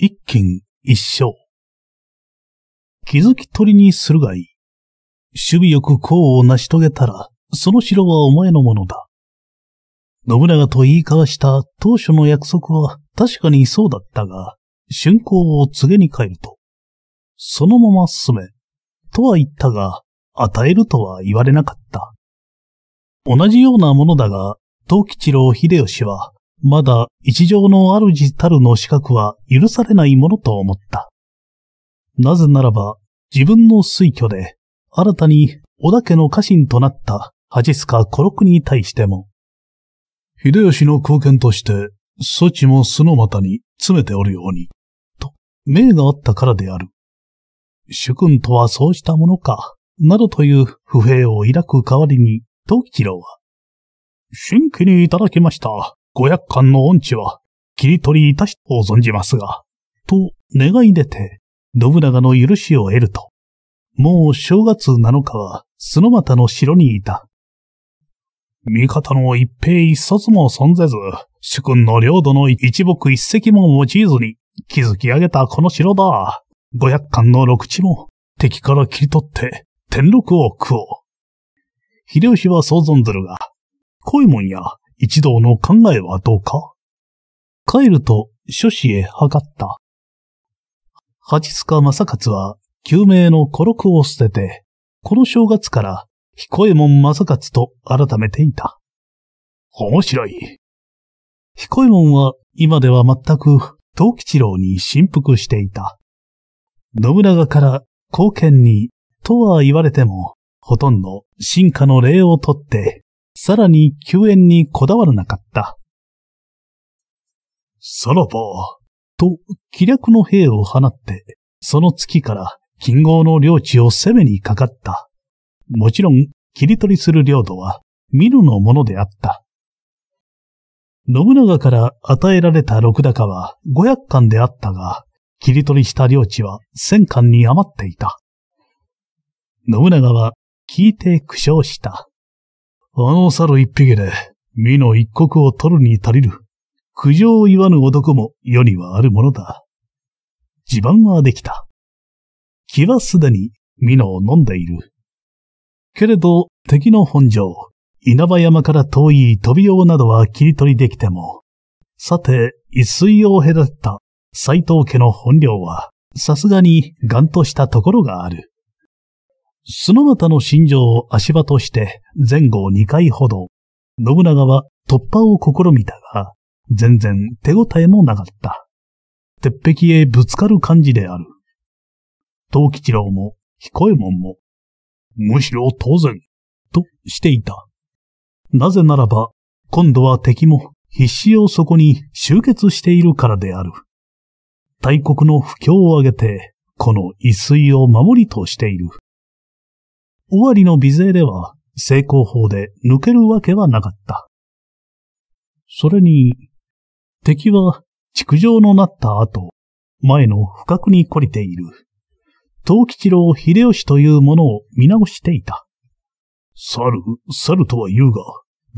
一軒一生。気づき取りにするがいい。守備よく功を成し遂げたら、その城はお前のものだ。信長と言い交わした当初の約束は確かにそうだったが、春工を告げに帰ると。そのまま進め、とは言ったが、与えるとは言われなかった。同じようなものだが、東吉郎秀吉はまだ一条の主たるの資格は許されないものと思った。なぜならば、自分の推挙で、新たに織田家の家臣となった恥すか五六に対しても、秀吉の貢献として、措置も素の股に詰めておるように、と、命があったからである。主君とはそうしたものか、などという不平を抱く代わりに、時吉郎は、新規にいただきました。五百貫の恩知は切り取りいたしと存じますが、と願い出て、信長の許しを得ると、もう正月7日は、すのまたの城にいた。味方の一兵一卒も存ぜず、主君の領土の一木一石も用いずに、築き上げたこの城だ。五百貫の六地も、敵から切り取って、天禄を食おう。秀吉はそう存ずるが、恋もんや一同の考えはどうか帰ると諸子へ測った。八塚正勝は救命の孤独を捨てて、この正月から彦右衛門正勝と改めていた。面白い。彦右衛門は今では全く東吉郎に振幅していた。信長から貢献にとは言われても、ほとんど進化の礼をとってさらに救援にこだわらなかった。さらば、と気略の兵を放って、その月から金剛の領地を攻めにかかった。もちろん、切り取りする領土は、ミルのものであった。信長から与えられた六高は500巻であったが、切り取りした領地は千貫に余っていた。信長は聞いて苦笑した。あの猿一匹で、美の一国を取るに足りる。苦情を言わぬ男も世にはあるものだ。地盤はできた。気はすでに美濃を飲んでいる。けれど、敵の本城、稲葉山から遠い飛び用などは切り取りできても、さて、一水を隔った斎藤家の本領は、さすがに頑としたところがある。その方の心情を足場として前後2回ほど、信長は突破を試みたが、全然手応えもなかった。鉄壁へぶつかる感じである。東吉郎も彦右衛門も、むしろ当然、としていた。なぜならば、今度は敵も必死をそこに集結しているからである。大国の不況を挙げて、この一水を守りとしている。終わりの美税では成功法で抜けるわけはなかった。それに、敵は築城のなった後、前の不覚に懲りている、東吉郎秀吉というものを見直していた。猿、猿とは言うが、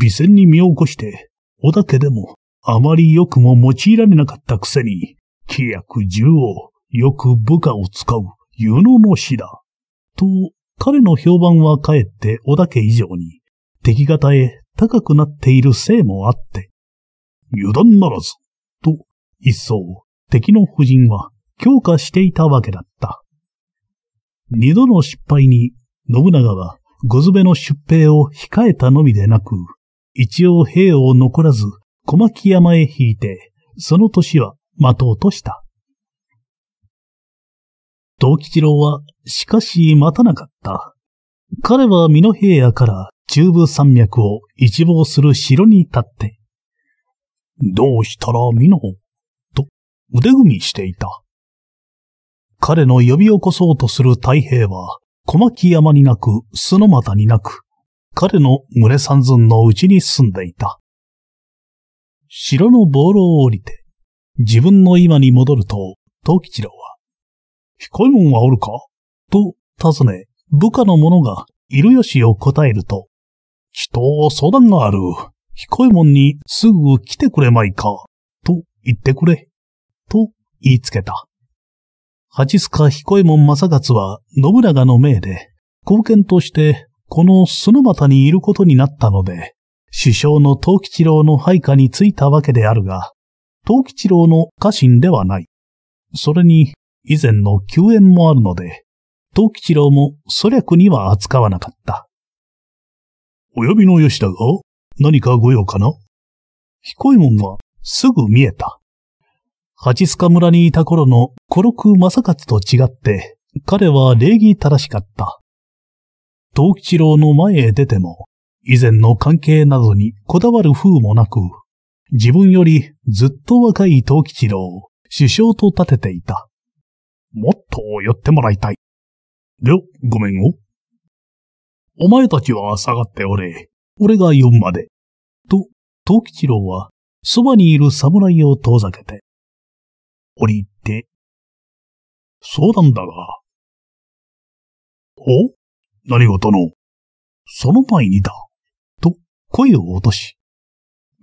美戦に身を起こして、織田家でもあまり良くも用いられなかったくせに、規約十王、よく部下を使う有能の死だ、と彼の評判はかえって小田家以上に、敵方へ高くなっているせいもあって、油断ならず、と、一層、敵の夫人は強化していたわけだった。二度の失敗に、信長は、五ズべの出兵を控えたのみでなく、一応兵を残らず、小牧山へ引いて、その年は待とうとした。藤吉郎は、しかし待たなかった。彼は美濃平野から中部山脈を一望する城に立って、どうしたら美濃と腕組みしていた。彼の呼び起こそうとする太平は、小牧山になく、須の股になく、彼の群れ三寸のうちに住んでいた。城のボールを降りて、自分の今に戻ると、東吉郎彦右衛門はおるかと尋ね、部下の者がいるよしを答えると、人を相談がある。彦右衛門にすぐ来てくれまいか。と言ってくれ。と言いつけた。八須賀彦右衛門正勝は信長の命で、貢献としてこの須股にいることになったので、首相の東吉郎の配下についたわけであるが、東吉郎の家臣ではない。それに、以前の救援もあるので、東吉郎もゃくには扱わなかった。お呼びの吉田が何かご用かな彦右衛門はすぐ見えた。八塚村にいた頃の古六正勝と違って、彼は礼儀正しかった。東吉郎の前へ出ても、以前の関係などにこだわる風もなく、自分よりずっと若い東吉郎を首相と立てていた。もっと寄ってもらいたい。で、ごめんを。お前たちは下がっておれ。俺が呼ぶまで。と、藤吉郎は、そばにいる侍を遠ざけて、降りて、そうなんだが。お何事のその前にだ。と、声を落とし、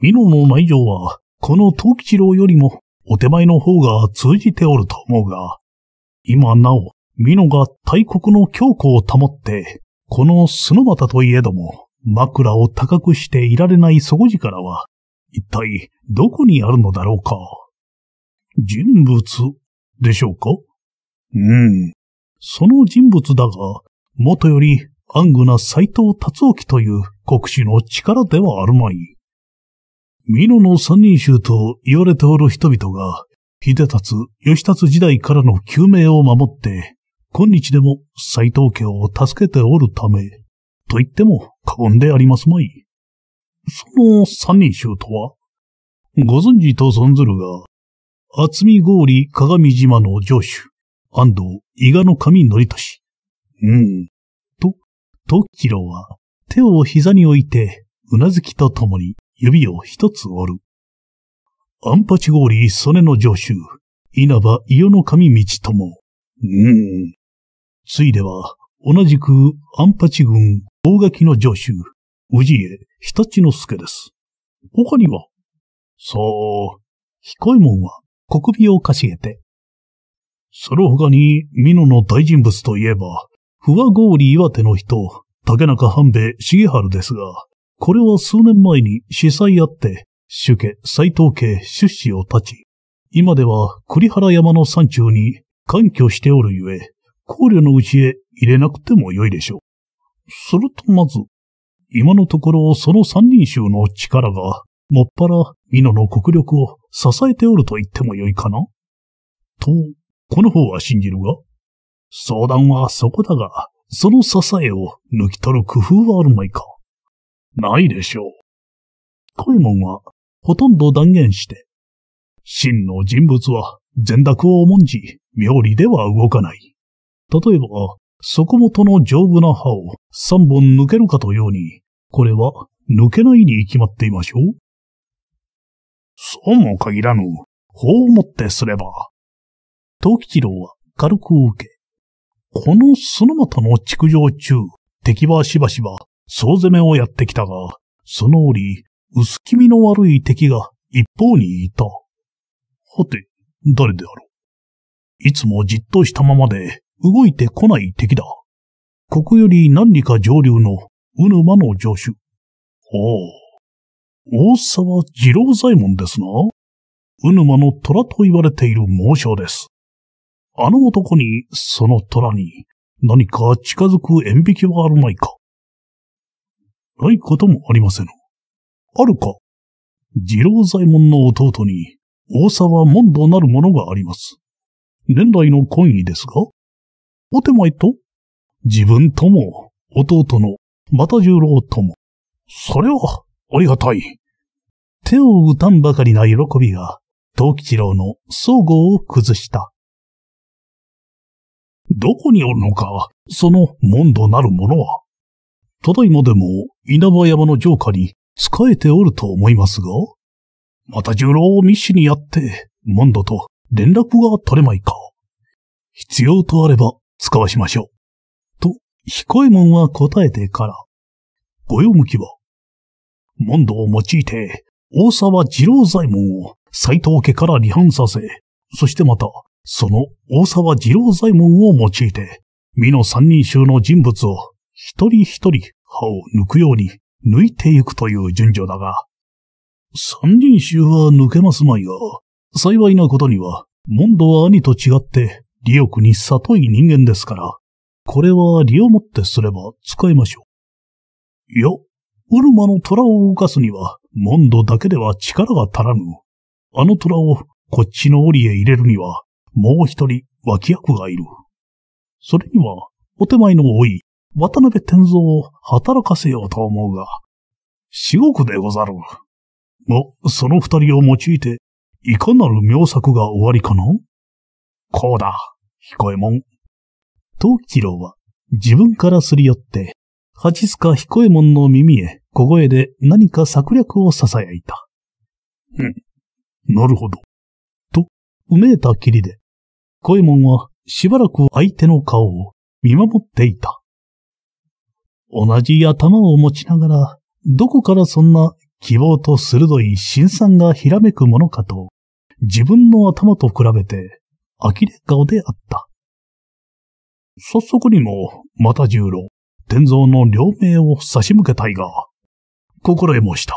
美濃の内情は、この藤吉郎よりも、お手前の方が通じておると思うが、今なお、美濃が大国の強固を保って、このスノバタといえども、枕を高くしていられない底力は、一体どこにあるのだろうか。人物でしょうかうん。その人物だが、元より暗愚な斎藤達興という国主の力ではあるまい。美濃の三人衆と言われておる人々が、秀達、義達時代からの救命を守って、今日でも斎藤家を助けておるため、と言っても過言でありますまい。その三人衆とはご存知と存ずるが、厚見郡鏡島の城主、安藤伊賀の神則俊。うん。と、徳吉郎は手を膝に置いて、うなずきとともに指を一つ折る。アンパチゴーリー曽根の助手、稲葉伊予の神道とも。うん。ついでは、同じくアンパチ軍大垣の助手、宇治へ、日立之助です。他にはそう、彦右衛門は国尾をかしげて。その他に、美濃の大人物といえば、不和ーリ。岩手の人、竹中半兵衛重春ですが、これは数年前に司祭あって、主家斎藤家出資を立ち、今では栗原山の山中に干挙しておるゆえ、考慮のうちへ入れなくてもよいでしょう。するとまず、今のところその三人衆の力が、もっぱら美濃の国力を支えておると言ってもよいかなと、この方は信じるが、相談はそこだが、その支えを抜き取る工夫はあるまいか。ないでしょう。小右門はほとんど断言して、真の人物は善悪を重んじ、妙理では動かない。例えば、底元の丈夫な歯を三本抜けるかとように、これは抜けないに決まっていましょう。そうも限らぬ、法をもってすれば。東吉郎は軽く受け、このその股の築城中、敵はしばしば、総攻めをやってきたが、その折、薄気味の悪い敵が一方にいた。はて、誰であろう。いつもじっとしたままで動いてこない敵だ。ここより何里か上流のうぬまの上手。おお。大沢二郎左衛門ですな。うぬまの虎と言われている猛将です。あの男に、その虎に、何か近づく縁引きはあるまいか。ないこともありませぬ。あるか次郎左衛門の弟に、大沢門となるものがあります。年来の懇意ですが、お手前と、自分とも、弟の、又十郎とも。それは、ありがたい。手を打たんばかりな喜びが、東吉郎の総合を崩した。どこにおるのか、その門となる者は。ただいまでも稲葉山の城下に仕えておると思いますが、また重郎を密使にやって、モンドと連絡が取れまいか。必要とあれば使わしましょう。と、彦右衛門は答えてから、ご用向きは、モンドを用いて、大沢二郎左衛門を斎藤家から離反させ、そしてまた、その大沢二郎左衛門を用いて、美の三人衆の人物を一人一人歯を抜くように抜いていくという順序だが、三人衆は抜けますまいが、幸いなことには、モンドは兄と違って、利欲に里い人間ですから、これは利をもってすれば使いましょう。いや、ウルマの虎を動かすには、モンドだけでは力が足らぬ。あの虎をこっちの檻へ入れるには、もう一人脇役がいる。それには、お手前の多い、渡辺天蔵を働かせようと思うが、至極でござる。が、その二人を用いて、いかなる妙策が終わりかなこうだ、彦右衛門。東吉郎は自分からすり寄って、八塚彦右衛門の耳へ小声で何か策略を囁いた。うん、なるほど。と、うめいたきりで、彦右衛門はしばらく相手の顔を見守っていた。同じ頭を持ちながら、どこからそんな希望と鋭い新んがひらめくものかと、自分の頭と比べて、呆れ顔であった。早速にも、また十郎、天蔵の両名を差し向けたいが、心得もした。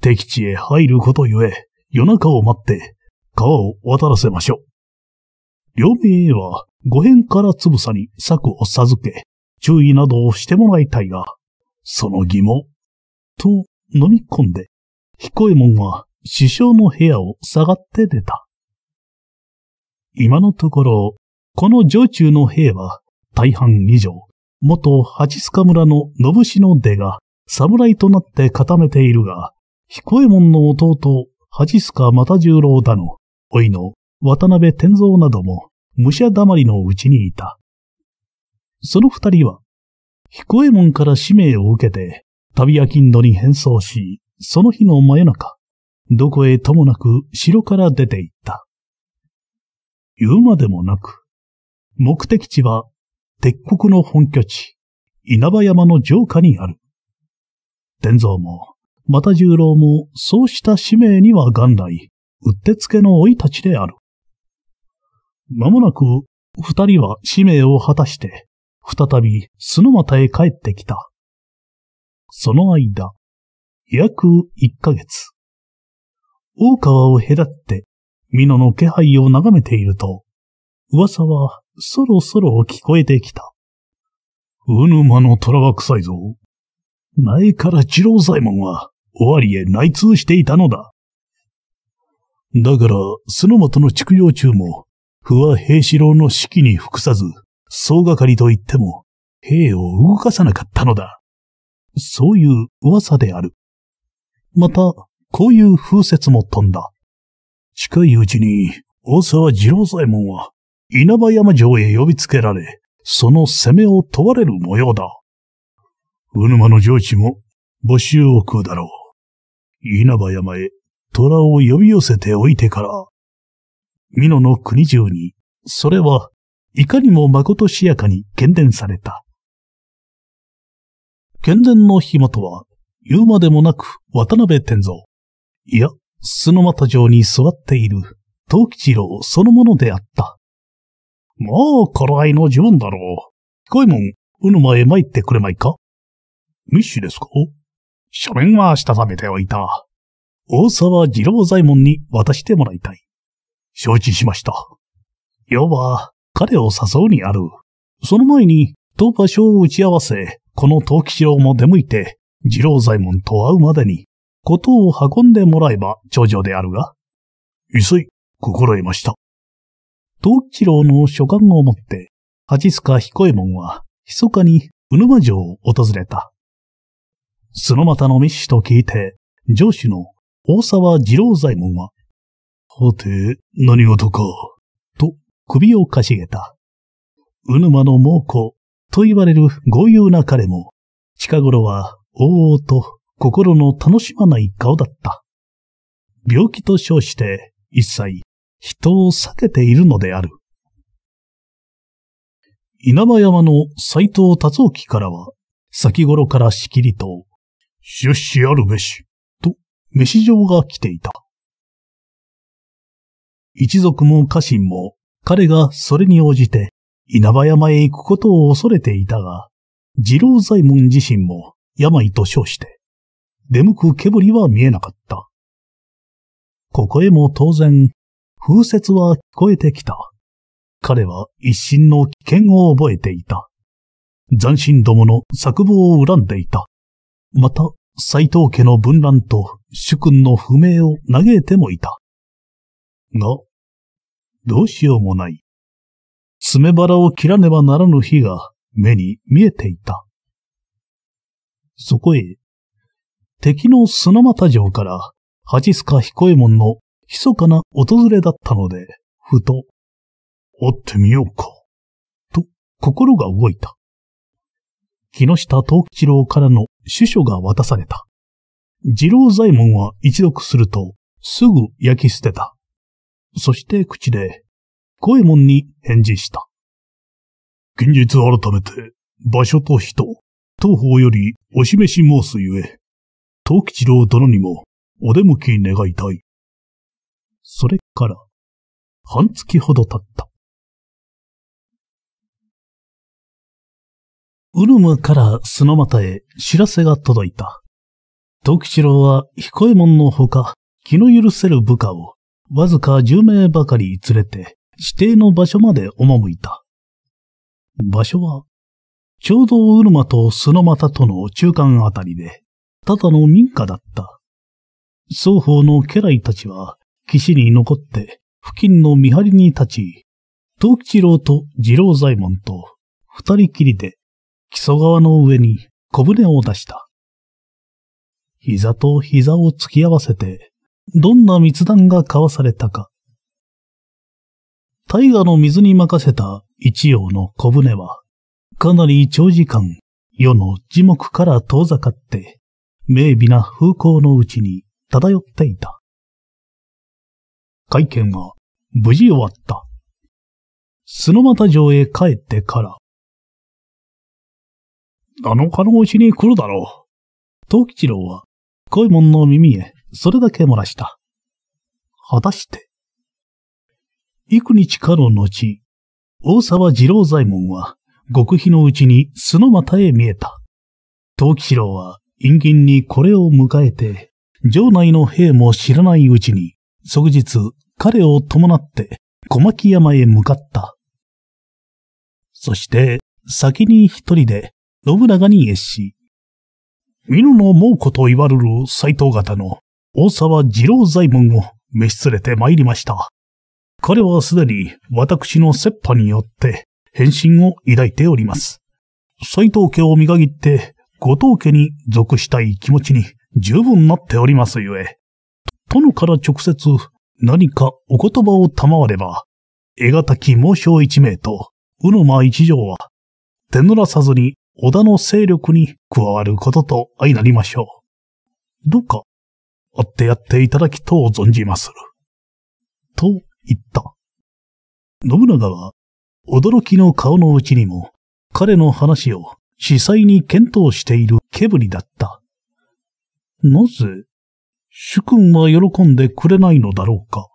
敵地へ入ることゆえ、夜中を待って、川を渡らせましょう。両名へは、五辺からつぶさに策を授け、注意などをしてもらいたいが、その疑問、と飲み込んで、彦右衛門は師匠の部屋を下がって出た。今のところ、この城中の兵は大半以上、元八塚村の信氏の出が侍となって固めているが、彦右衛門の弟、八塚又十郎だの、老いの渡辺天蔵なども武者黙りのうちにいた。その二人は、彦右衛門から使命を受けて、旅や金土に変装し、その日の真夜中、どこへともなく城から出て行った。言うまでもなく、目的地は、鉄国の本拠地、稲葉山の城下にある。伝蔵も、又十郎も、そうした使命には元来、うってつけの老いたちである。まもなく、二人は使命を果たして、再び巣の股へ帰ってきた。その間、約1ヶ月、大川を隔って、美濃の気配を眺めていると、噂はそろそろ聞こえてきた。うぬまの虎は臭いぞ。前から次郎左衛門は、尾張へ内通していたのだ。だから、須の本の畜養中も、不破平四郎の指揮に服さず、総がかりといっても、兵を動かさなかったのだ。そういう噂である。また、こういう風説も飛んだ。近いうちに、大沢二郎左衛門は、稲葉山城へ呼びつけられ、その攻めを問われる模様だ。うぬまの上地も、募集を食うだろう。稲葉山へ、虎を呼び寄せておいてから、美濃の国中に、それはいかにも誠しやかに喧伝された。喧伝の暇とは、言うまでもなく渡辺天蔵。いや、須の又城に座っている、東吉郎そのものであった。もう、頃合いの自分だろう。聞こえもん、うぬまへ参ってくれまいかミッシュですか書面はしたためておいた。大沢二郎左衛門に渡してもらいたい。承知しました。要は、彼を誘うにある。その前に、当場所を打ち合わせ、この東吉郎も出向いて、二郎左衛門と会うまでに、ことを運んでもらえば頂上であるが、急い、心得ました。東吉郎の書簡を持って、八塚彦右衛門は、密かに、鵜沼城を訪れた。須の又の密使と聞いて、上司の大沢二郎左衛門は、はて、何事か。首をかしげた。うぬまの猛虎と言われる豪遊な彼も、近頃は、往々と心の楽しまない顔だった。病気と称して、一切、人を避けているのである。稲葉山の斎藤達興からは、先頃からしきりと、出資あるべし、と、飯状が来ていた。一族も家臣も彼がそれに応じて稲葉山へ行くことを恐れていたが、次郎左衛門自身も病と称して、出向く毛りは見えなかった。ここへも当然、風雪は聞こえてきた。彼は一心の危険を覚えていた。斬新どもの作望を恨んでいた。また、斎藤家の分乱と主君の不明を嘆いてもいた。が、どうしようもない。爪腹を切らねばならぬ日が目に見えていた。そこへ、敵の砂又城から八須賀彦右衛門の密かな訪れだったので、ふと、追ってみようか、と心が動いた。木下東吉郎からの主書が渡された。次郎左衛門は一読すると、すぐ焼き捨てた。そして口で、声門に返事した。現実改めて、場所と人、東方よりお示し申すゆえ、東吉郎殿にもお出向き願いたい。それから、半月ほど経った。ウルムからスノマタへ知らせが届いた。東吉郎は彦右衛門のほか、気の許せる部下をわずか10名ばかり連れて、指定の場所まで赴いた。場所は、ちょうどウルマとスノマタとの中間あたりで、ただの民家だった。双方の家来たちは、岸に残って、付近の見張りに立ち、東吉郎と二郎左衛門と、二人きりで、木曽川の上に小舟を出した。膝と膝を突き合わせて、どんな密談が交わされたか。大河の水に任せた一葉の小舟は、かなり長時間、世の樹木から遠ざかって、明媚な風光のうちに漂っていた。会見は無事終わった。須の又城へ帰ってから、7日のうちに来るだろう。東吉郎は、衛門の耳へそれだけ漏らした。果たして。幾日かの後、大沢二郎左衛門は、極秘のうちに素の股へ見えた。藤吉郎は、陰銀にこれを迎えて、城内の兵も知らないうちに、即日、彼を伴って、小牧山へ向かった。そして、先に一人で、信長に越し、美濃の猛虎と言われる斎藤方の大沢二郎左衛門を召し連れて参りました。彼はすでに私の切羽によって変身を抱いております。斎藤家を見限って、後藤家に属したい気持ちに十分なっておりますゆえ、殿から直接何かお言葉を賜れば、江がたき猛将一名と、宇野間一条は、手ぬらさずに織田の勢力に加わることと相なりましょう。どうか追ってやっていただきとう存じまする。と言った。信長は、驚きの顔のうちにも、彼の話を司祭に検討しているケブリだった。なぜ、主君は喜んでくれないのだろうか。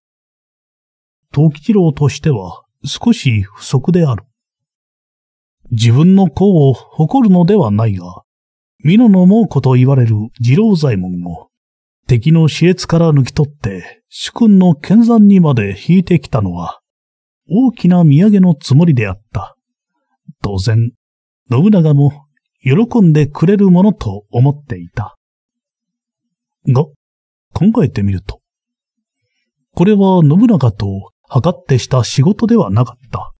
東吉郎としては少し不足である。自分の子を誇るのではないが、美濃の猛子と言われる二郎左衛門を敵の私越から抜き取って、主君の剣山にまで引いてきたのは、大きな土産のつもりであった。当然、信長も喜んでくれるものと思っていた。が、考えてみると、これは信長と測ってした仕事ではなかった。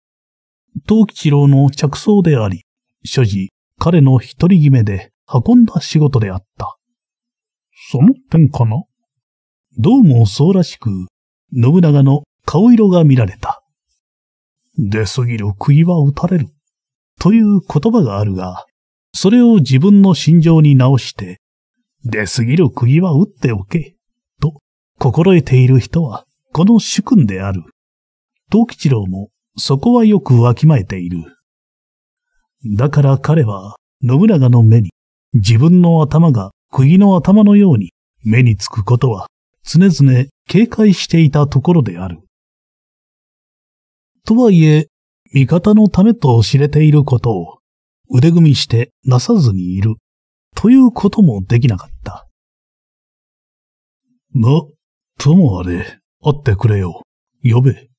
東吉郎の着想であり、所持、彼の一人決めで運んだ仕事であった。その点かなどうもそうらしく、信長の顔色が見られた。出過ぎる杭は打たれる。という言葉があるが、それを自分の心情に直して、出過ぎる釘は打っておけ、と心得ている人は、この主君である。東吉郎も、そこはよくわきまえている。だから彼は、信長の目に、自分の頭が釘の頭のように目につくことは常々警戒していたところである。とはいえ、味方のためと知れていることを腕組みしてなさずにいるということもできなかった。な、ともあれ、会ってくれよ。呼べ。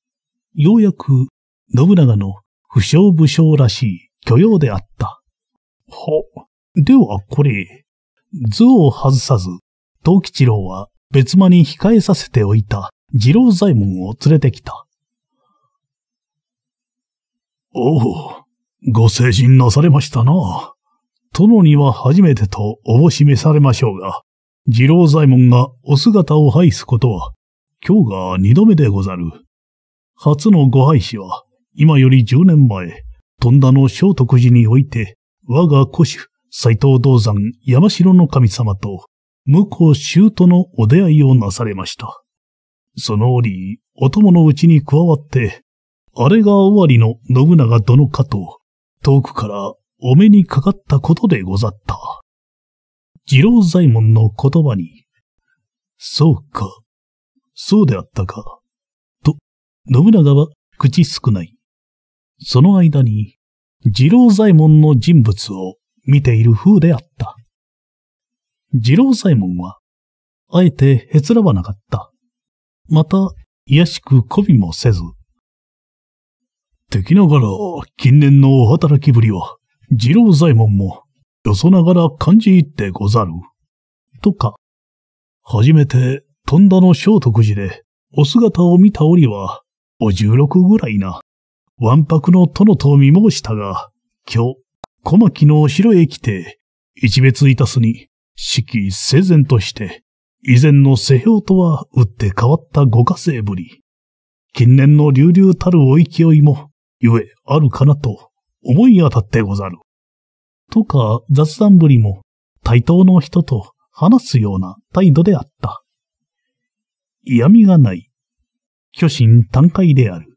ようやく信長の不詳不将らしい許容であった。は、ではこれ、図を外さず、藤吉郎は別間に控えさせておいた二郎左衛門を連れてきた。おお、ご成人なされましたな。殿には初めてとおぼしめされましょうが、二郎左衛門がお姿を拝すことは、今日が二度目でござる。初のご拝子は、今より十年前、富田の聖徳寺において、我が古主、斎藤道山山城の神様と、向こう衆とのお出会いをなされました。その折、お供のうちに加わって、あれが終わりの信長殿かと、遠くからお目にかかったことでござった。次郎左衛門の言葉に、そうか、そうであったか、と、信長は口少ない。その間に、次郎左衛門の人物を見ている風であった。次郎左衛門は、あえてへつらばなかった。また、いやしく媚びもせず。敵ながら、近年のお働きぶりは、次郎左衛門も、よそながら感じ入ってござる。とか、初めて、富田の聖徳寺で、お姿を見た折は、お十六ぐらいな、わんぱくの殿と見申したが、今日、小牧の城へ来て、一別いたすに、四季整然として、以前の世評とは打って変わった五家星ぶり。近年の流々たるお勢いも、ゆえあるかなと思い当たってござる。とか雑談ぶりも、対等の人と話すような態度であった。嫌味がない。虚心単懐である。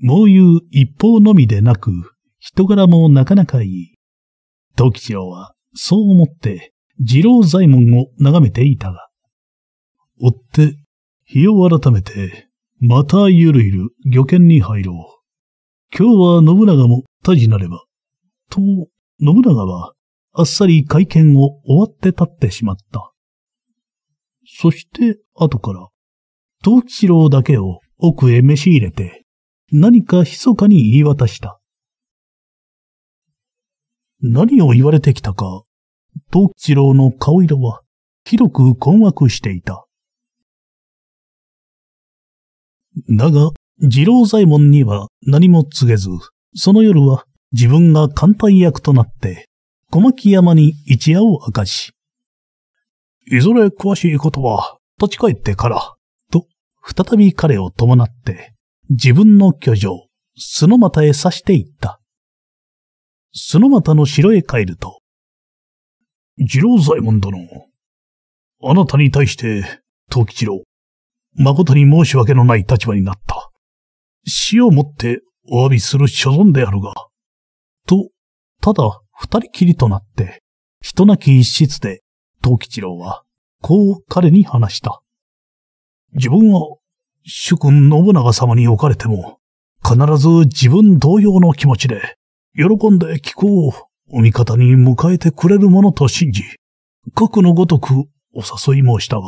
もういう一方のみでなく、人柄もなかなかいい。時吉郎はそう思って二郎左衛門を眺めていたが、追って、日を改めて、またゆるゆる漁券に入ろう。今日は信長も多事なれば。と、信長は、あっさり会見を終わって立ってしまった。そして、後から、東吉郎だけを奥へ召し入れて、何か密かに言い渡した。何を言われてきたか、東吉郎の顔色は、広く困惑していた。だが、次郎左衛門には何も告げず、その夜は自分が艦隊役となって、小牧山に一夜を明かし、いずれ詳しいことは立ち返ってから、と、再び彼を伴って、自分の居城、巣の股へ刺していった。すのまたの城へ帰ると、次郎左衛門殿、あなたに対して、藤吉郎、誠に申し訳のない立場になった。死をもってお詫びする所存であるが、と、ただ二人きりとなって、人なき一室で、藤吉郎は、こう彼に話した。自分は、主君信長様におかれても、必ず自分同様の気持ちで、喜んで気候を味方に迎えてくれるものと信じ、核のごとくお誘い申したが、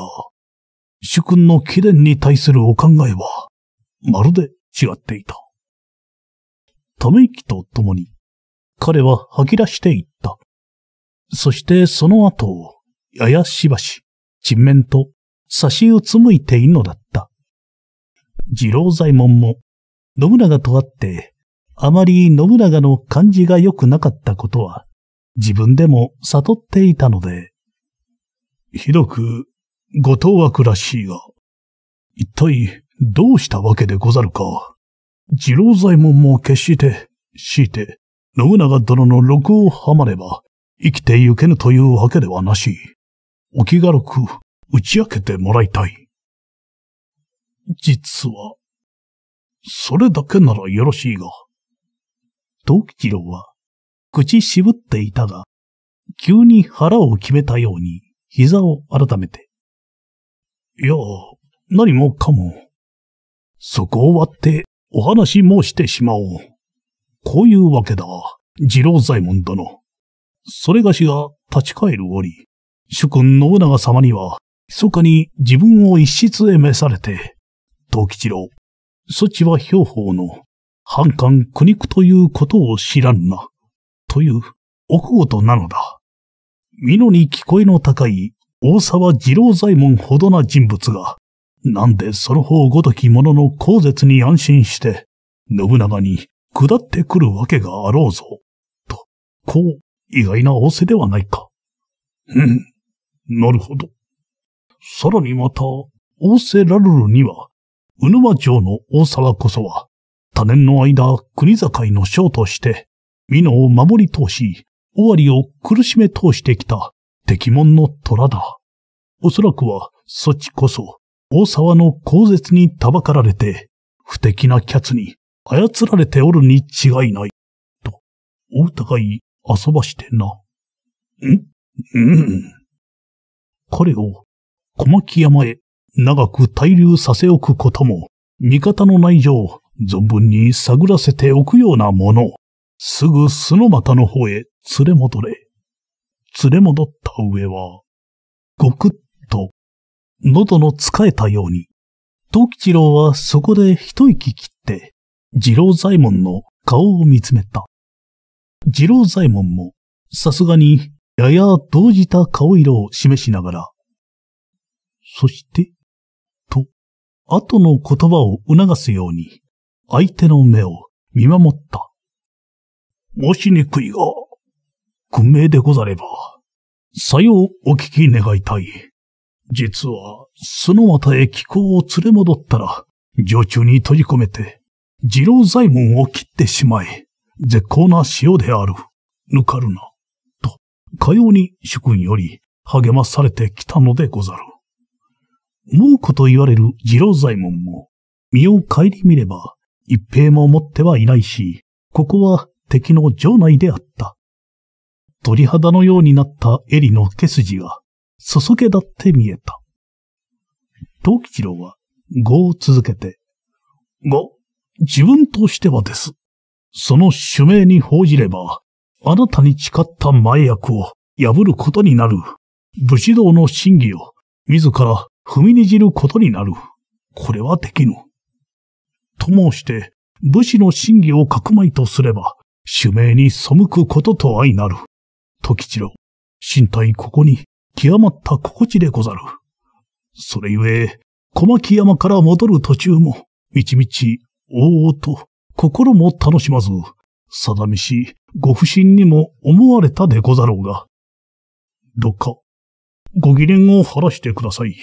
主君の貴殿に対するお考えは、まるで違っていた。ため息とともに、彼は吐き出していった。そしてその後、ややしばし、沈面と差しうつむいているのだった。二郎左衛門も、信長と会ってあまり信長の感じが良くなかったことは、自分でも悟っていたので、ひどく、ご当枠らしいが、一体どうしたわけでござるか。次郎左衛門も決して、強いて、信長殿の禄をはまれば、生きてゆけぬというわけではなし、お気軽く打ち明けてもらいたい。実は、それだけならよろしいが。藤吉郎は、口渋っていたが、急に腹を決めたように、膝を改めて。いや、何もかも。そこを割って、お話もしてしまおう。こういうわけだ、二郎左衛門殿。それがしが立ち返る折、主君信長様には、密かに自分を一室へ召されて、東吉郎、そちは兵法の反感苦肉ということを知らんな、という奥となのだ。美濃に聞こえの高い大沢二郎左衛門ほどな人物が、なんでその方ごとき者の口舌に安心して、信長に下ってくるわけがあろうぞ、と、こう意外な仰せではないか。うん、なるほど。さらにまた、仰せらるるには、うぬま城の大沢こそは、多年の間、国境の将として、美濃を守り通し、尾張を苦しめ通してきた敵門の虎だ。おそらくは、そっちこそ、大沢の口舌にたばかられて、不敵なキャツに操られておるに違いない。と、お互い遊ばしてな。んうん。彼を小牧山へ長く滞留させおくことも、味方の内情、存分に探らせておくようなもの、すぐ巣の股の方へ連れ戻れ。連れ戻った上は、ごくっと、喉の疲れたように、東吉郎はそこで一息切って、二郎左衛門の顔を見つめた。二郎左衛門も、さすがに、やや動じた顔色を示しながら、そして、と、後の言葉を促すように、相手の目を見守った。申しにくいが、訓命でござれば、さようお聞き願いたい。実は、その股へ気候を連れ戻ったら、常中に閉じ込めて、二郎左衛門を切ってしまえ、絶好な塩である、ぬかるな、と、かように主君より励まされてきたのでござる。猛虎と言われる二郎左衛門も、身を顧みれば、一平も持ってはいないし、ここは敵の城内であった。鳥肌のようになった襟の毛筋が、そそけだって見えた。東吉郎は、語を続けて、が、自分としてはです。その主命に報じれば、あなたに誓った前役を破ることになる。武士道の真偽を自ら踏みにじることになる。これはできぬ。と申して、武士の真偽を書くまいとすれば、主命に背くことと相なる。時一郎、身体ここに極まった心地でござる。それゆえ、小牧山から戻る途中も、みちみち、おおと、心も楽しまず、さだめし、ご不審にも思われたでござろうが。どっか、ご疑念を晴らしてください。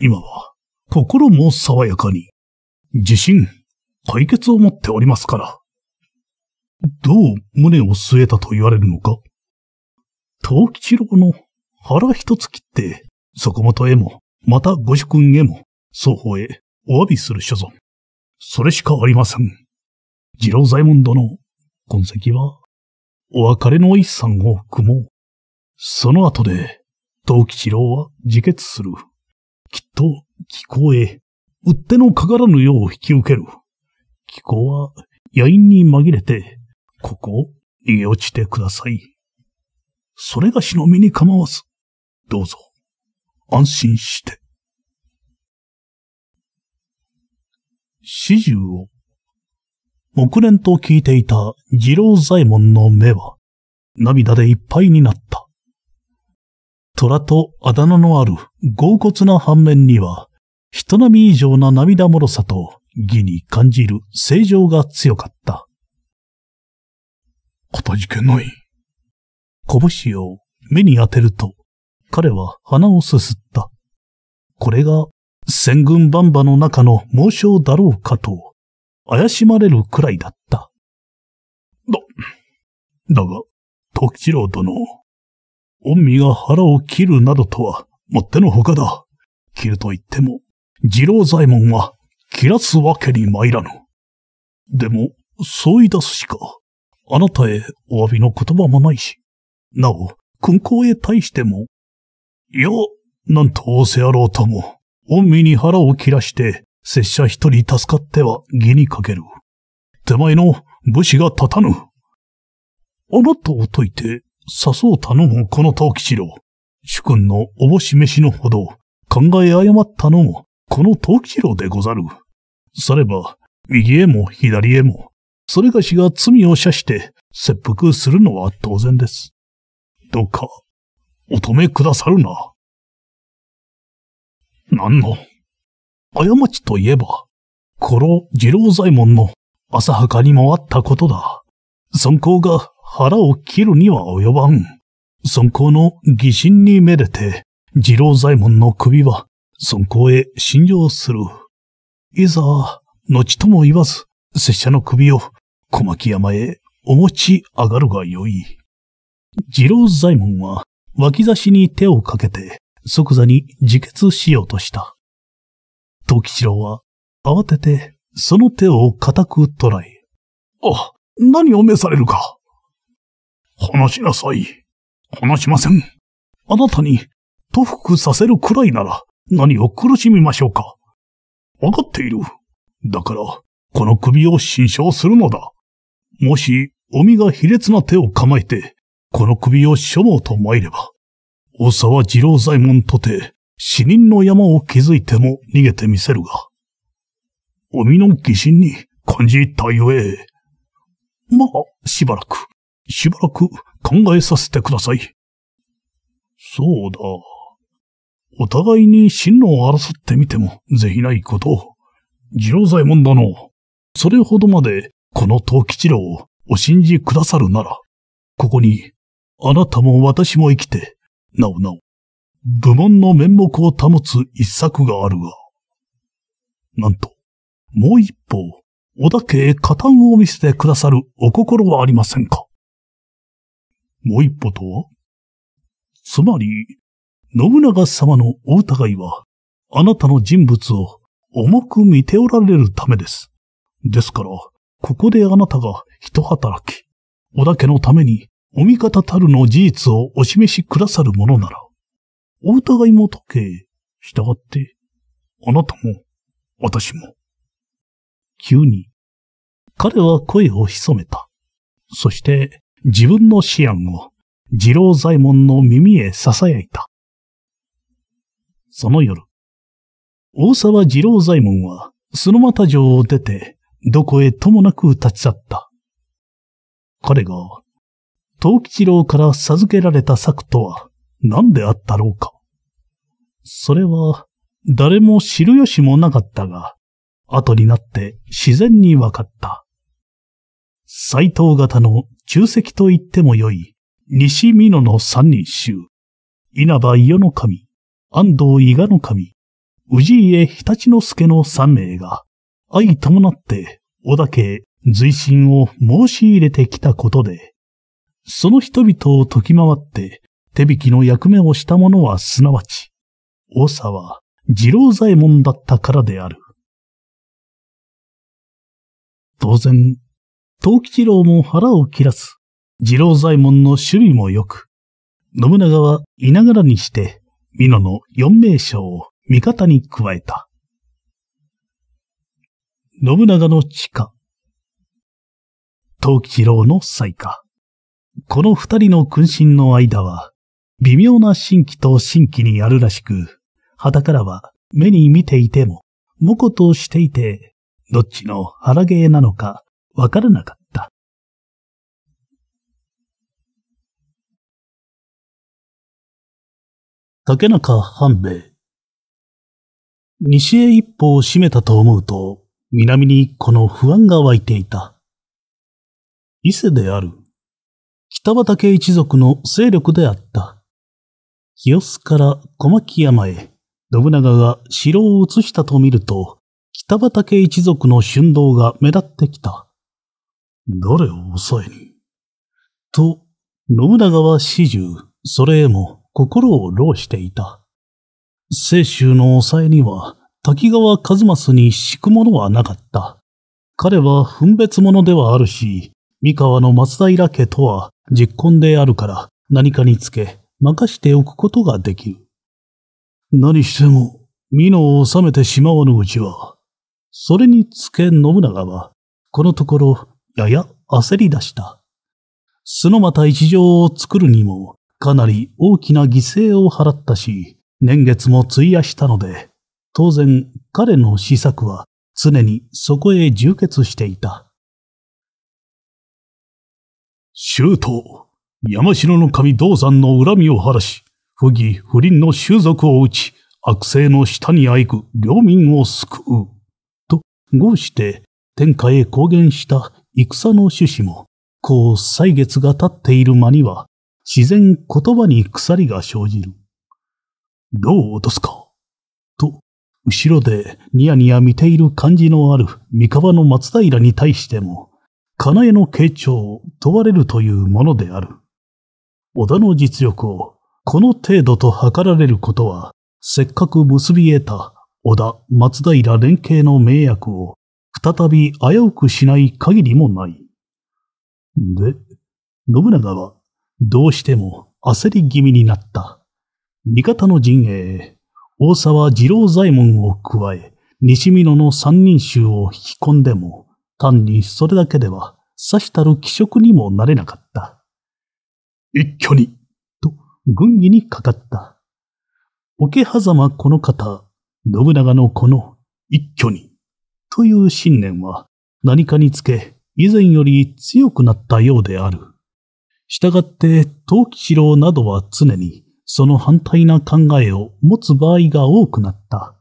今は、心も爽やかに。自信、解決を持っておりますから。どう胸を据えたと言われるのか藤吉郎の腹一つ切って、そこもとへも、またご主君へも、双方へお詫びする所存。それしかありません。二郎左衛門殿、痕跡は、お別れの一産を含もう。その後で、藤吉郎は自決する。きっと、気候へうってのかからぬよう引き受ける。気候は、やいに紛れて、ここを逃げ落ちてください。それがしの身に構わず、どうぞ、安心して。始終を、木蓮と聞いていた二郎左衛門の目は、涙でいっぱいになった。虎とあだ名のある豪骨な反面には、人並み以上な涙もろさと義に感じる正常が強かった。かたじけない。拳を目に当てると、彼は鼻をすすった。これが戦軍バンバの中の猛将だろうかと、怪しまれるくらいだった。だ、だが、時次郎殿、恩美が腹を切るなどとは、もってのほかだ。切ると言っても、次郎左衛門は、切らすわけに参らぬ。でも、そう言い出すしか、あなたへお詫びの言葉もないし、なお、君公へ対しても、いや、なんと仰せあろうとも、恩身に腹を切らして、拙者一人助かっては義にかける。手前の武士が立たぬ。あなたを解いて、誘う頼むこの藤吉郎。主君のおぼし飯のほど、考え誤ったのもこの時路でござる。されば、右へも左へも、それがしが罪を射して切腹するのは当然です。どうか、お止めくださるな。何の、過ちといえば、この二郎左衛門の浅はかに回ったことだ。尊公が腹を切るには及ばん。尊公の疑心にめでて、二郎左衛門の首は尊厚へ信条する。いざ、後とも言わず、拙者の首を小牧山へお持ち上がるがよい。次郎左衛門は脇差しに手をかけて即座に自決しようとした。東吉郎は慌ててその手を固く捉え。あ、何を召されるか。話しなさい。話しません。あなたに、と服させるくらいなら、何を苦しみましょうか。わかっている。だから、この首を新傷するのだ。もし、海が卑劣な手を構えて、この首を所望と参れば、大沢二郎左衛門とて、死人の山を築いても逃げてみせるが、海の疑心に感じたゆえ、まあ、しばらく、しばらく考えさせてください。そうだ。お互いに進路を争ってみても、ぜひないこと。次郎左衛門殿、それほどまで、この東吉郎をお信じくださるなら、ここに、あなたも私も生きて、なおなお、部門の面目を保つ一策があるが、なんと、もう一歩、小田家へ加担を見せてくださるお心はありませんかもう一歩とはつまり、信長様のお疑いは、あなたの人物を重く見ておられるためです。ですから、ここであなたが一働き、織田家のためにお味方たるの事実をお示しくださるものなら、お疑いも解け、従って、あなたも、私も。急に、彼は声を潜めた。そして、自分の思案を、二郎左衛門の耳へ囁いた。その夜。大沢二郎左衛門は、スノマタ城を出て、どこへともなく立ち去った。彼が、東吉郎から授けられた策とは何であったろうか。それは、誰も知る由もなかったが、後になって自然に分かった。斎藤型の中石と言ってもよい、西美濃の三人衆、稲葉伊予の神、安藤伊賀の神、氏家常立之助の三名が、相伴って織田家随身を申し入れてきたことで、その人々を解き回って手引きの役目をした者はすなわち、王沢二郎左衛門だったからである。当然、東吉郎も腹を切らず、二郎左衛門の守備も良く、信長は居ながらにして美濃の四名将を味方に加えた。信長の地下。東吉郎の最下。この二人の君臣の間は、微妙な新規と新規にあるらしく、旗からは目に見ていても、もことしていて、どっちの腹芸なのかわからなかった。竹中半兵衛。西へ一歩を閉めたと思うと、南にこの不安が湧いていた。伊勢である。北畠一族の勢力であった。清須から小牧山へ、信長が城を移したと見ると、北畠一族の春動が目立ってきた。誰を抑えに。と、信長は始終、それへも、心を労していた。清州の抑えには滝川一正に敷くものはなかった。彼は分別者ではあるし、三河の松平家とは実婚であるから何かにつけ任しておくことができる。何しても、美濃を治めてしまわぬうちは、それにつけ信長は、このところ、やや焦り出した。すのまた一条を作るにも、かなり大きな犠牲を払ったし、年月も費やしたので、当然彼の施策は常にそこへ充血していた。周東、山城の神道山の恨みを晴らし、不義不倫の習俗を打ち、悪性の下にあいく領民を救う。と、合して、天下へ公言した戦の趣旨も、こう歳月が経っている間には、自然言葉に鎖が生じる。どう落とすかと、後ろでニヤニヤ見ている感じのある三河の松平に対しても、金江の傾聴を問われるというものである。織田の実力をこの程度と測られることは、せっかく結び得た織田、松平連携の名役を再び危うくしない限りもない。で、信長はどうしても焦り気味になった。味方の陣営へ、大沢二郎左衛門を加え、西美濃の三人衆を引き込んでも、単にそれだけでは、さしたる気色にもなれなかった。一挙に、と、軍議にかかった。桶狭間この方、信長のこの一挙に、という信念は何かにつけ以前より強くなったようである。従って、冬吉疲労などは常に、その反対な考えを持つ場合が多くなった。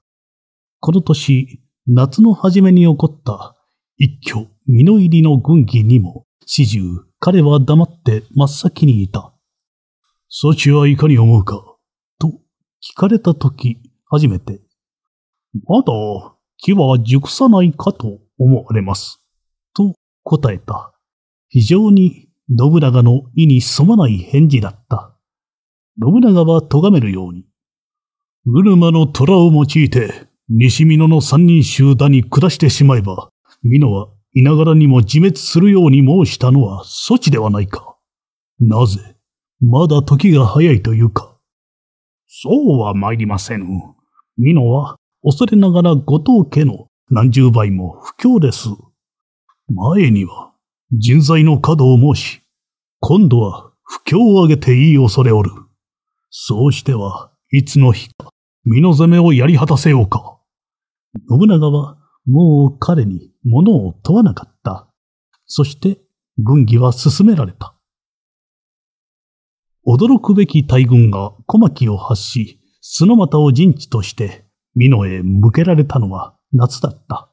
この年、夏の初めに起こった一挙身の入りの軍議にも、始終彼は黙って真っ先にいた。そちはいかに思うかと聞かれた時、初めて、まだ木は熟さないかと思われます。と答えた。非常に信長の意に沿わない返事だった。信長は咎めるように。うるまの虎を用いて、西美濃の三人衆だに下してしまえば、美濃は稲柄にも自滅するように申したのは措置ではないか。なぜ、まだ時が早いというか。そうは参りませぬ。美濃は、恐れながら後藤家の何十倍も不況です。前には、人材の稼働申し、今度は不況を挙げていい恐れおる。そうしてはいつの日か、身の攻めをやり果たせようか。信長はもう彼に物を問わなかった。そして軍議は進められた。驚くべき大軍が小牧を発し、砂股を陣地として美濃へ向けられたのは夏だった。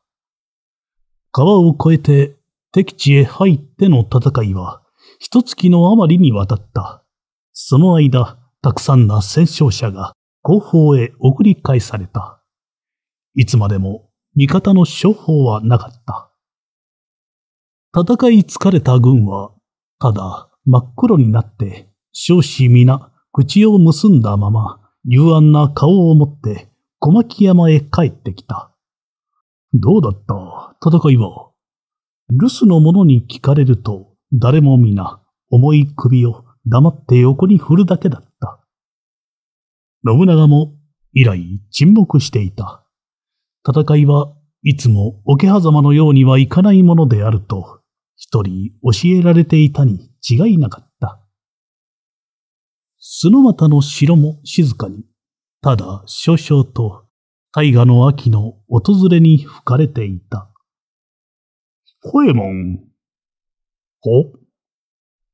川を越えて敵地へ入っての戦いは一月の余りにわたった。その間、たくさんな戦勝者が後方へ送り返された。いつまでも味方の処法はなかった。戦い疲れた軍は、ただ真っ黒になって、少子皆口を結んだまま、幽暗な顔を持って小牧山へ帰ってきた。どうだった戦いは。留守の者に聞かれると、誰も皆、重い首を黙って横に振るだけだった。信長も以来沈黙していた。戦いはいつも桶狭間のようにはいかないものであると、一人教えられていたに違いなかった。スノマタの城も静かに、ただ少々と大河の秋の訪れに吹かれていた。声もん、お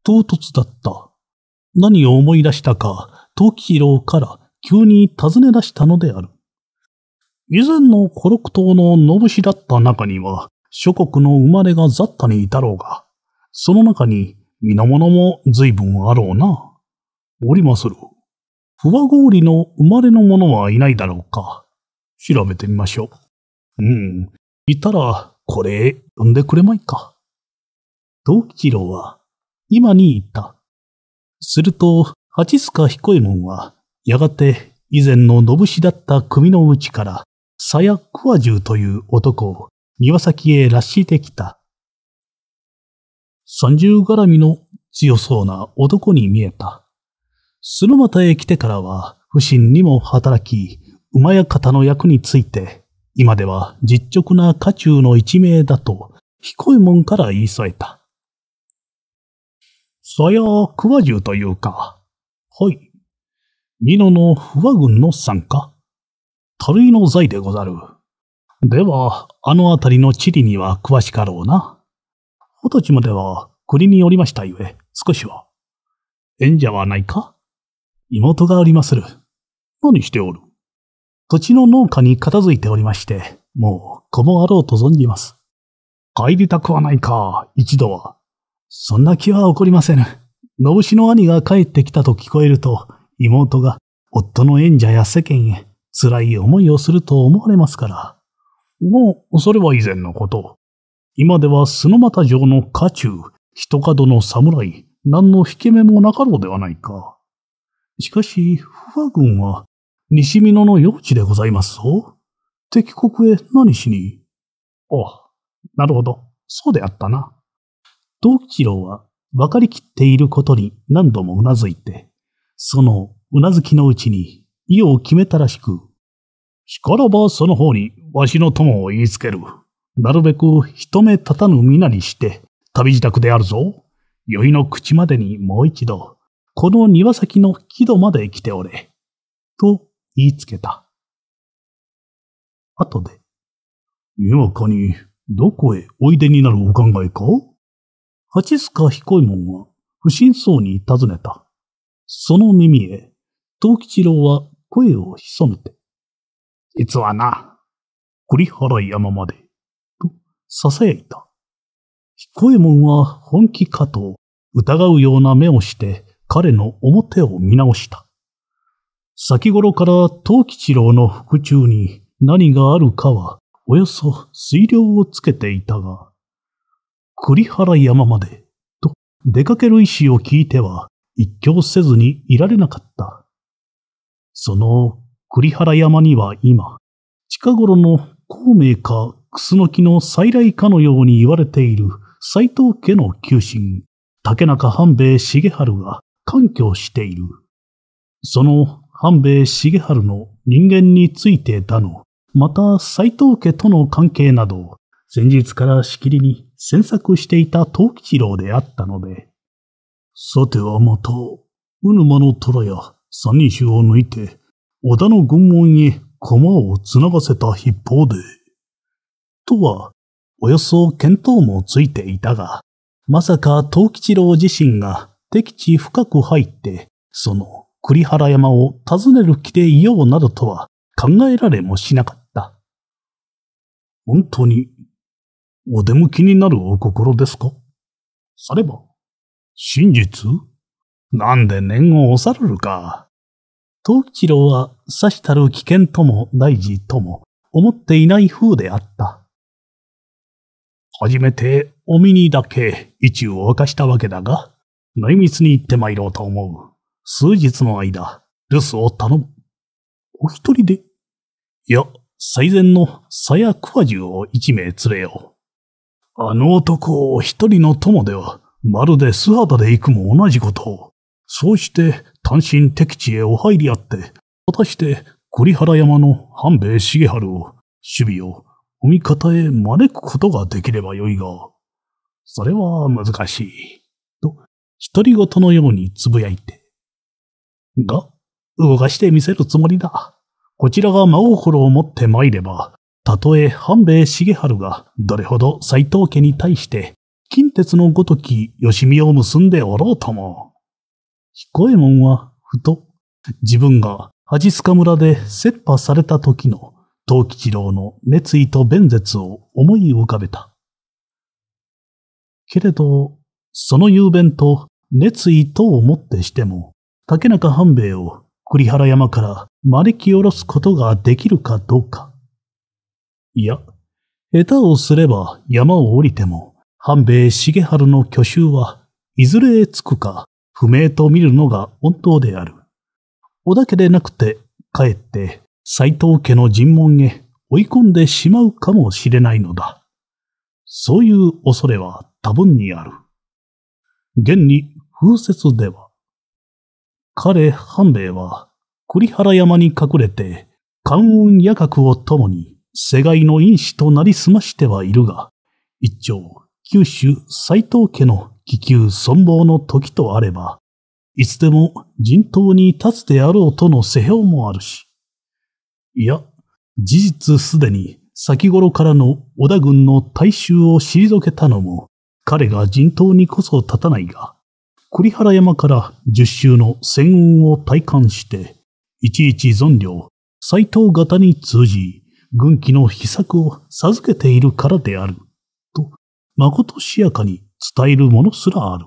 唐突だった。何を思い出したか、時郎から急に尋ね出したのである。以前のコロク島の信氏だった中には、諸国の生まれが雑多にいたろうが、その中に皆者も随分あろうな。おりまする。不和氷の生まれの者はいないだろうか。調べてみましょう。うん。いたら、これ、読んでくれまいか。藤吉郎は、今に言った。すると、八塚彦右衛門は、やがて以前の信氏だった組のうちから、鞘桑十という男を庭先へ拉してきた。三十絡みの強そうな男に見えた。駿又へ来てからは、不審にも働き、馬や方の役について、今では実直な家中の一命だと、彦右衛門から言い添えた。さや桑獣というか。はい。美濃の不和軍の参加。たるいの財でござる。では、あの辺りの地理には詳しかろうな。二十歳までは国におりましたゆえ、少しは。縁者はないか妹がおりまする。何しておる土地の農家に片付いておりまして、もう子もあろうと存じます。帰りたくはないか、一度は。そんな気は起こりません。のぶしの兄が帰ってきたと聞こえると、妹が夫の縁者や世間へ辛い思いをすると思われますから。もう、それは以前のこと。今では砂又城の家中、人角の侍、何の引け目もなかろうではないか。しかし、不破軍は、西美濃の用地でございますぞ。敵国へ何しに。ああ、なるほど。そうであったな。藤吉郎は分かりきっていることに何度もうなずいて、そのうなずきのうちに意を決めたらしく、しからばその方にわしの友を言いつける。なるべく一目立たぬ皆にして、旅自宅であるぞ。宵の口までにもう一度、この庭先の木戸まで来ておれ。と言いつけた。後で、にわかに、どこへおいでになるお考えか八塚彦右衛門は不審そうに尋ねた。その耳へ、藤吉郎は声を潜めて、実はな、栗原山まで、と囁いた。彦右衛門は本気かと疑うような目をして彼の表を見直した。先頃から藤吉郎の腹中に何があるかはおよそ水量をつけていたが、栗原山まで、と出かける意思を聞いては一興せずにいられなかった。その栗原山には今、近頃の孔明かくすのきの再来かのように言われている斎藤家の旧臣、竹中半兵衛重春が環境している。その半兵衛重春の人間についてだの、また斎藤家との関係など、先日からしきりに詮索していた藤吉郎であったので、さてはまた、鵜沼の虎や三人衆を抜いて、織田の軍門へ駒を繋がせた一方で、とは、およそ見当もついていたが、まさか藤吉郎自身が敵地深く入って、その栗原山を訪ねる気でいようなどとは考えられもしなかった。本当にお出向きになるお心ですかされば、真実なんで念を押されるか。東吉郎は、さしたる危険とも大事とも、思っていない風であった。初めて、お身にだけ、意中を明かしたわけだが、内密に行って参ろうと思う。数日の間、留守を頼む。お一人でいや、最善の鞘桑獣を一名連れよう。あの男を一人の友では、まるで素肌で行くも同じことを。そうして単身敵地へお入りあって、果たして栗原山の半兵衛重春を、守備を、お味方へ招くことができればよいが、それは難しい。と、独り言のようにつぶやいて。が、動かしてみせるつもりだ。こちらが真心を持って参れば、たとえ半兵衛重春がどれほど斎藤家に対して近鉄のごとき吉見を結んでおろうとも。彦右衛門はふと自分が恥須賀村で切羽された時の東吉郎の熱意と弁舌を思い浮かべた。けれど、その雄弁と熱意とをもってしても、竹中半兵衛を栗原山から招き下ろすことができるかどうか。いや、下手をすれば山を降りても、半兵衛重春の去就はいずれへ着くか不明と見るのが本当である。織田家でなくて、かえって斎藤家の尋問へ追い込んでしまうかもしれないのだ。そういう恐れは多分にある。現に風説では、彼半兵衛は栗原山に隠れて関運夜閣を共に世界の因子となりすましてはいるが、一朝、九州斎藤家の気球存亡の時とあれば、いつでも人頭に立つであろうとの世評もあるし。いや、事実すでに先頃からの織田軍の大衆を退けたのも、彼が人頭にこそ立たないが、栗原山から十州の戦運を体感して、いちいち存領、斎藤型に通じ、軍旗の秘策を授けているからである、と、まことしやかに伝えるものすらある。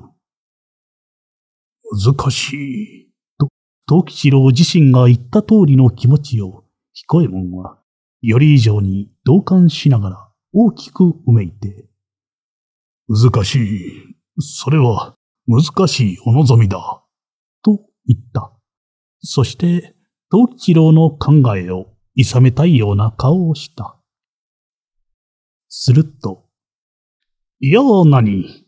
難しい、と、東吉郎自身が言った通りの気持ちを、彦右衛門は、より以上に同感しながら大きくうめいて、難しい、それは難しいお望みだ、と言った。そして、東吉郎の考えをいさめたいような顔をした。すると、いやーに、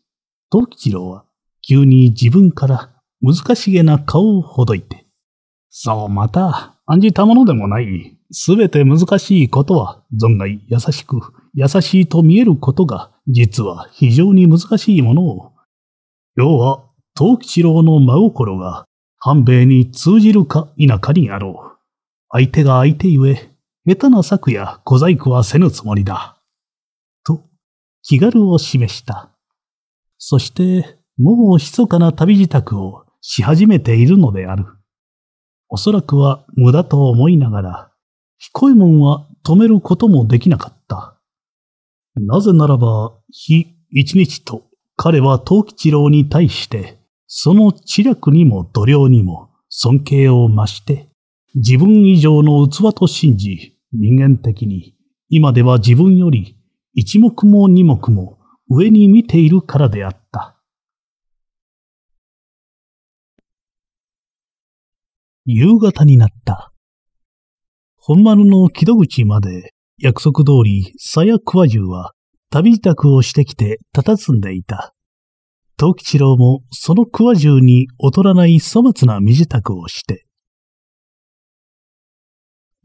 藤吉郎は急に自分から難しげな顔をほどいて、そう、また、案じたものでもない。すべて難しいことは、存外優しく、優しいと見えることが、実は非常に難しいものを。要は、藤吉郎の真心が、半兵衛に通じるか否かにあろう。相手が相手ゆえ、下手な策や小細工はせぬつもりだ。と、気軽を示した。そして、もう密かな旅支度をし始めているのである。おそらくは無駄と思いながら、彦右衛門は止めることもできなかった。なぜならば、日一日と彼は藤吉郎に対して、その知略にも度量にも尊敬を増して、自分以上の器と信じ、人間的に、今では自分より一目も二目も上に見ているからであった。夕方になった。本丸の木戸口まで約束通り、さや桑十は旅支度をしてきて佇んでいた。東吉郎もその桑十に劣らない粗末な身支度をして、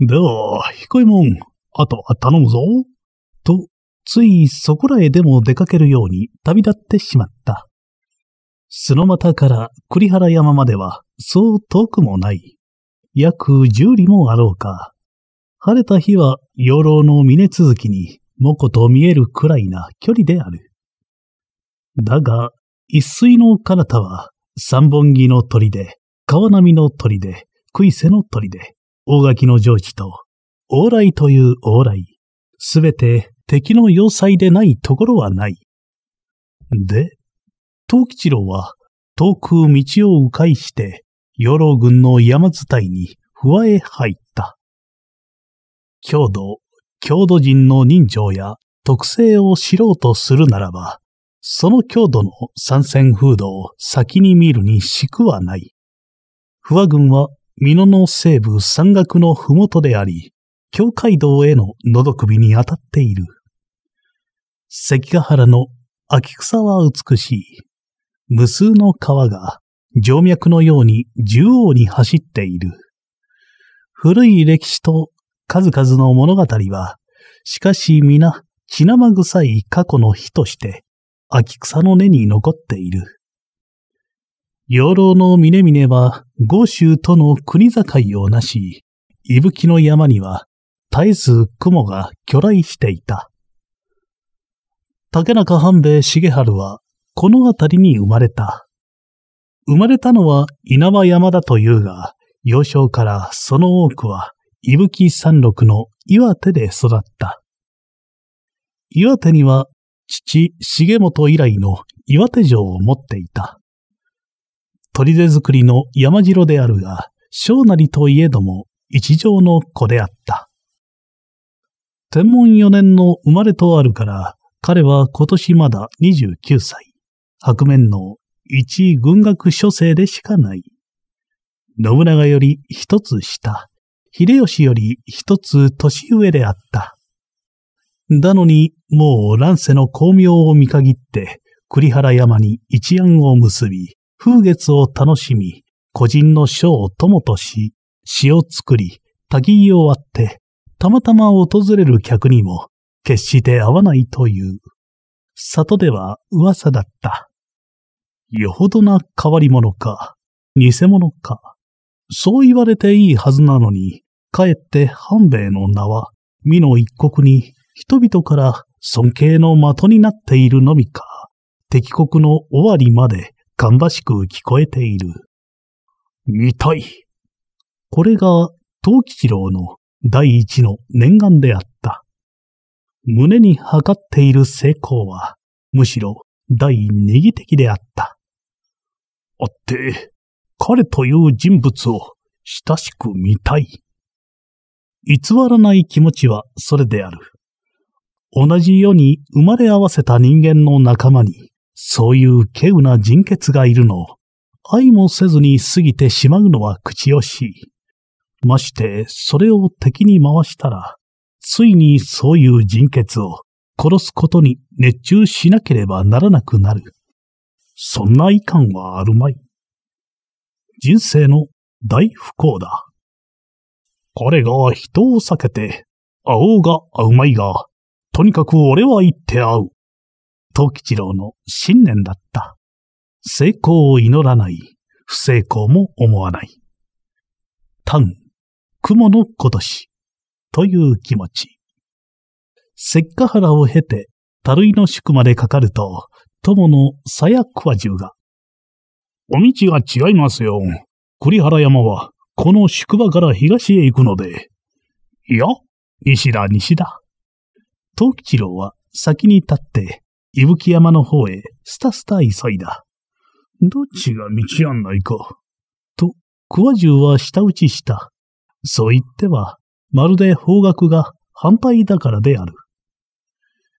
では、こいもん、あとは頼むぞ。と、ついそこらへでも出かけるように旅立ってしまった。須の股から栗原山までは、そう遠くもない。約10里もあろうか。晴れた日は養老の峰続きに、もこと見えるくらいな距離である。だが、一水の彼方は、三本木の鳥で、川波の鳥で、食い瀬の鳥で、大垣の上司と、往来という往来。すべて敵の要塞でないところはない。で、東吉郎は、遠く道を迂回して、養老軍の山伝いに不和へ入った。郷土、郷土人の人情や特性を知ろうとするならば、その郷土の参戦風土を先に見るにしくはない。不和軍は美濃の西部山岳の麓であり、境界道への喉首に当たっている。関ヶ原の秋草は美しい。無数の川が静脈のように縦横に走っている。古い歴史と数々の物語は、しかし皆血生臭い過去の日として、秋草の根に残っている。養老の峰々は豪州との国境をなし、伊吹の山には絶えず雲が巨来していた。竹中半兵衛重春はこの辺りに生まれた。生まれたのは稲葉山だというが、幼少からその多くは伊吹山麓の岩手で育った。岩手には父重本以来の岩手城を持っていた。砦作りの山城であるが、小なりといえども一条の子であった。天文4年の生まれとあるから、彼は今年まだ29歳。白面の一軍学諸生でしかない。信長より一つ下、秀吉より一つ年上であった。だのに、もう乱世の巧妙を見限って、栗原山に一案を結び、風月を楽しみ、個人の書を友とし、詩を作り、焚きを割って、たまたま訪れる客にも、決して会わないという、里では噂だった。よほどな変わり者か、偽物か、そう言われていいはずなのに、かえって半兵衛の名は、美の一国に人々から尊敬の的になっているのみか、敵国の終わりまで芳しく聞こえている。見たい。これが、東吉郎の第一の念願であった。胸に測っている成功は、むしろ第二義的であった。あって、彼という人物を親しく見たい。偽らない気持ちはそれである。同じ世に生まれ合わせた人間の仲間に、そういう稀有な人血がいるのを、愛もせずに過ぎてしまうのは口惜しい。まして、それを敵に回したら、ついにそういう人血を殺すことに熱中しなければならなくなる。そんな遺憾はあるまい。人生の大不幸だ。彼が人を避けて、会おうが会うまいが、とにかく俺は行って会う。藤吉郎の信念だった。成功を祈らない、不成功も思わない。単、雲の今年という気持ち。石ヶ原を経て、樽井の宿までかかると、友の鞘桑十が、お道が違いますよ。栗原山は、この宿場から東へ行くので。いや、西だ、西だ。東吉郎は先に立って、伊吹山の方へ、すたすた急いだ。どっちが道案内か。と、桑十は舌打ちした。そう言っては、まるで方角が反対だからである。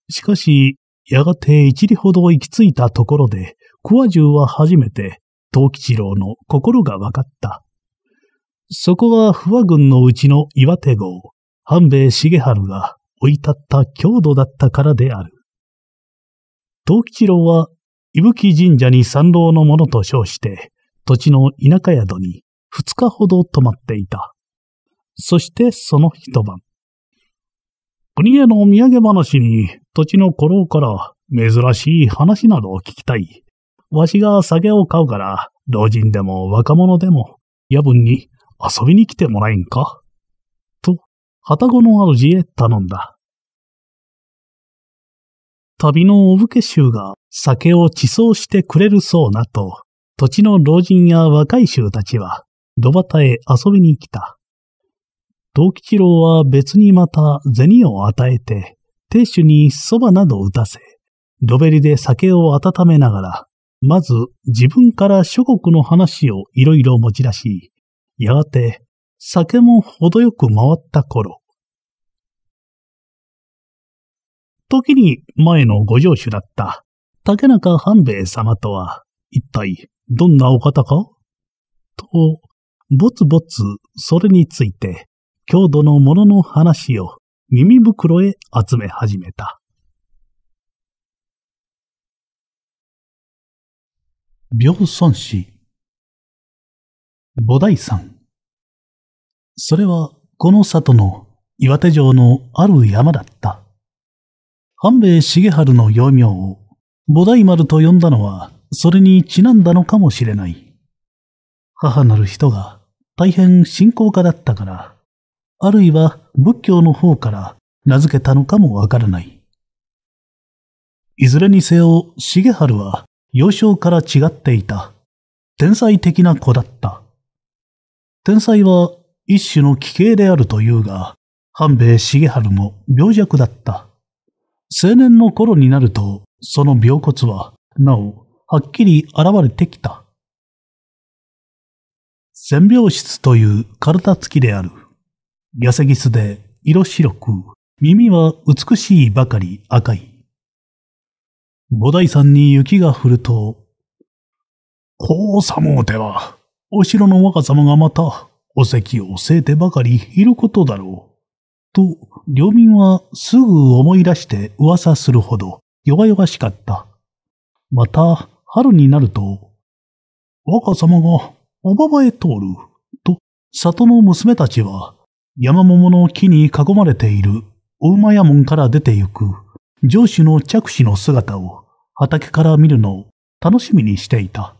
しかし、やがて一里ほど行き着いたところで、桑十は初めて、藤吉郎の心が分かった。そこは不破軍のうちの岩手号、半兵衛重春が置いたった郷土だったからである。藤吉郎は、伊吹神社に参道の者と称して、土地の田舎宿に二日ほど泊まっていた。そしてその一晩。国へのお土産話に土地の古老から珍しい話などを聞きたい。わしが酒を買うから、老人でも若者でも夜分に遊びに来てもらえんかと、旗子の主へ頼んだ。旅のお武家衆が酒を地層してくれるそうなと、土地の老人や若い衆たちは、土端へ遊びに来た。道吉郎は別にまた銭を与えて、亭主に蕎麦など打たせ、土べりで酒を温めながら、まず自分から諸国の話をいろいろ持ち出し、やがて酒も程よく回った頃、時に前のご城主だった竹中半兵衛様とは一体どんなお方かと、ぼつぼつそれについて郷土のものの話を耳袋へ集め始めた。病尊師菩提山。それはこの里の岩手城のある山だった。半兵衛重春の幼名を菩提丸と呼んだのは、それにちなんだのかもしれない。母なる人が大変信仰家だったから、あるいは仏教の方から名付けたのかもわからない。いずれにせよ、重春は幼少から違っていた。天才的な子だった。天才は一種の奇形であるというが、半兵衛重春も病弱だった。青年の頃になると、その病骨は、なお、はっきり現れてきた。千病室という体つきである。痩せぎすで色白く、耳は美しいばかり赤い。菩提山に雪が降ると、こうさもうては、お城の若様がまた、お席を据えてばかりいることだろう。と、領民はすぐ思い出して噂するほど弱々しかった。また、春になると、若様がおばばへ通ると、里の娘たちは山桃の木に囲まれているお馬屋門から出て行く上司の着手の姿を畑から見るのを楽しみにしていた。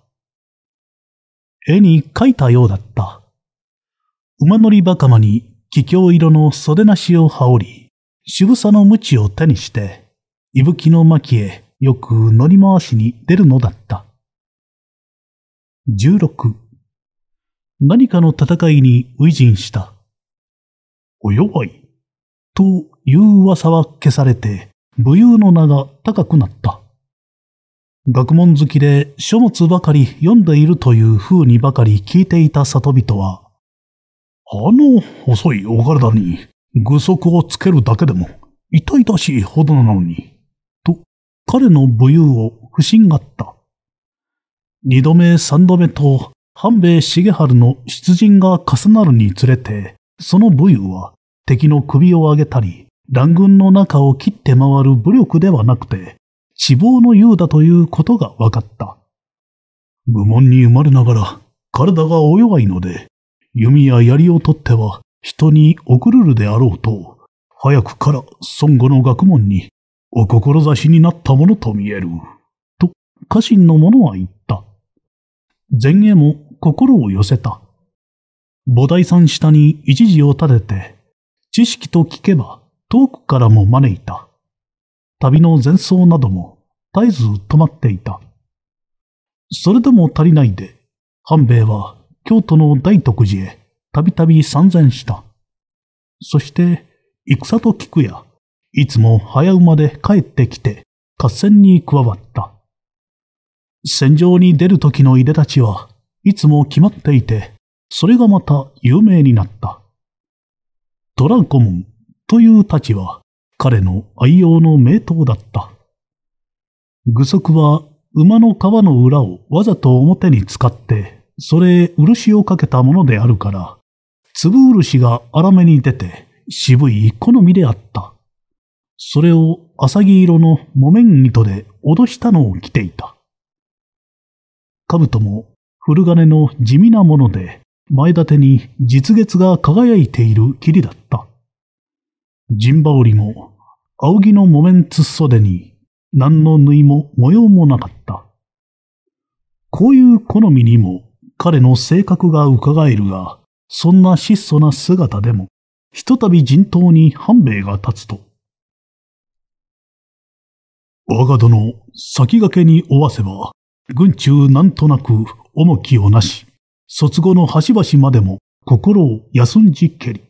絵に描いたようだった。馬乗りバカマに桔梗色の袖なしを羽織り、渋さの鞭を手にして、息吹の巻へよく乗り回しに出るのだった。16何かの戦いに初陣した。お弱い。という噂は消されて、武勇の名が高くなった。学問好きで書物ばかり読んでいるという風にばかり聞いていた里人は、あの細いお体に具足をつけるだけでも痛々しいほどなのに、と彼の武勇を不審がった。二度目三度目と半兵衛重春の出陣が重なるにつれて、その武勇は敵の首を上げたり、乱軍の中を切って回る武力ではなくて、死亡の勇だということが分かった。愚問に生まれながら体がお弱いので、弓や槍を取っては人に送るるであろうと、早くから孫悟の学問にお志になったものと見える。と、家臣の者は言った。前衛も心を寄せた。菩提山下に一時を立てて、知識と聞けば遠くからも招いた。旅の前奏なども絶えず止まっていた。それでも足りないで、半兵衛は京都の大徳寺へたびたび参戦した。そして、戦と聞くや、いつも早馬で帰ってきて、合戦に加わった。戦場に出る時のいでたちはいつも決まっていて、それがまた有名になった。ドラゴンという立ちは彼の愛用の名刀だった。具足は馬の皮の裏をわざと表に使ってそれ漆をかけたものであるから、粒漆が粗めに出て渋い好みであった。それを浅木色の木綿糸で脅したのを着ていた。兜も古金の地味なもので、前立てに実月が輝いている霧だった。陣羽織も青木の木綿つっでに何の縫いも模様もなかった。こういう好みにも彼の性格が伺えるが、そんな質素な姿でも、ひとたび人頭に半兵衛が立つと、我が殿、先駆けに追わせば、軍中なんとなく重きをなし、卒後の端々までも心を休んじっけり。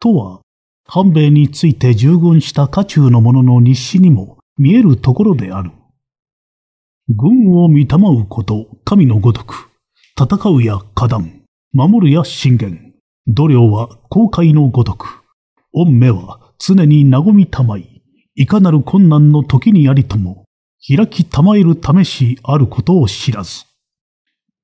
とは、半兵衛について従軍した家中の者の日誌にも見えるところである。軍を見たまうこと神のごとく、戦うや花壇、守るや信玄、度量は公開のごとく、御目は常に和みたまい、いかなる困難の時にありとも、開きたまえるためしあることを知らず。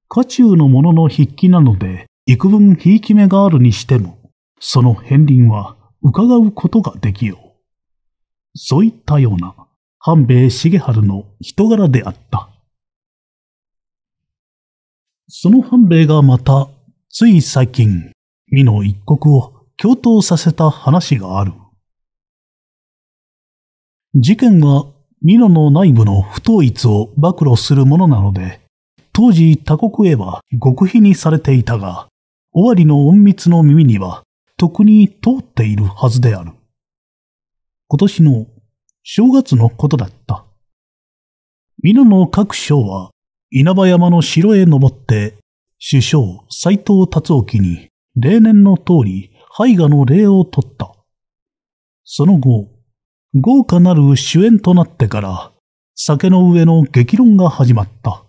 家中の者の筆記なので、幾分ひいき目があるにしても、その片鱗は伺うことができよう。そういったような、半兵重春の人柄であった。その判例がまた、つい最近、美の一国を共闘させた話がある。事件は、美濃の内部の不統一を暴露するものなので、当時他国へは極秘にされていたが、尾張の隠密の耳には、特に通っているはずである。今年の正月のことだった。美濃の各省は稲葉山の城へ登って、首相斎藤達興に例年の通り絵画の礼を取った。その後、豪華なる主演となってから、酒の上の激論が始まった。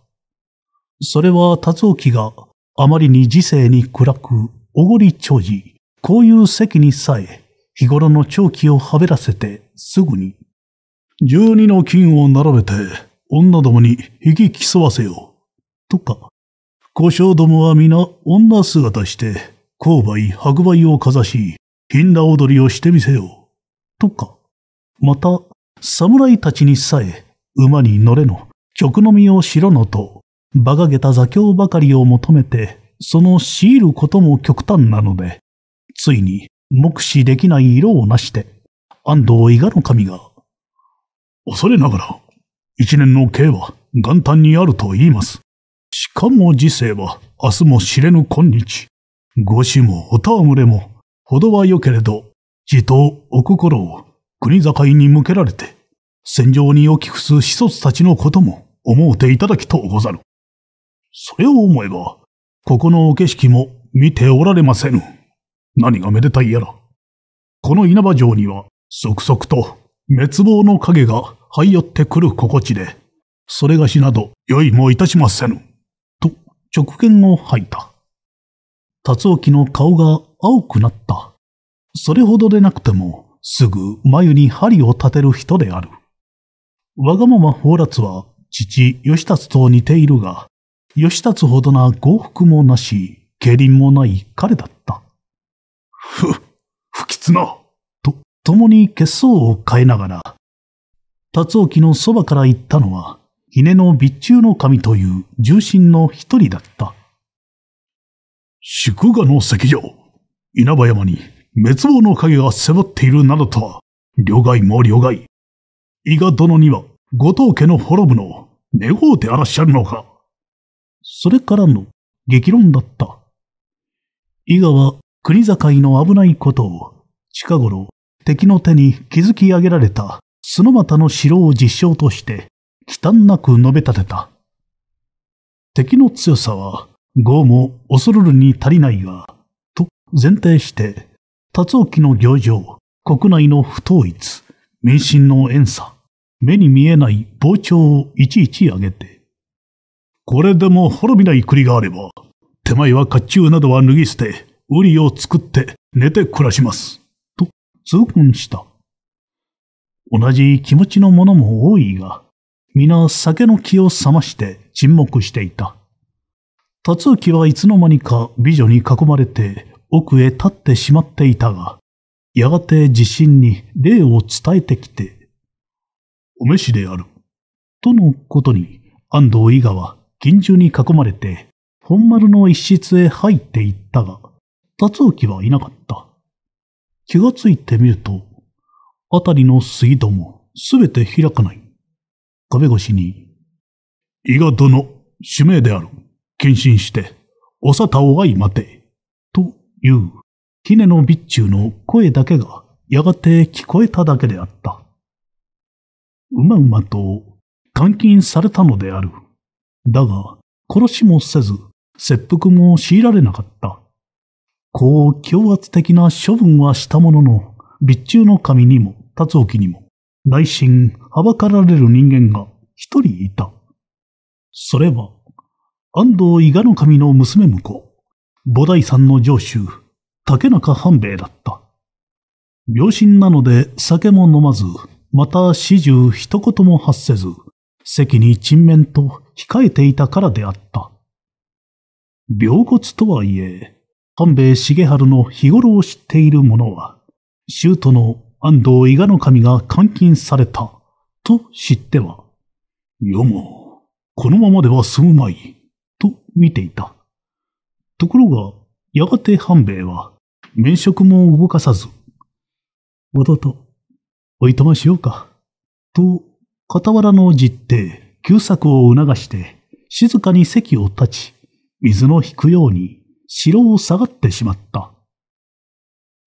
それは達興があまりに時世に暗く、おごり長寿、こういう席にさえ、日頃の長期をはべらせてすぐに、十二の金を並べて、女どもに引き競わせよう。とか、故障どもは皆女姿して、勾配、白梅をかざし、品な踊りをしてみせよう。とか、また、侍たちにさえ、馬に乗れの、曲の実を知らのと、馬鹿げた座教ばかりを求めて、その強いることも極端なので、ついに目視できない色をなして、安藤伊賀の神が、恐れながら一年の刑は元旦にあると言います。しかも時世は明日も知れぬ今日。ご死もお戯れも、ほどは良けれど、地頭お心を国境に向けられて、戦場におき伏す子卒たちのことも思うていただきとうござる。それを思えば、ここのお景色も見ておられませぬ。何がめでたいやら。この稲葉城には、そくそくと滅亡の影が這い寄ってくる心地で、それがしなど良いもいたしませぬ。と直言を吐いた。達沖の顔が青くなった。それほどでなくても、すぐ眉に針を立てる人である。わがままら達は父義達と似ているが、義達ほどな幸福もなし、下輪もない彼だった。ふ、不吉な。と、共に血相を変えながら、達興のそばから行ったのは、稲の備中の神という重臣の一人だった。祝賀の席上、稲葉山に滅亡の影が迫っているなどとは、両外も両外。伊賀殿には、五島家の滅ぶのを願うてあらっしゃるのか。それからの激論だった。伊賀は国境の危ないことを、近頃敵の手に築き上げられたすのたの城を実証として、忌憚なく述べ立てた。敵の強さは、うも恐るるに足りないが、と前提して、達沖の行情、国内の不統一、民心の遠さ、目に見えない膨張をいちいち挙げて、これでも滅びない国があれば、手前は甲冑などは脱ぎ捨て、リを作って寝て暮らします。と痛恨した。同じ気持ちの者も多いが、皆酒の気を覚まして沈黙していた。辰之はいつの間にか美女に囲まれて奥へ立ってしまっていたが、やがて自信に礼を伝えてきて、お飯である。とのことに、安藤伊賀は近所に囲まれて、本丸の一室へ入っていったが、辰之はいなかった。気がついてみると、あたりの水道もすべて開かない。壁越しに、伊賀殿、主命である。献身して、お沙汰を相待て。という、ひねの備中の声だけが、やがて聞こえただけであった。うまうまと、監禁されたのである。だが、殺しもせず、切腹も強いられなかった。こう、強圧的な処分はしたものの、備中の神にも、立つ沖にも、内心、はばかられる人間が一人いた。それは、安藤伊賀の神の娘婿、菩提さんの上州、竹中半兵衛だった。病心なので酒も飲まず、また始終一言も発せず、席に沈面と控えていたからであった。病骨とはいえ、半兵衛重春の日頃を知っている者は、衆との安藤伊賀の神が監禁された、と知っては、よも、このままでは済むまい、と見ていた。ところが、やがて半兵衛は、面色も動かさず、弟、おいとましようか、と、傍らの実定、旧作を促して、静かに席を立ち、水の引くように、城を下がってしまった。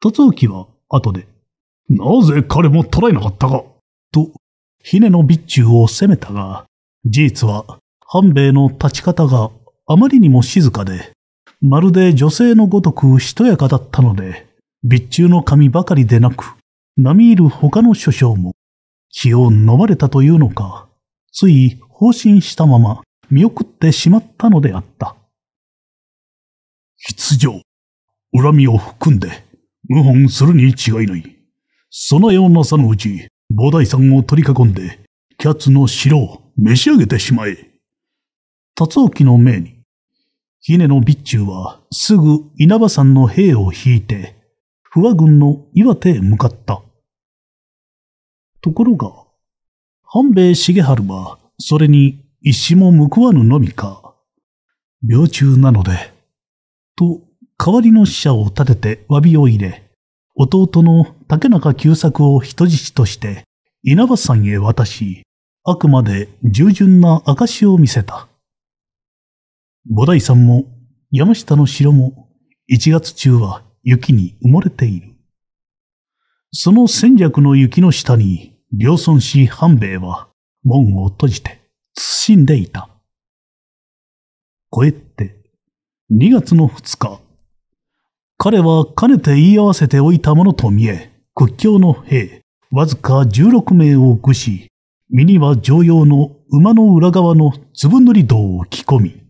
達興は後で、なぜ彼も捕らえなかったか、と、ヒネの備中を責めたが、事実は、半兵衛の立ち方があまりにも静かで、まるで女性のごとくしとやかだったので、備中の髪ばかりでなく、並みいる他の諸将も、気を飲まれたというのか、つい放心したまま見送ってしまったのであった。必情、恨みを含んで、謀反するに違いない。そのようなさのうち、菩提さんを取り囲んで、キャッツの城を召し上げてしまえ。辰沖の命に、姫の備中はすぐ稲葉山の兵を引いて、不和軍の岩手へ向かった。ところが、半兵衛重春は、それに一死も報わぬのみか、病中なので、と、代わりの使者を立てて詫びを入れ、弟の竹中久作を人質として、稲葉さんへ渡し、あくまで従順な証を見せた。五代さんも山下の城も1月中は雪に埋もれている。その戦略の雪の下に、両村市半兵衛は門を閉じて慎んでいた。こえって、2月の2日、彼はかねて言い合わせておいたものと見え、国境の兵、わずか16名を愚し、身には常用の馬の裏側の粒塗り銅を着込み、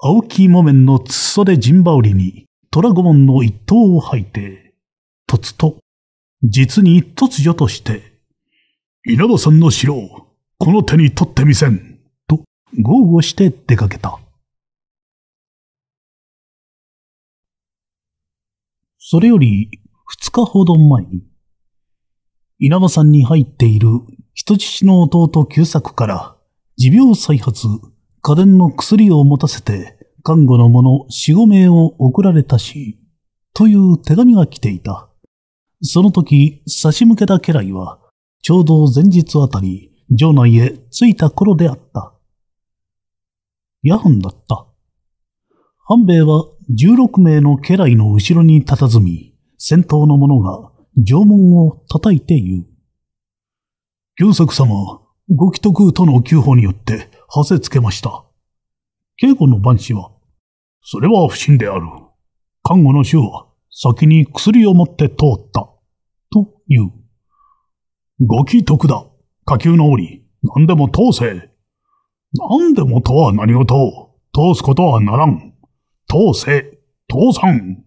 青木木綿の筒袖陣羽織に虎御門の一刀を履いて、突と、実に突如として、稲葉さんの城をこの手に取ってみせん、と豪語して出かけた。それより二日ほど前に、稲葉さんに入っている人質の弟久作から、持病再発、家電の薬を持たせて、看護の者4、5名を送られたし、という手紙が来ていた。その時、差し向けた家来は、ちょうど前日あたり、城内へ着いた頃であった。夜半だった。半兵衛は16名の家来の後ろに佇み、先頭の者が縄文を叩いて言う。九作様、ご帰徳との急報によって、はせつけました。稽古の番師は、それは不審である。看護の衆は、先に薬を持って通った。と言う。ご帰徳だ。下級の折、何でも通せ。何でもとは何事。通すことはならん。通せ。通さん。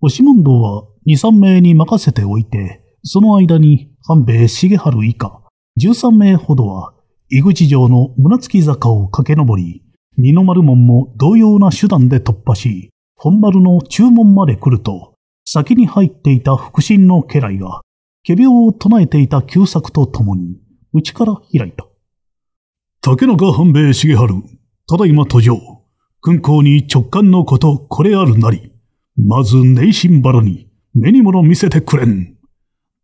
押し問答は二三名に任せておいて、その間に半兵衛重春以下、十三名ほどは、井口城の胸き坂を駆け上り、二の丸門も同様な手段で突破し、本丸の注文まで来ると、先に入っていた腹心の家来が、仮病を唱えていた旧作と共に、内から開いた。竹中半兵衛重春、ただいま途上。君公に直感のことこれあるなり。まず、ネイシンバラに、目に物見せてくれん。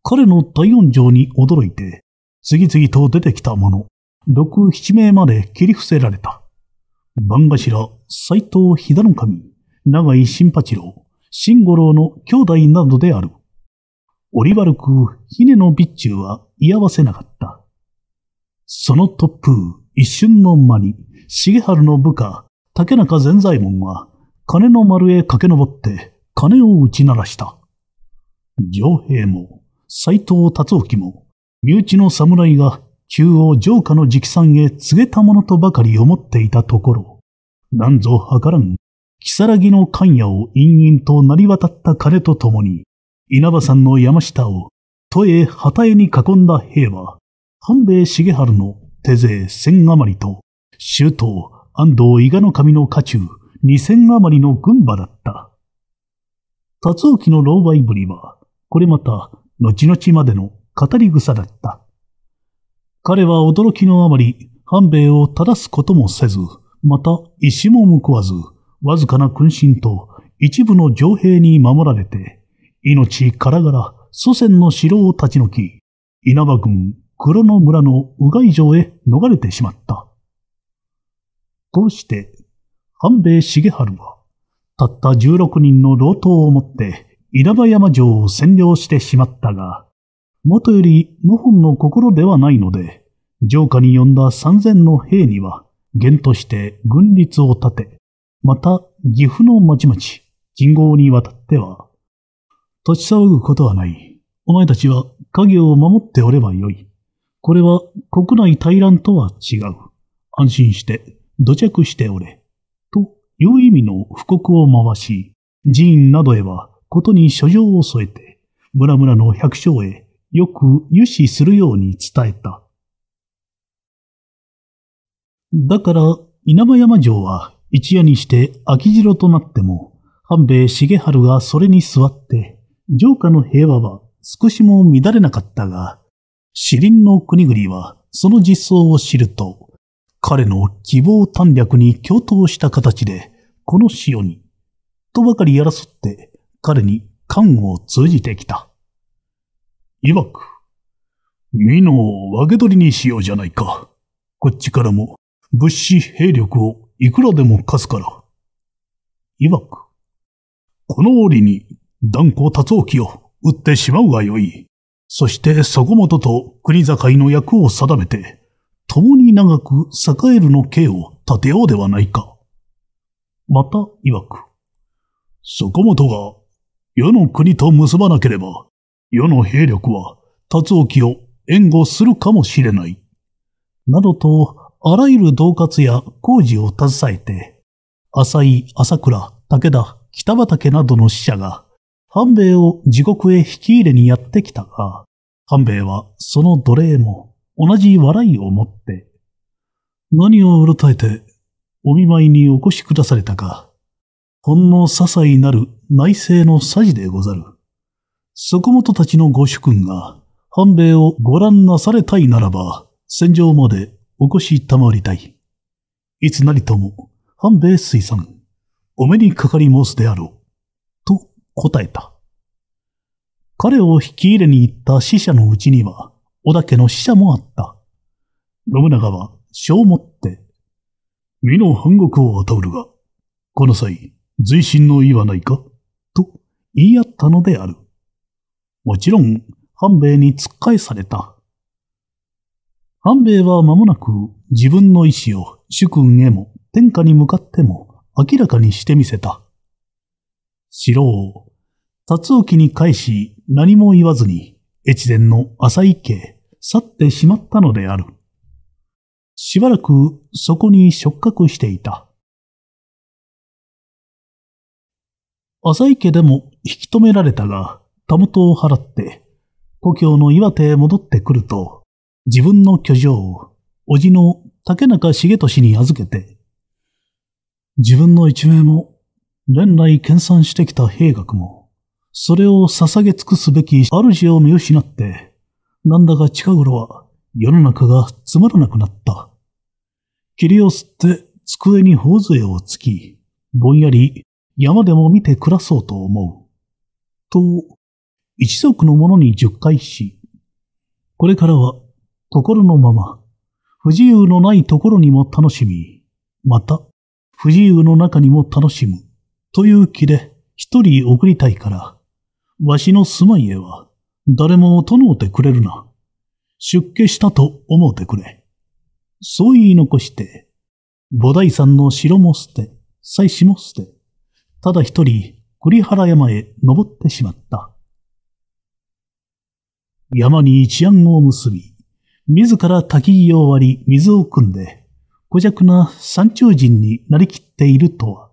彼の体温情に驚いて、次々と出てきたもの、六七名まで切り伏せられた。番頭、斎藤飛騨の神、長井新八郎、新五郎の兄弟などである。折悪く、ひねの備中は居合わせなかった。その突風、一瞬の間に、重春の部下、竹中善左衛門は、金の丸へ駆け上って金を打ち鳴らした。上兵も、斎藤達興も、身内の侍が中央城下の直参へ告げたものとばかり思っていたところ、なんぞ計らん、如月の勘夜を陰々と成り渡った金とともに、稲葉山の山下を、都へ旗絵に囲んだ兵は、半兵衛重春の手勢千余りと、周東、安藤伊賀の神の家中、2000余りの軍馬だった。達沖の狼狽ぶりは、これまた、後々までの語り草だった。彼は驚きのあまり、半兵衛を正すこともせず、また石も報わず、わずかな君臣と一部の城兵に守られて、命からがら祖先の城を立ち退き、稲葉郡黒野村のがい城へ逃れてしまった。こうして安兵衛重春は、たった16人の老頭をもって稲葉山城を占領してしまったが、もとより謀反の心ではないので、城下に呼んだ三千の兵には、源として軍律を立て、また岐阜の町々、金号にわたっては、立ち騒ぐことはない。お前たちは家業を守っておればよい。これは国内大乱とは違う。安心して、土着しておれ。良意味の布告を回し、寺院などへはことに書状を添えて、村々の百姓へよく輸死するように伝えた。だから、稲葉山城は一夜にして秋城となっても、半兵衛重春がそれに座って、城下の平和は少しも乱れなかったが、死林の国々はその実相を知ると、彼の希望短略に共闘した形で、この潮に、とばかり争って彼に勘を通じてきた。曰く、美の分け取りにしようじゃないか。こっちからも物資兵力をいくらでも貸すから。曰く、この折に断固達沖を撃ってしまうがよい。そしてそこもとと国境の役を定めて、共に長く栄えるの刑を立てようではないか。また、曰く。そこもとが、世の国と結ばなければ、世の兵力は、達沖を援護するかもしれない。などと、あらゆる恫喝や工事を携えて、浅井、朝倉、武田、北畠などの死者が、半兵衛を地獄へ引き入れにやってきたが、半兵衛はその奴隷も、同じ笑いを持って、何をうろたえて、お見舞いにお越しくだされたか、ほんの些細なる内政のさじでござる。そこもとたちのご主君が、半兵衛をご覧なされたいならば、戦場までお越し賜りたい。いつなりとも、半兵衛水産、お目にかかり申すであろう。と答えた。彼を引き入れに行った死者のうちには、織田家の死者もあった。信長は、章を持って、身の反国を与うるが、この際、随身の意はないかと言い合ったのである。もちろん、半兵衛に突っ返された。半兵衛は間もなく自分の意志を主君へも天下に向かっても明らかにしてみせた。城を、辰沖に返し何も言わずに越前の浅井家去ってしまったのである。しばらくそこに触覚していた。浅井家でも引き止められたが、たもとを払って、故郷の岩手へ戻ってくると、自分の居城を、叔父の竹中重俊に預けて、自分の一命も、連来研鑽してきた兵学も、それを捧げ尽くすべき主を見失って、なんだか近頃は世の中がつまらなくなった。霧を吸って机に頬杖をつき、ぼんやり山でも見て暮らそうと思う。と、一族の者に熟回し、これからは心のまま、不自由のないところにも楽しみ、また、不自由の中にも楽しむ、という気で一人送りたいから、わしの住まいへは誰ものうてくれるな。出家したと思うてくれ。そう言い残して、菩提山の城も捨て、妻子も捨て、ただ一人栗原山へ登ってしまった。山に一案を結び、自ら滝木を割り水を汲んで、孤弱な山中人になりきっているとは、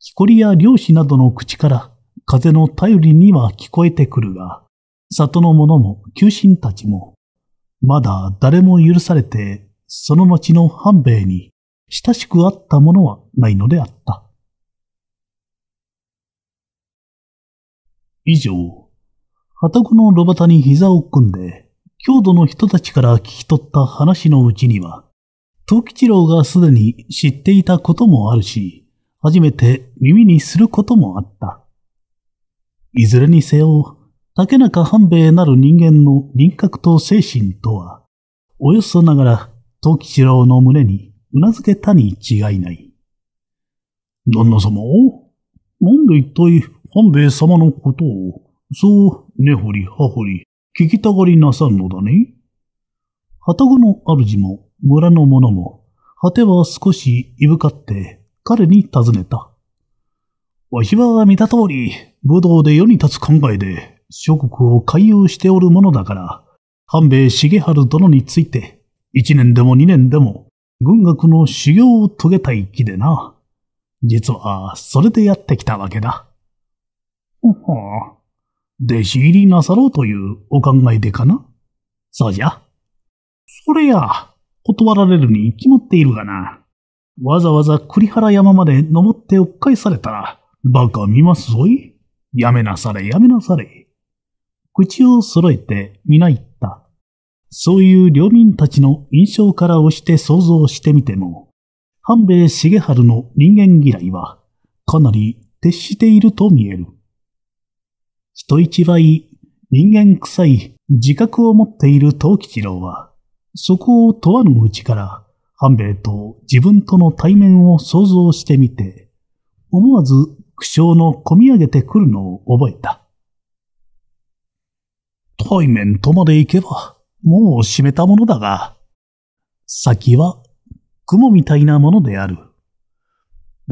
木こりや漁師などの口から風の頼りには聞こえてくるが、里の者も旧神たちも、まだ誰も許されて、その町の半兵衛に親しくあったものはないのであった。以上、畑子の炉端に膝を組んで、郷土の人たちから聞き取った話のうちには、東吉郎がすでに知っていたこともあるし、初めて耳にすることもあった。いずれにせよ、竹中半兵衛なる人間の輪郭と精神とは、およそながら、東吉郎の胸にうなずけたに違いない。旦那様なんで一体半兵衛様のことを、そう、根掘り葉掘り、聞きたがりなさるのだね。旗子の主も村の者も、果ては少しいぶかって彼に尋ねた。わしは見た通り、武道で世に立つ考えで諸国を回遊しておるものだから、半兵衛重春殿について、一年でも二年でも、軍学の修行を遂げたい気でな。実は、それでやってきたわけだ。ほほ弟子入りなさろうというお考えでかなそうじゃ。それや、断られるに決まっているがな。わざわざ栗原山まで登っておっ返されたら、馬鹿見ますぞい。やめなされ、やめなされ。口を揃えて皆言った。そういう領民たちの印象から押して想像してみても、半兵衛重春の人間嫌いはかなり徹していると見える。人一倍人間臭い自覚を持っている東吉郎は、そこを問わぬうちから半兵衛と自分との対面を想像してみて、思わず苦笑の込み上げてくるのを覚えた。背面とまで行けば、もう閉めたものだが、先は雲みたいなものである。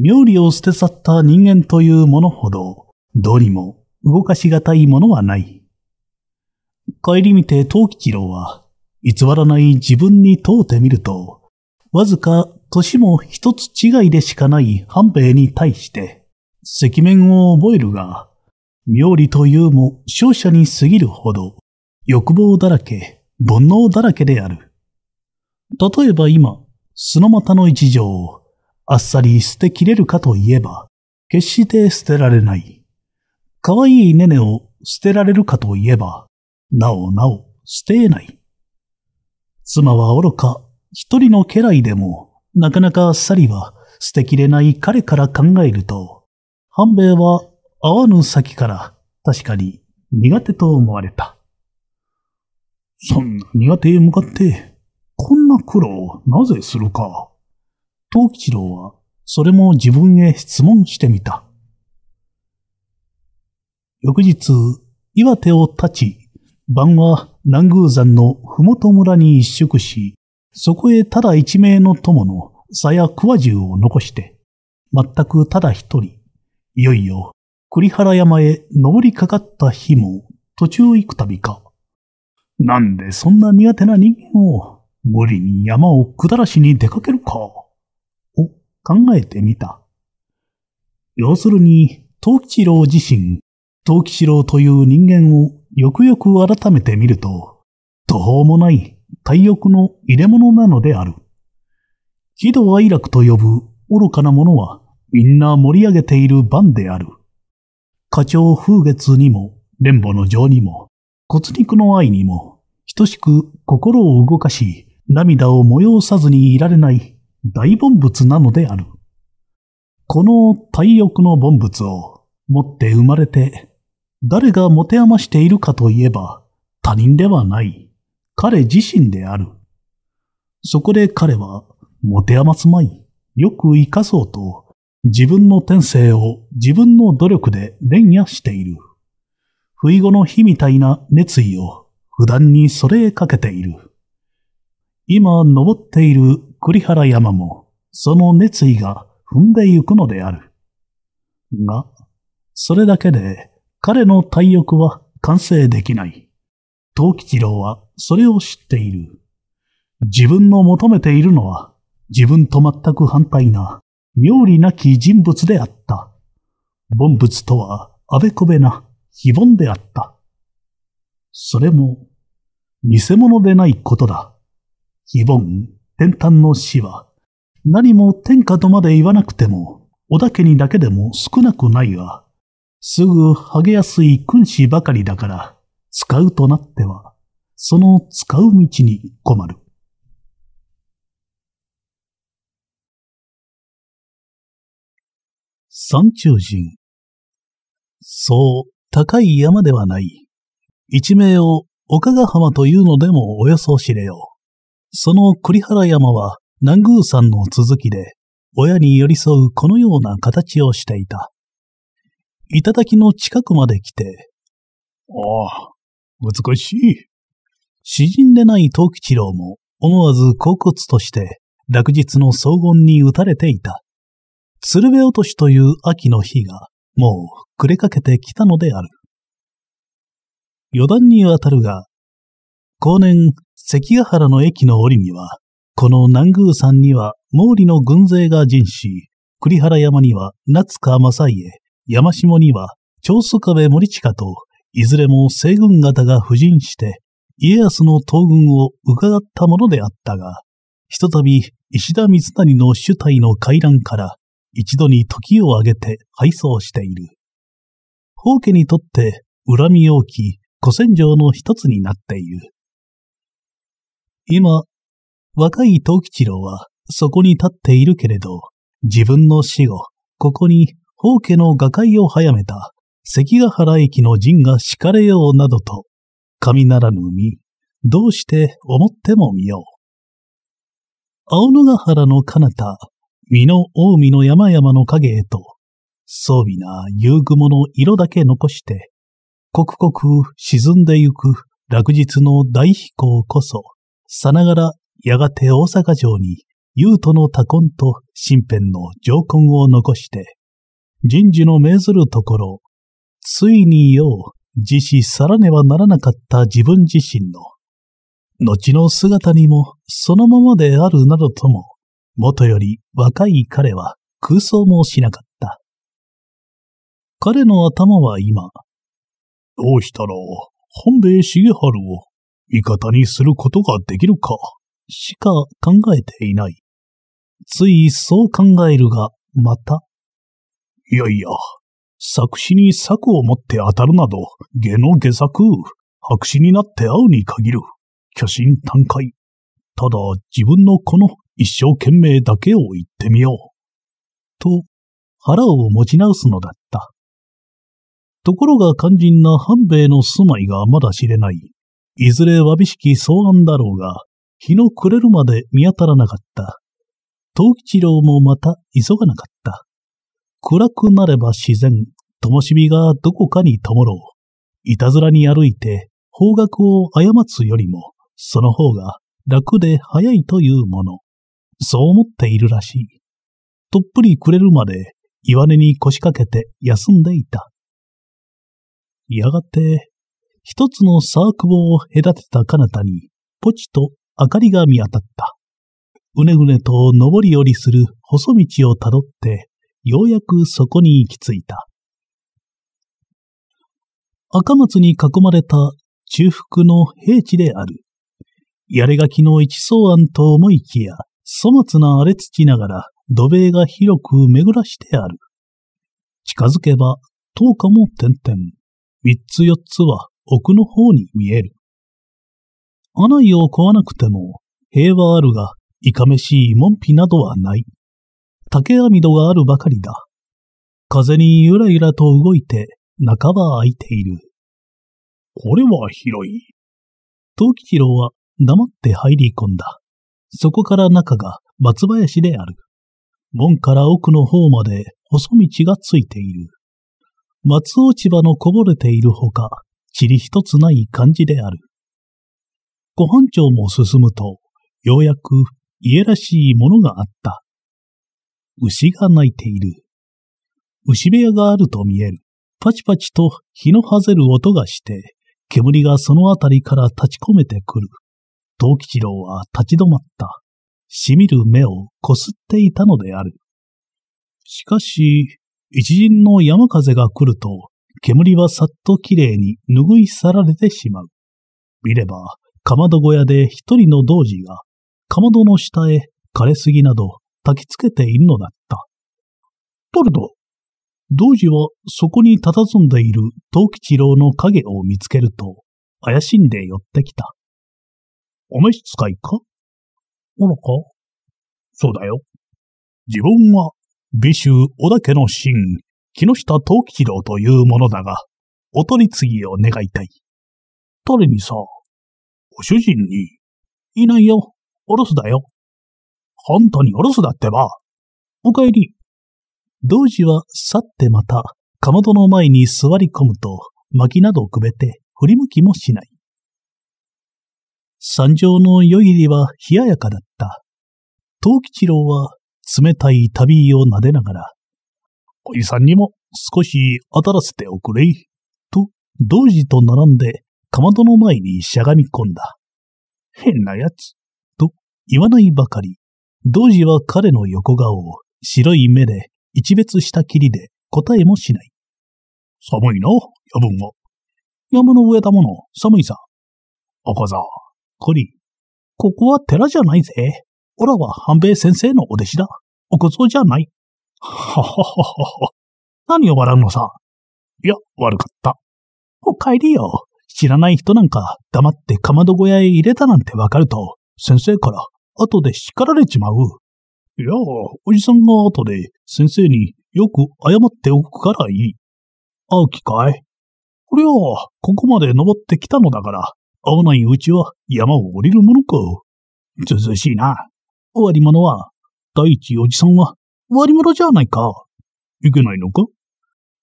妙理を捨て去った人間というものほど、どにも動かしがたいものはない。帰り見て東吉郎は、偽らない自分に問うてみると、わずか年も一つ違いでしかない半兵衛に対して、赤面を覚えるが、妙理というも勝者に過ぎるほど、欲望だらけ、煩悩だらけである。例えば今、素の股の一条をあっさり捨てきれるかといえば、決して捨てられない。可愛いネネを捨てられるかといえば、なおなお捨てえない。妻は愚か、一人の家来でも、なかなかあっさりは捨てきれない彼から考えると、半兵衛は合わぬ先から確かに苦手と思われた。そんなに手へ向かって、こんな苦労をなぜするか。藤吉郎は、それも自分へ質問してみた。翌日、岩手を立ち、晩は南宮山の麓村に一宿し、そこへただ一名の友の佐や桑重を残して、全くただ一人、いよいよ栗原山へ登りかかった日も途中行くたびか、なんでそんな苦手な人間を無理に山を下らしに出かけるかを考えてみた。要するに、東吉郎自身、東吉郎という人間をよくよく改めて見ると、途方もない大欲の入れ物なのである。喜怒哀楽と呼ぶ愚かなものはみんな盛り上げている番である。花鳥風月にも、連母の情にも、骨肉の愛にも、等しく心を動かし、涙を催さずにいられない大凡物なのである。この体欲の凡物を持って生まれて、誰が持て余しているかといえば、他人ではない、彼自身である。そこで彼は、持て余すまい、よく生かそうと、自分の天性を自分の努力で連夜している。不意後の火みたいな熱意を普段にそれへかけている。今登っている栗原山も、その熱意が踏んでゆくのである。が、それだけで彼の体欲は完成できない。東吉郎はそれを知っている。自分の求めているのは自分と全く反対な妙理なき人物であった。凡物とはあべこべな非凡であった。それも、偽物でないことだ。非凡、天端の死は、何も天下とまで言わなくても、織田家にだけでも少なくないが、すぐ剥げやすい君子ばかりだから、使うとなっては、その使う道に困る。山中人。そう、高い山ではない。一名を岡ヶ浜というのでもおよそ知れよう。その栗原山は南宮山の続きで、親に寄り添うこのような形をしていた。頂の近くまで来て、ああ、難しい。詩人でない東吉郎も思わず恍骨として落日の荘厳に打たれていた。鶴瓶落としという秋の日がもう暮れかけてきたのである。余談にわたるが、後年、関ヶ原の駅の折には、この南宮山には毛利の軍勢が陣し、栗原山には夏川正家、山下には長宗壁部森近と、いずれも西軍方が布陣して、家康の東軍を伺ったものであったが、ひとたび石田三成の主体の回覧から、一度に時を挙げて敗走している。王家にとって恨み多き古戦場の一つになっている。今、若い東吉郎はそこに立っているけれど、自分の死後、ここに王家の瓦解を早めた関ヶ原駅の陣が敷かれようなどと、神ならぬ身、どうして思っても見よう。青野ヶ原の彼方、美濃近江の山々の影へと、装備な夕雲の色だけ残して、刻々沈んでゆく落日の大飛行こそ、さながらやがて大阪城に、優斗の多根と身辺の上根を残して、人事の命ずるところ、ついによう、自死さらねばならなかった自分自身の、後の姿にもそのままであるなどとも、もとより若い彼は空想もしなかった。彼の頭は今、どうしたら、本兵衛重春を味方にすることができるか、しか考えていない。ついそう考えるが、また。いやいや、作詞に策を持って当たるなど、下の下策、白紙になって会うに限る。虚心坦懐。ただ、自分のこの一生懸命だけを言ってみよう。と、腹を持ち直すのだった。ところが肝心な半兵衛の住まいがまだ知れない。いずれわびしき草案だろうが、日の暮れるまで見当たらなかった。藤吉郎もまた急がなかった。暗くなれば自然、灯火がどこかに灯ろう。いたずらに歩いて方角を誤つよりも、その方が楽で早いというもの。そう思っているらしい。とっぷり暮れるまで、岩根に腰掛けて休んでいた。やがて、一つのサークボを隔てた彼方に、ポチと明かりが見当たった。うねうねと上り下りする細道をたどって、ようやくそこに行き着いた。赤松に囲まれた中腹の平地である。やれがきの一草案と思いきや、粗末な荒れ土ながら土塀が広く巡らしてある。近づけば、灯火も点々。三つ四つは奥の方に見える。家内を壊わなくても、平はあるが、いかめしい門扉などはない。竹網戸があるばかりだ。風にゆらゆらと動いて、半ば空いている。これは広い。東吉郎は黙って入り込んだ。そこから中が松林である。門から奥の方まで細道がついている。松落ち葉のこぼれているほか、塵一つない感じである。ご本町も進むと、ようやく家らしいものがあった。牛が鳴いている。牛部屋があると見える。パチパチと日のはぜる音がして、煙がそのあたりから立ち込めてくる。藤吉郎は立ち止まった。しみる目をこすっていたのである。しかし、一陣の山風が来ると、煙はさっときれいに拭い去られてしまう。見れば、かまど小屋で一人の童子が、かまどの下へ枯れすぎなど焚きつけているのだった。誰ど童子はそこに佇んでいる東吉郎の影を見つけると、怪しんで寄ってきた。お召使いかおらかそうだよ。自分は美州小田家の神、木下藤吉郎というものだが、お取り次ぎを願いたい。彼にさ、ご主人に、いないよ、お留守だよ。本当にお留守だってば。お帰り。道士は去ってまた、かまどの前に座り込むと、薪などをくべて振り向きもしない。山上の夜入りは冷ややかだった。藤吉郎は冷たい旅を撫でながら、おじさんにも少し当たらせておくれ。と、同時と並んで、かまどの前にしゃがみ込んだ。変なやつ。と、言わないばかり。同時は彼の横顔を白い目で一別したきりで答えもしない。寒いな、夜分は。山の上だもの、寒いさ。赤座、こり、ここは寺じゃないぜ。おらは半兵衛先生のお弟子だ。お小僧じゃない。はははは。何を笑うのさ。いや、悪かった。お帰りよ。知らない人なんか黙ってかまど小屋へ入れたなんてわかると、先生から後で叱られちまう。いや、おじさんが後で先生によく謝っておくからいい。会う機会こりゃ、ここまで登ってきたのだから、会わないうちは山を降りるものか。涼しいな。終わり者は、第一おじさんは、終わり者じゃないか。いけないのか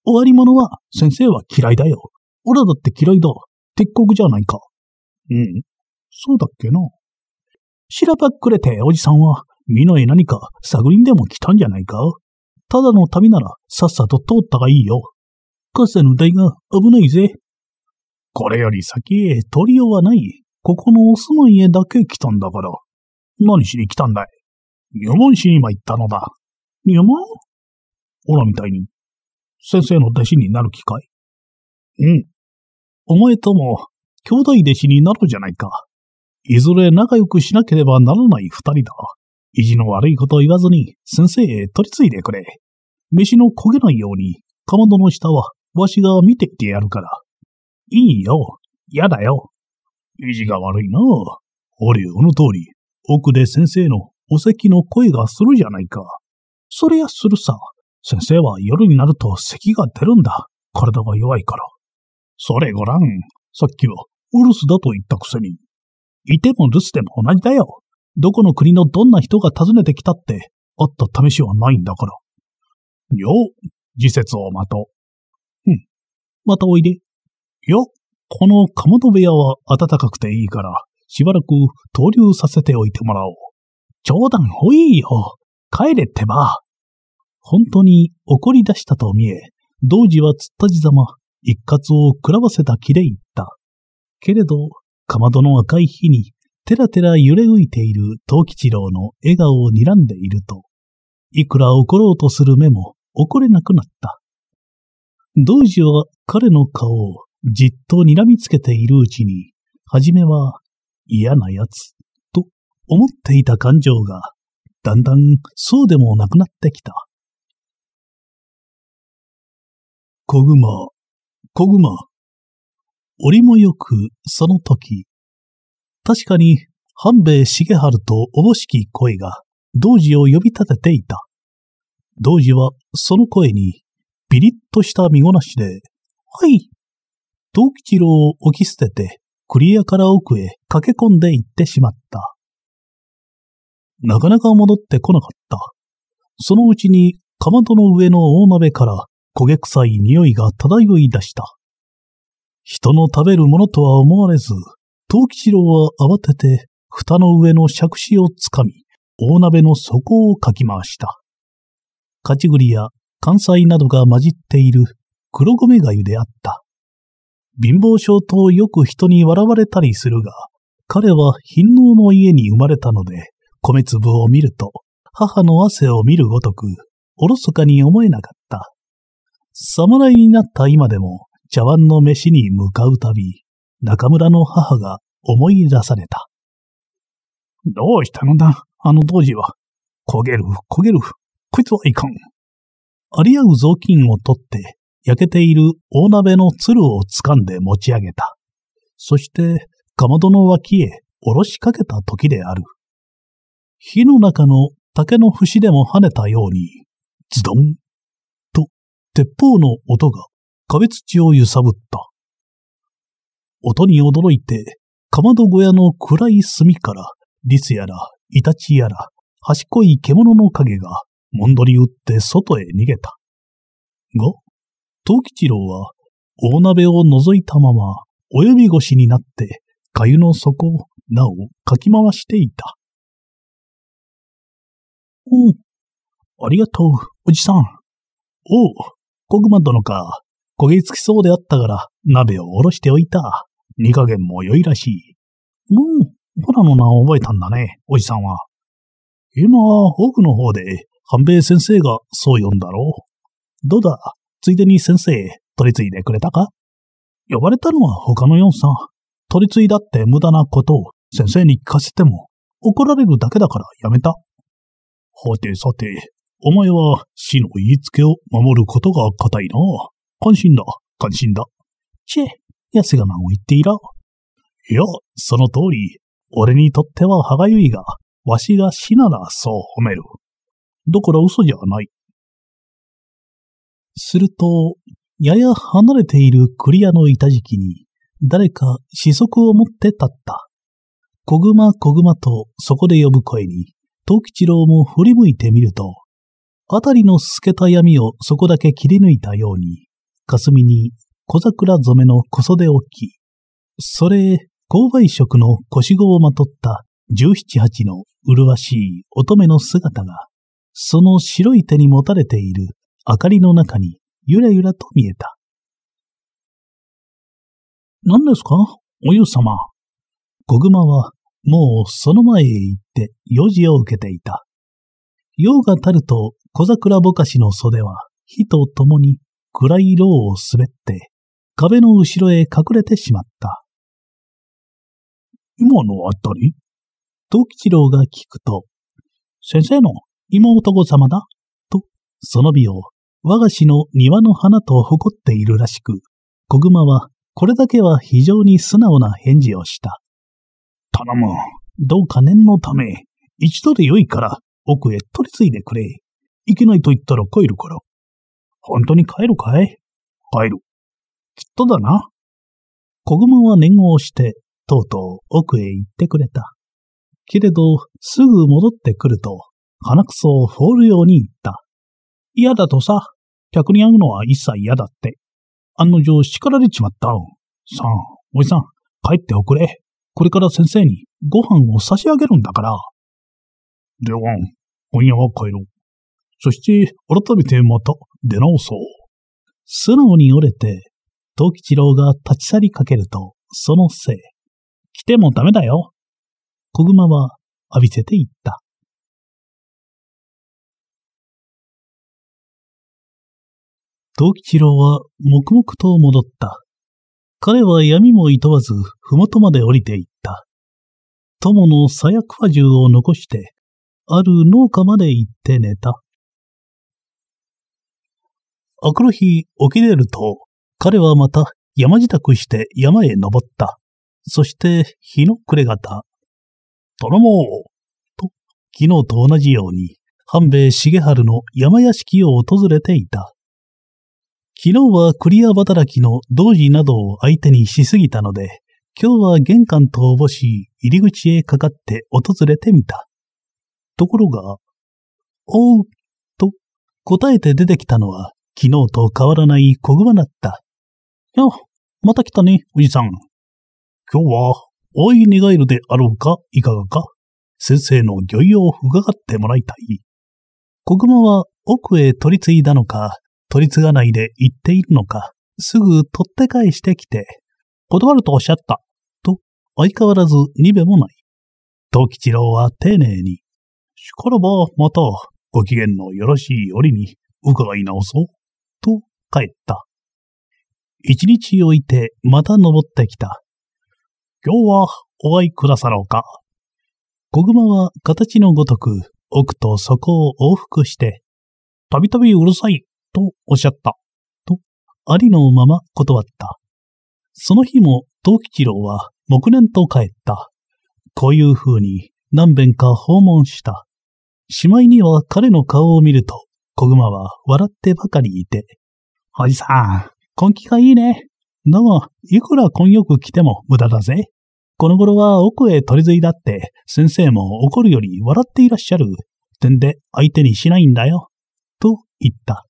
終わり者は、先生は嫌いだよ。俺だって嫌いだ。鉄国じゃないか。うん。そうだっけな。しらばっくれておじさんは、美濃へ何か探りんでも来たんじゃないかただの旅ならさっさと通ったがいいよ。河川の台が危ないぜ。これより先へ取りようはない。ここのお住まいへだけ来たんだから。何しに来たんだい入門しに今行ったのだ。入門オラみたいに、先生の弟子になる機会うん。お前とも、兄弟弟子になろうじゃないか。いずれ仲良くしなければならない二人だ。意地の悪いことを言わずに、先生へ取り継いでくれ。飯の焦げないように、かまどの下は、わしが見ていてやるから。いいよ。やだよ。意地が悪いな。あれ、あの通り、奥で先生のお席の声がするじゃないか。そりゃするさ。先生は夜になると咳が出るんだ。体が弱いから。それごらん。さっきはお留守だと言ったくせに。いても留守でも同じだよ。どこの国のどんな人が訪ねてきたって、あった試しはないんだから。よ、時節を待とう。うん。またおいで。よ、このか戸部屋は暖かくていいから、しばらく投留させておいてもらおう。冗談ほいよ。帰れってば。本当に怒り出したと見え、同時はつったじざま、一括を喰らわせた気で言った。けれど、かまどの赤い火に、てらてら揺れ浮いている藤吉郎の笑顔を睨んでいると、いくら怒ろうとする目も怒れなくなった。同時は彼の顔をじっと睨みつけているうちに、はじめは嫌なやつと思っていた感情がだんだんそうでもなくなってきた。小熊、小熊。折もよくその時、確かに半兵衛重春とおぼしき声が道時を呼び立てていた。道時はその声にピリッとした見ごなしで、はい、東吉郎を置き捨ててクリアから奥へ駆け込んで行ってしまった。なかなか戻ってこなかった。そのうちに、かまどの上の大鍋から焦げ臭い匂いが漂い出した。人の食べるものとは思われず、藤吉郎は慌てて、蓋の上の杓子をつかみ、大鍋の底をかき回した。勝ちぐりや関西などが混じっている黒米粥であった。貧乏症とよく人に笑われたりするが、彼は貧乏の家に生まれたので、米粒を見ると、母の汗を見るごとく、おろそかに思えなかった。侍になった今でも、茶碗の飯に向かうたび、中村の母が思い出された。どうしたのだ、あの当時は。焦げる、焦げる。こいつはいかん。ありあう雑巾を取って、焼けている大鍋の鶴を掴んで持ち上げた。そして、かまどの脇へ下ろしかけた時である。火の中の竹の節でも跳ねたように、ズドンと鉄砲の音が壁土を揺さぶった。音に驚いて、かまど小屋の暗い隅から、リスやら、イタチやら、賢い獣の影が、もんどり打って外へ逃げた。が、藤吉郎は、大鍋を覗いたまま、親指越しになって、かゆの底をなおかき回していた。うん。ありがとう、おじさん。おう、小熊殿か。焦げつきそうであったから、鍋をおろしておいた。煮加減も良いらしい。うん、ほらの名を覚えたんだね、おじさんは。今、奥の方で、半兵衛先生がそう呼んだろう。どうだ、ついでに先生、取り継いでくれたか呼ばれたのは他の4さん。取り継いだって無駄なことを先生に聞かせても怒られるだけだからやめた。はてさて、お前は死の言いつけを守ることが固いな。関心だ、関心だ。チェ、安我慢を言っていら。いや、その通り。俺にとっては歯がゆいが、わしが死ならそう褒める。だから嘘じゃない。すると、やや離れているクリアの板敷きに、誰か子息を持って立った。小熊小熊とそこで呼ぶ声に、東吉郎も振り向いてみると、あたりの透けた闇をそこだけ切り抜いたように、霞に小桜染めの小袖を着、それ、勾配色の腰子をまとった十七八の麗しい乙女の姿が、その白い手に持たれている明かりの中にゆらゆらと見えた。何ですかおゆ様。子熊はもうその前へ行って用事を受けていた。用がたると小桜ぼかしの袖は火と共に暗い牢を滑って壁の後ろへ隠れてしまった。今のあたり藤吉郎が聞くと、先生の妹子様だと、その美を我が市の庭の花と誇っているらしく、小熊はこれだけは非常に素直な返事をした。頼む。どうか念のため、一度で良いから奥へ取り継いでくれ。いけないと言ったら帰るから。本当に帰るかい帰る。きっとだな。小熊は念を押して、とうとう奥へ行ってくれた。けれど、すぐ戻ってくると、鼻くそを放るように言った。嫌だとさ、客に会うのは一切嫌だって。案の定叱られちまった。さあ、おじさん、帰っておくれ。これから先生にご飯を差し上げるんだから。では、今夜は帰ろう。そして、改めてまた出直そう。素直に折れて、藤吉郎が立ち去りかけると、そのせい。来てもダメだよ。小熊は浴びせていった。藤吉郎は黙々と戻った。彼は闇も厭わず、麓まで降りていった。友の鞘や銃を残して、ある農家まで行って寝た。あくる日起きれると、彼はまた山支度して山へ登った。そして日の暮れ方、頼もうと、昨日と同じように、半兵衛重春の山屋敷を訪れていた。昨日はクリア働きの同時などを相手にしすぎたので、今日は玄関とおぼし入り口へかかって訪れてみた。ところが、おう、と答えて出てきたのは昨日と変わらない小熊だった。あ、また来たね、おじさん。今日は、おいに返るであろうか、いかがか。先生の御用を伺ってもらいたい。小熊は奥へ取り継いだのか、取り継がないで言っているのか、すぐ取って返してきて、断るとおっしゃった、と相変わらずにべもない。藤吉郎は丁寧に、しからばまたご機嫌のよろしい折に伺い直そう、と帰った。一日置いてまた登ってきた。今日はお会いくださろうか。小熊は形のごとく奥と底を往復して、たびたびうるさいとおっしゃった。と、ありのまま断った。その日も、東吉郎は木年と帰った。こういう風に何遍か訪問した。しまいには彼の顔を見ると、小熊は笑ってばかりいて、おじさん、根気がいいね。だが、いくら根よく来ても無駄だぜ。この頃は奥へ取り継いだって、先生も怒るより笑っていらっしゃる。点で相手にしないんだよ。と言った。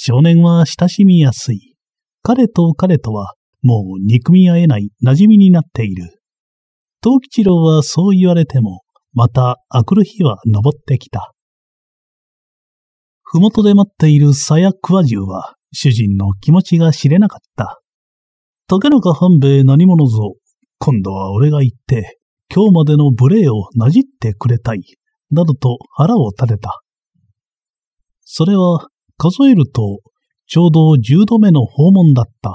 少年は親しみやすい。彼と彼とはもう憎み合えない馴染みになっている。藤吉郎はそう言われても、また明くる日は登ってきた。ふもとで待っている鞘桑獣は、主人の気持ちが知れなかった。竹中半兵衛何者ぞ。今度は俺が行って、今日までの無礼をなじってくれたい。などと腹を立てた。それは数えると、ちょうど10度目の訪問だった。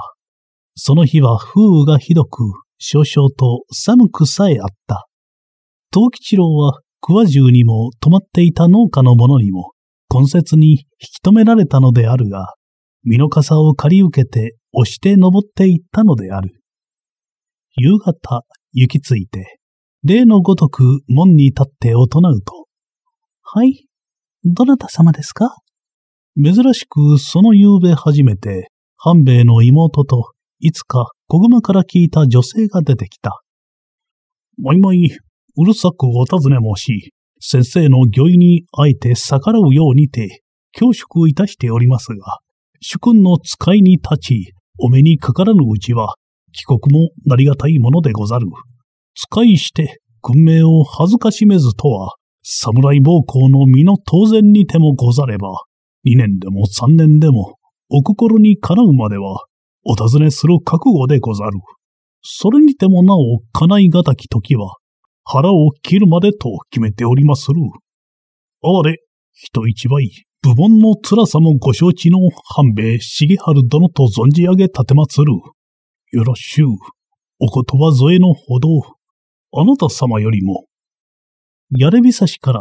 その日は風雨がひどく、少々と寒くさえあった。藤吉郎は桑十にも泊まっていた農家の者にも、根節に引き止められたのであるが、身の傘を借り受けて押して登っていったのである。夕方、行き着いて、例のごとく門に立って大人うと、はい、どなた様ですか珍しくその夕べ初めて、半兵衛の妹と、いつか小熊から聞いた女性が出てきた。毎毎、うるさくお尋ね申し、先生の御意にあえて逆らうようにて、恐縮いたしておりますが、主君の使いに立ち、お目にかからぬうちは、帰国もなりがたいものでござる。使いして、君命を恥ずかしめずとは、侍暴行の身の当然にてもござれば、2年でも3年でも、お心にかなうまでは、お尋ねする覚悟でござる。それにてもなお、叶いがたき時は、腹を切るまでと決めておりまする。あれ、人一倍、部門の辛さもご承知の半兵衛重春殿と存じ上げ立てまつる。よろしゅう、お言葉添えのほど、あなた様よりも、やれびさしから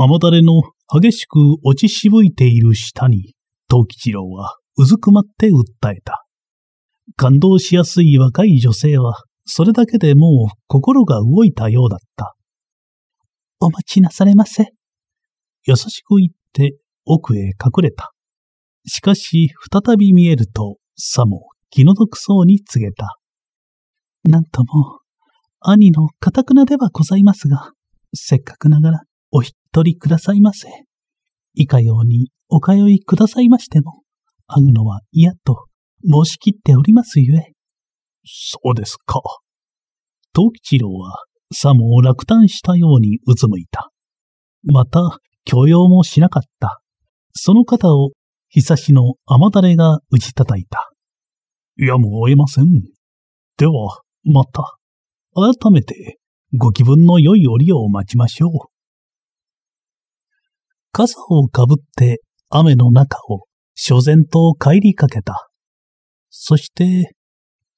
雨だれの激しく落ちしぶいている下に、藤吉郎はうずくまって訴えた。感動しやすい若い女性は、それだけでもう心が動いたようだった。お待ちなされませ。優しく言って奥へ隠れた。しかし、再び見えると、さも気の毒そうに告げた。なんとも、兄の堅くなではございますが、せっかくながらお引取りくださいませ。以下ようにお通いくださいましても、会うのは嫌と申し切っておりますゆえ。そうですか。藤吉郎はさも落胆したようにうつむいた。また、許容もしなかった。その肩を、ひさしの雨だれが打ち叩いた。やむを得ません。では、また。改めて、ご気分の良い折を待ちましょう。傘をかぶって雨の中を所然と帰りかけた。そして、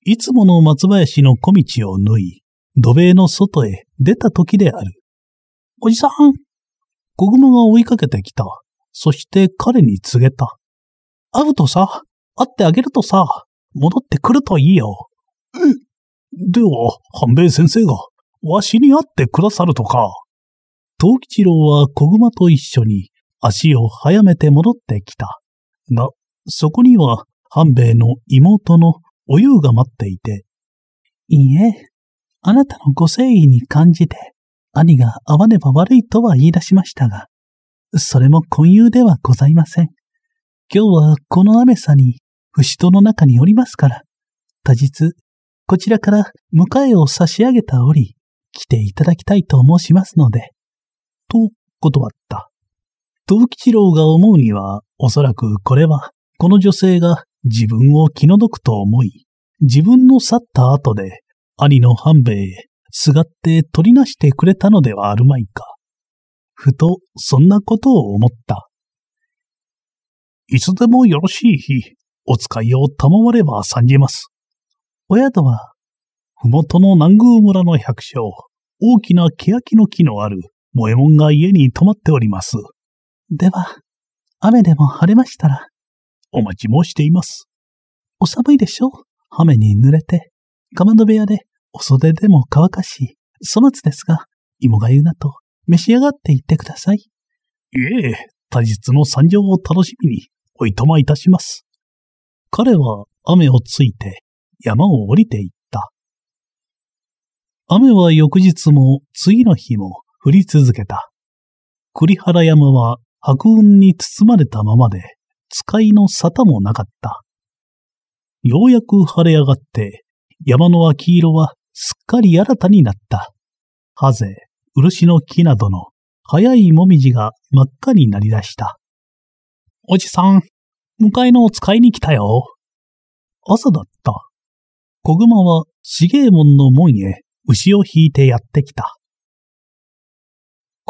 いつもの松林の小道を縫い、土塀の外へ出た時である。おじさん子熊が追いかけてきた。そして彼に告げた。会うとさ、会ってあげるとさ、戻ってくるといいよ。えでは、半兵衛先生が、わしに会ってくださるとか。藤吉郎は小熊と一緒に足を早めて戻ってきた。が、そこには半兵衛の妹のお湯が待っていて。いいえ、あなたのご誠意に感じて、兄が会わねば悪いとは言い出しましたが、それも混友ではございません。今日はこの雨さに、節との中におりますから、多日、こちらから迎えを差し上げた折、来ていただきたいと申しますので。と断った。藤吉郎が思うには、おそらくこれは、この女性が自分を気の毒と思い、自分の去った後で、兄の半兵衛へ、すがって取りなしてくれたのではあるまいか。ふと、そんなことを思った。いつでもよろしい日、お使いを賜れば参じます。お宿は、ふもとの南宮村の百姓、大きな欅の木のある萌えもんが家に泊まっております。では、雨でも晴れましたら、お待ち申しています。お寒いでしょう雨に濡れて、かまど部屋でお袖でも乾かし、粗末ですが、芋がゆなと召し上がっていってください。いえ、他日の参上を楽しみにおいとまいたします。彼は雨をついて山を降りていった。雨は翌日も次の日も降り続けた。栗原山は白雲に包まれたままで、使いの沙汰もなかった。ようやく晴れ上がって、山の秋色はすっかり新たになった。ハゼ、漆の木などの早いもみじが真っ赤になりだした。おじさん、迎えのお使いに来たよ。朝だった。小熊は茂右衛門の門へ牛を引いてやってきた。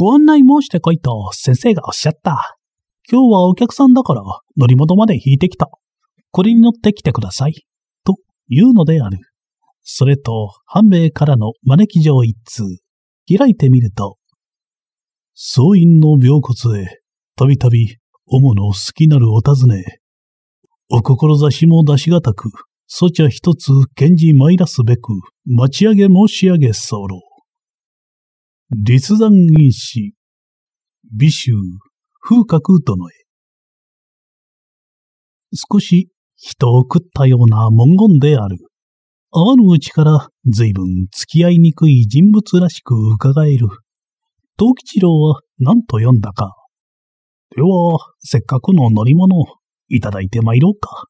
ご案内申してこいと先生がおっしゃった。今日はお客さんだから乗り物まで引いてきた。これに乗ってきてください。というのである。それと、半兵衛からの招き状一通。開いてみると、総員の病骨へ、たびたび、主の好きなるお尋ね。お志も出しがたく、そちゃ一つ、賢治参らすべく、待ち上げ申し上げ候。立山因子、美州、風格殿へ。少し人を食ったような文言である。わのうちから随分付き合いにくい人物らしく伺える。東吉郎は何と読んだか。では、せっかくの乗り物をいただいて参ろうか。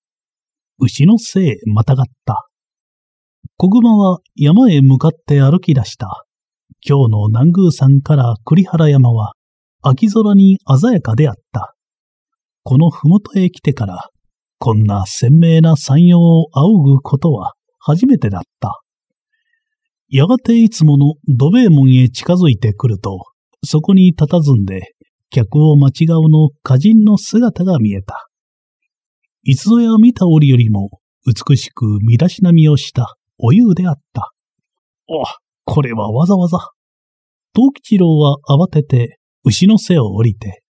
牛の背またがった。小熊は山へ向かって歩き出した。今日の南宮山から栗原山は、秋空に鮮やかであった。この麓へ来てから、こんな鮮明な山陽を仰ぐことは初めてだった。やがていつもの土衛門へ近づいてくると、そこに佇んで、客を間違うの歌人の姿が見えた。いつぞや見た折よりも美しく身だしなみをしたお湯であった。あ、これはわざわざ。東吉郎は慌てて牛の背を降りて、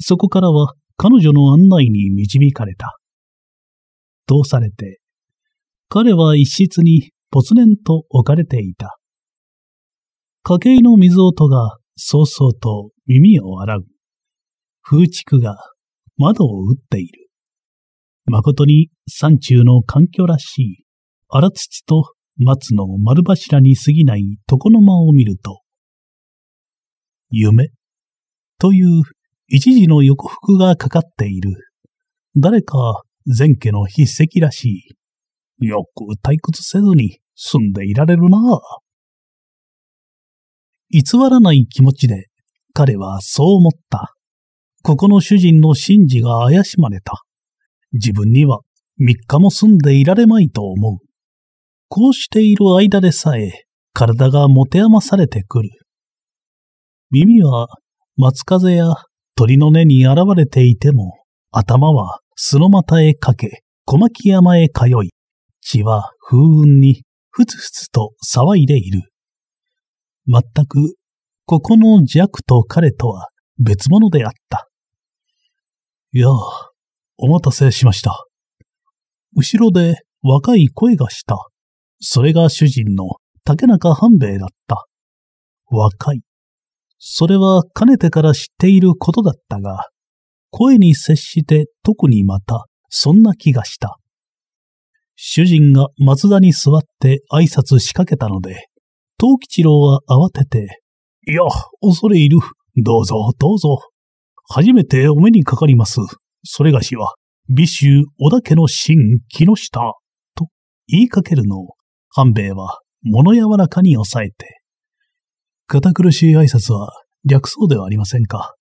そこからは彼女の案内に導かれた。どうされて、彼は一室にぽつねんと置かれていた。家計の水音がそうそうと耳を洗う。風竹が窓を打っている。誠に山中の環境らしい荒土と松の丸柱に過ぎない床の間を見ると、夢という一時の横服がかかっている。誰か前家の筆跡らしい。よく退屈せずに住んでいられるな偽らない気持ちで彼はそう思った。ここの主人の真事が怪しまれた。自分には三日も住んでいられまいと思う。こうしている間でさえ、体が持て余されてくる。耳は松風や鳥の根に現れていても、頭は巣の股へかけ、小牧山へ通い、血は風雲にふつふつと騒いでいる。全く、ここの弱と彼とは別物であった。いやあ、お待たせしました。後ろで若い声がした。それが主人の竹中半兵衛だった。若い。それはかねてから知っていることだったが、声に接して特にまた、そんな気がした。主人が松田に座って挨拶しかけたので、東吉郎は慌てて、いや、恐れいる。どうぞ、どうぞ。初めてお目にかかります。それがしは、美州小田家の新木下、と言いかけるのを、半兵衛は物柔らかに抑えて、堅苦しい挨拶は略そうではありませんか。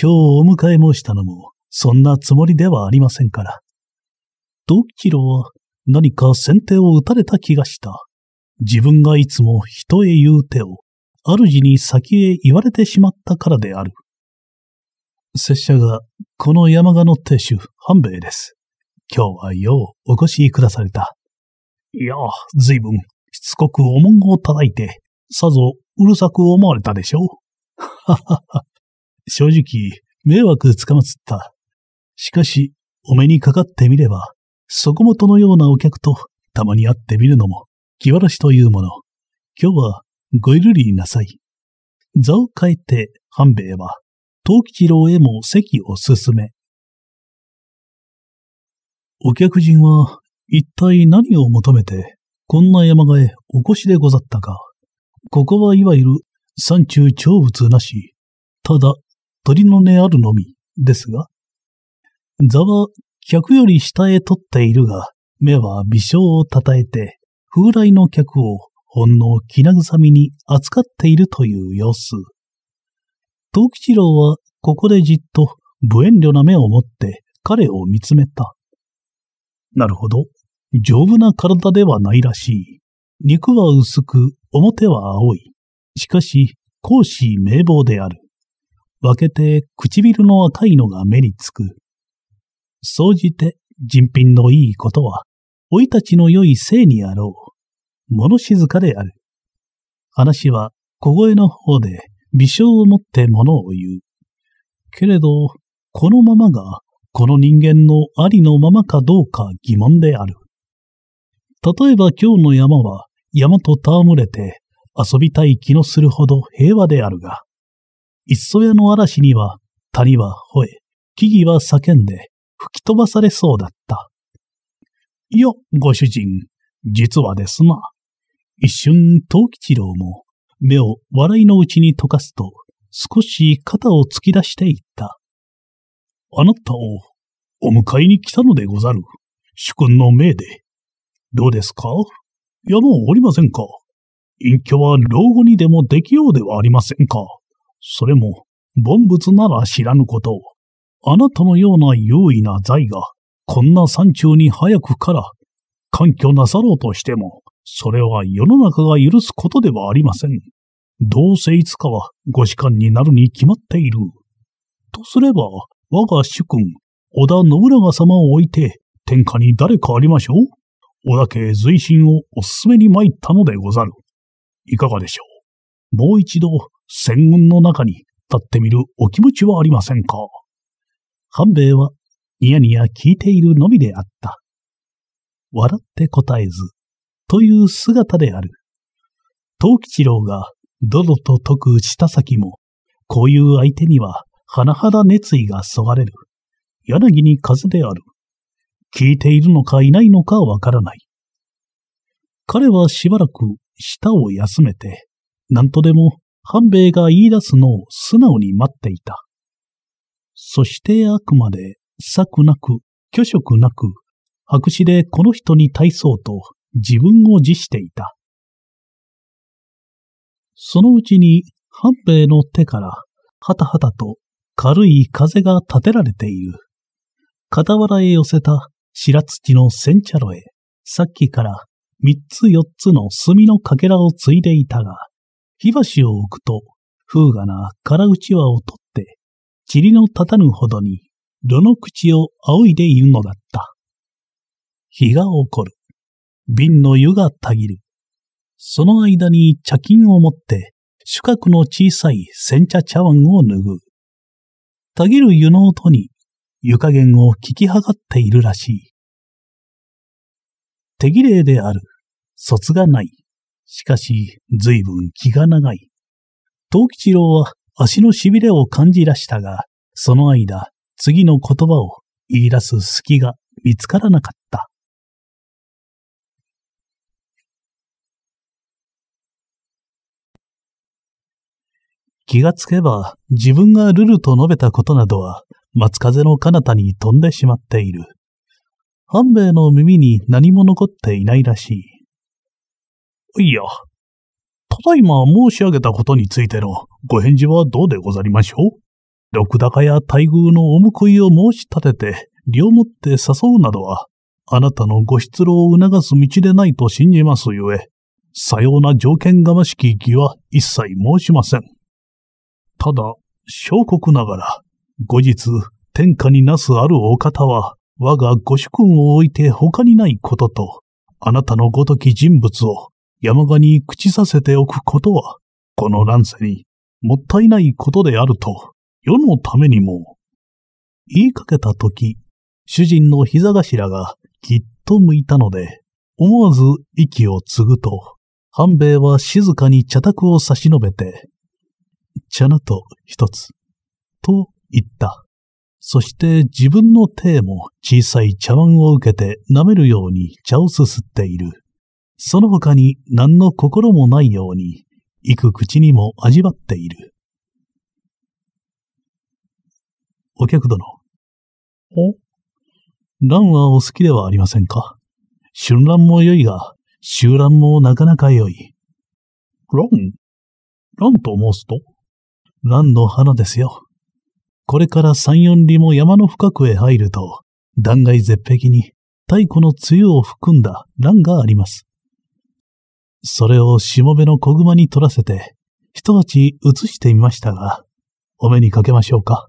今日お迎え申したのも、そんなつもりではありませんから。ドキロは何か先手を打たれた気がした。自分がいつも人へ言う手を、主に先へ言われてしまったからである。拙者が、この山鹿の亭主、半兵衛です。今日はようお越しくだされた。いや、ずいぶん、しつこくおもんを叩いて、さぞうるさく思われたでしょう。ははは。正直、迷惑つかまつった。しかし、お目にかかってみれば、そこもとのようなお客とたまに会ってみるのも、気晴らしというもの。今日は、ごゆるりなさい。座を変えて、半兵衛は、東吉郎へも席を進め。お客人は、一体何を求めて、こんな山がへお越しでござったか。ここはいわゆる山中長物なし、ただ鳥の根あるのみですが。座は客より下へ取っているが、目は微笑をたたえて、風来の客をほんの気なぐさみに扱っているという様子。東吉郎はここでじっと無遠慮な目を持って彼を見つめた。なるほど。丈夫な体ではないらしい。肉は薄く、表は青い。しかし、講師名簿である。分けて唇の赤いのが目につく。総じて人品のいいことは、老いたちの良い性にあろう。物静かである。話は小声の方で微笑をもって物を言う。けれど、このままがこの人間のありのままかどうか疑問である。例えば今日の山は山と戯れて遊びたい気のするほど平和であるが、いっそやの嵐には谷は吠え、木々は叫んで吹き飛ばされそうだった。いや、ご主人、実はですな。一瞬、藤吉郎も目を笑いのうちに溶かすと、少し肩を突き出していった。あなたをお迎えに来たのでござる。主君の命で。どうですか山やもおりませんか隠居は老後にでもできようではありませんかそれも、凡物なら知らぬことを。あなたのような優位な財が、こんな山中に早くから、環境なさろうとしても、それは世の中が許すことではありません。どうせいつかはご士官になるに決まっている。とすれば、我が主君、織田信長様を置いて、天下に誰かありましょう織田家随身をお勧めに参ったのでござる。いかがでしょうもう一度、戦軍の中に立ってみるお気持ちはありませんか半兵衛は、ニヤニヤ聞いているのみであった。笑って答えず、という姿である。藤吉郎が、どどと解く下先も、こういう相手には甚だ熱意がそがれる。柳に風である。聞いているのかいないのかわからない。彼はしばらく舌を休めて、何とでも半兵衛が言い出すのを素直に待っていた。そしてあくまで、策なく、虚職なく、白紙でこの人に対そうと自分を辞していた。そのうちに半兵衛の手からはたはたと軽い風が立てられている。傍らへ寄せた白土の煎茶炉へ、さっきから三つ四つの炭のかけらを継いでいたが、火箸を置くと風雅な空内ちを取って、塵の立たぬほどに炉の口を仰いでいるのだった。火が起こる。瓶の湯がたぎる。その間に茶巾を持って、主角の小さい煎茶茶碗を拭う。たぎる湯の音に湯加減を聞きはっているらしい。手切れである。卒がない。しかし、随分気が長い。東吉郎は足の痺れを感じらしたが、その間、次の言葉を言い出す隙が見つからなかった。気がつけば自分がルルと述べたことなどは松風の彼方に飛んでしまっている。半兵衛の耳に何も残っていないらしい。いや、ただいま申し上げたことについてのご返事はどうでござりましょう六高や大宮のお報いを申し立てて、両持って誘うなどは、あなたのご失労を促す道でないと信じますゆえ、さような条件がましき気は一切申しません。ただ、小国ながら、後日、天下になすあるお方は、我がご主君を置いて他にないことと、あなたのごとき人物を山鹿に口させておくことは、この乱世にもったいないことであると、世のためにも。言いかけたとき、主人の膝頭がぎっと向いたので、思わず息を継ぐと、半兵衛は静かに茶卓を差し伸べて、チャナと一つ、と言った。そして自分の手も小さい茶碗を受けて舐めるように茶をすすっている。その他に何の心もないように、幾口にも味わっている。お客殿。お蘭はお好きではありませんか春蘭も良いが、秋蘭もなかなか良い。蘭蘭と申すと蘭の花ですよ。これから三四里も山の深くへ入ると、断崖絶壁に太古の梅雨を含んだ蘭があります。それをしもべの小熊に取らせて、一鉢移してみましたが、お目にかけましょうか。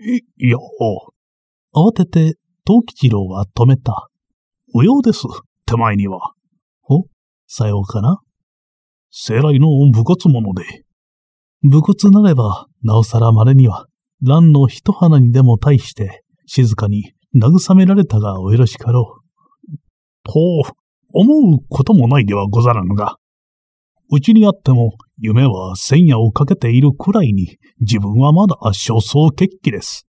い、いや、慌てて、東吉郎は止めた。無用です、手前には。お、さようかな。生来の部活者で、武骨なれば、なおさら稀には、乱の一花にでも対して、静かに慰められたがおよろしかろう。と、思うこともないではござらぬが、うちにあっても夢は千夜をかけているくらいに、自分はまだ初層決起です。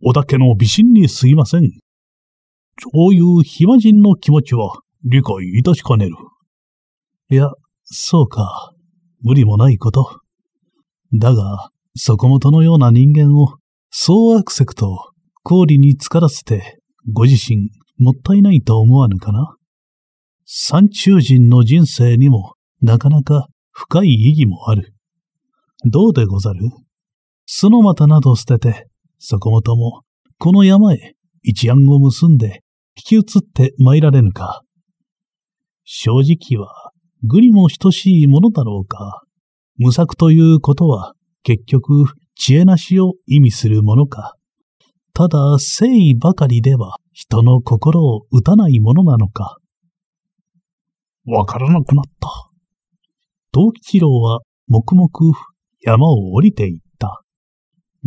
織田家の微心にすぎません。そういう暇人の気持ちは理解いたしかねる。いや、そうか。無理もないこと。だが、も本のような人間を、そうアクセクと、氷に浸からせて、ご自身、もったいないと思わぬかな。山中人の人生にも、なかなか深い意義もある。どうでござるそのまたなど捨てて、そ本も、この山へ一案を結んで、引き移って参られぬか。正直は、ぐりも等しいものだろうか。無策ということは結局知恵なしを意味するものか。ただ誠意ばかりでは人の心を打たないものなのか。わからなくなった。藤吉郎は黙々山を降りていった。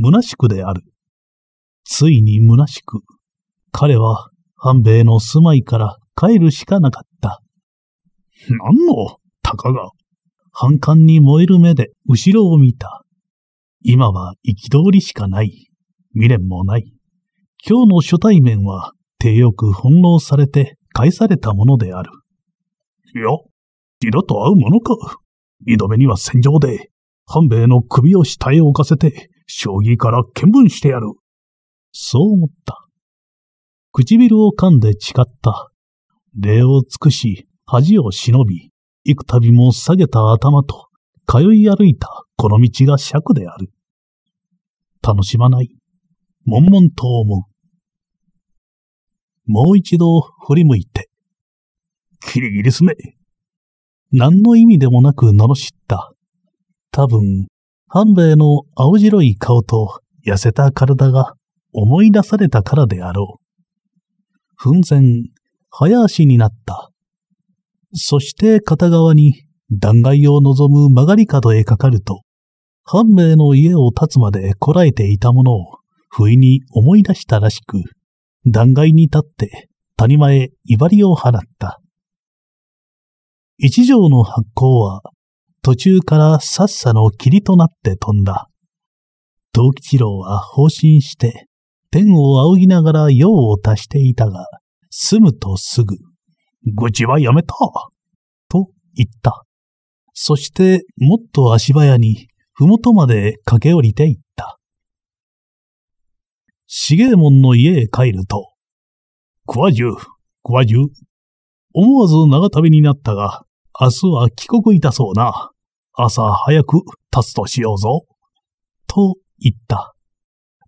虚しくである。ついに虚しく、彼は半兵衛の住まいから帰るしかなかった。何の、たかが反感に燃える目で後ろを見た。今は憤りしかない。未練もない。今日の初対面は、手よく翻弄されて返されたものである。いや、二度と会うものか。二度目には戦場で、半兵衛の首を下へ置かせて、将棋から見分してやる。そう思った。唇を噛んで誓った。礼を尽くし、恥を忍び、幾度も下げた頭と、通い歩いたこの道が尺である。楽しまない。悶々と思う。もう一度振り向いて。キリギリスめ。何の意味でもなく罵った。多分、半兵衛の青白い顔と痩せた体が思い出されたからであろう。奮然、早足になった。そして片側に断崖を望む曲がり角へかかると、半兵衛の家を立つまでこらえていたものを、不意に思い出したらしく、断崖に立って谷間へ威張りを放った。一条の発行は、途中からさっさの霧となって飛んだ。藤吉郎は放心して、天を仰ぎながら用を足していたが、住むとすぐ、愚痴はやめた。と言った。そしてもっと足早に麓まで駆け下りていった。げ右衛門の家へ帰ると、わじゅう。思わず長旅になったが、明日は帰国いたそうな。朝早く立つとしようぞ。と言った。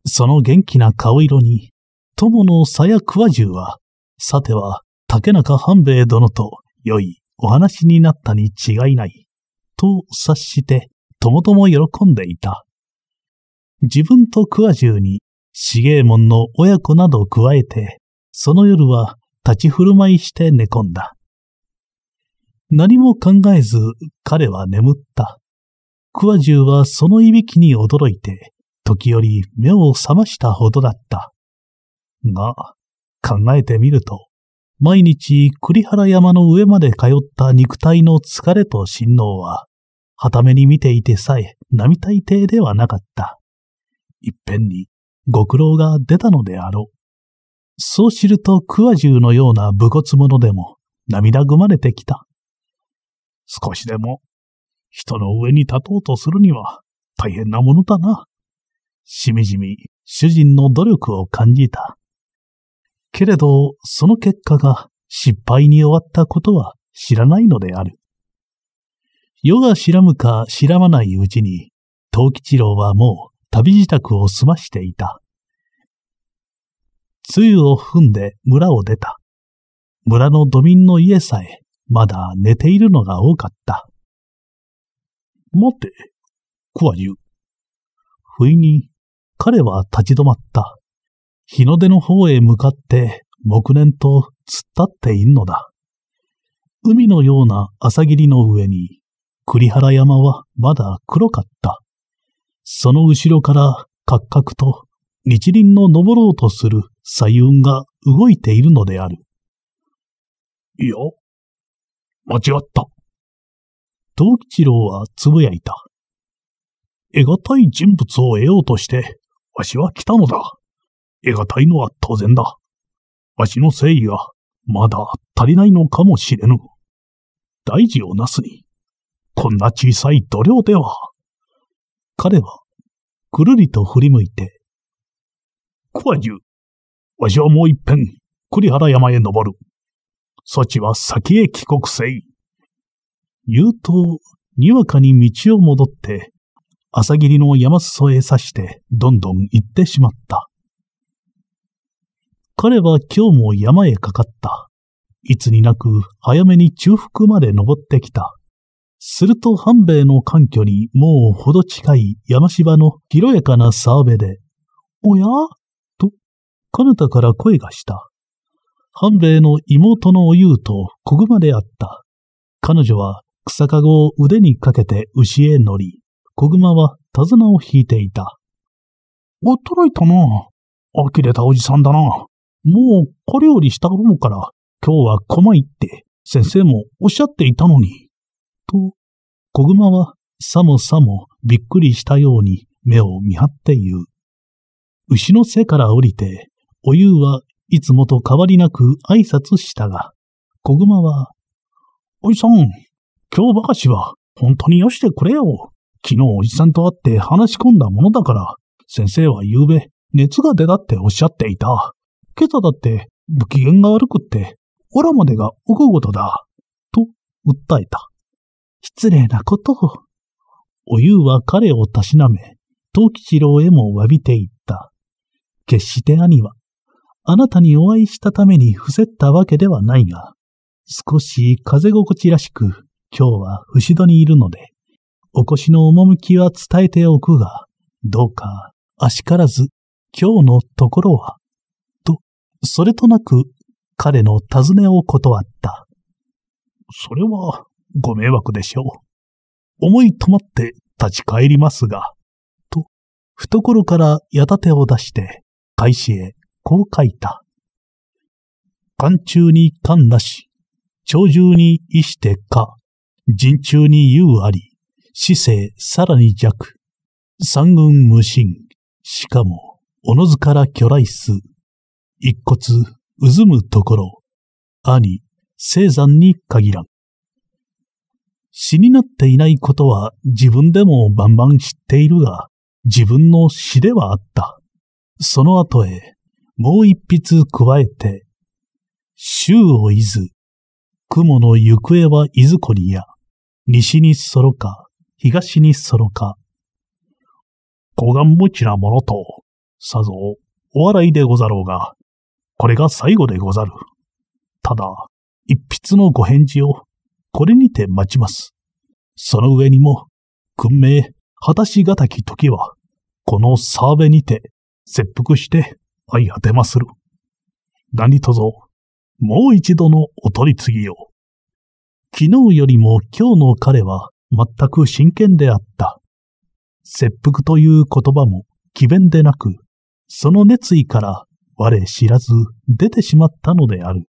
その元気な顔色に、友の鞘ゅうは、さては竹中半兵衛殿と良いお話になったに違いない、と察して、ともとも喜んでいた。自分と桑十に、四右衛門の親子などを加えて、その夜は立ち振る舞いして寝込んだ。何も考えず彼は眠った。桑十はそのいびきに驚いて、時折目を覚ましたほどだった。が、考えてみると、毎日栗原山の上まで通った肉体の疲れと心脳は、はために見ていてさえ並大抵ではなかった。いっぺんにご苦労が出たのであろう。そう知ると桑十のような武骨者でも涙ぐまれてきた。少しでも人の上に立とうとするには大変なものだな。しみじみ主人の努力を感じた。けれど、その結果が失敗に終わったことは知らないのである。世が知らむか知らまないうちに、東吉郎はもう旅支度を済ましていた。つゆを踏んで村を出た。村の土民の家さえ、まだ寝ているのが多かった。待て、クワユ。不意に、彼は立ち止まった。日の出の方へ向かって木蓮と突っ立っているのだ。海のような朝霧の上に、栗原山はまだ黒かった。その後ろからカッカクと日輪の登ろうとする彩雲が動いているのである。いや、間違った。藤吉郎はつぶやいた。得難い人物を得ようとして、わしは来たのだ。得たいのは当然だ。わしの誠意は、まだ足りないのかもしれぬ。大事をなすに、こんな小さい度量では。彼は、くるりと振り向いて、クワジュ、わしはもう一遍、栗原山へ登る。そちは先へ帰国せい。言うと、にわかに道を戻って、朝霧の山裾へ刺して、どんどん行ってしまった。彼は今日も山へかかった。いつになく早めに中腹まで登ってきた。すると半兵衛の環境にもうほど近い山芝の広やかな沢辺で、おやと、彼方から声がした。半兵衛の妹のおゆうと小熊であった。彼女は草加ごを腕にかけて牛へ乗り、小熊は手綱を引いていた。驚いたな。呆れたおじさんだな。もうこれより下頃から今日は来ないって先生もおっしゃっていたのに。と、小熊はさもさもびっくりしたように目を見張って言う。牛の背から降りて、お湯はいつもと変わりなく挨拶したが、小熊は、おじさん、今日ばかしは本当によしてくれよ。昨日おじさんと会って話し込んだものだから、先生は昨べ熱が出たっておっしゃっていた。今朝だって機嫌が悪くって、オラまでがおごごとだ、と訴えた。失礼なことを。おゆうは彼をたしなめ、藤吉郎へも詫びていった。決して兄は、あなたにお会いしたために伏せったわけではないが、少し風心地らしく、今日は死戸にいるので、お越しの趣は伝えておくが、どうか、あしからず、今日のところは。それとなく彼の尋ねを断った。それはご迷惑でしょう。思い止まって立ち帰りますが、と、懐から矢立てを出して、開始へこう書いた。間中に勘なし、長中に意してか、人中に勇あり、死生さらに弱、三軍無心、しかも、おのずから巨来数、一骨、うずむところ、兄、生産に限らん。死になっていないことは自分でもバンバン知っているが、自分の死ではあった。その後へ、もう一筆加えて、衆をいず、雲の行方はいずこにや、西にそろか、東にそろか。小願持ちな者と、さぞ、お笑いでござろうが、これが最後でござる。ただ、一筆のご返事を、これにて待ちます。その上にも、訓命、果たしがたき時は、この澤部にて、切腹して相果てまする。何とぞ、もう一度のお取り次ぎを。昨日よりも今日の彼は全く真剣であった。切腹という言葉も奇弁でなく、その熱意から我知らず出てしまったのである。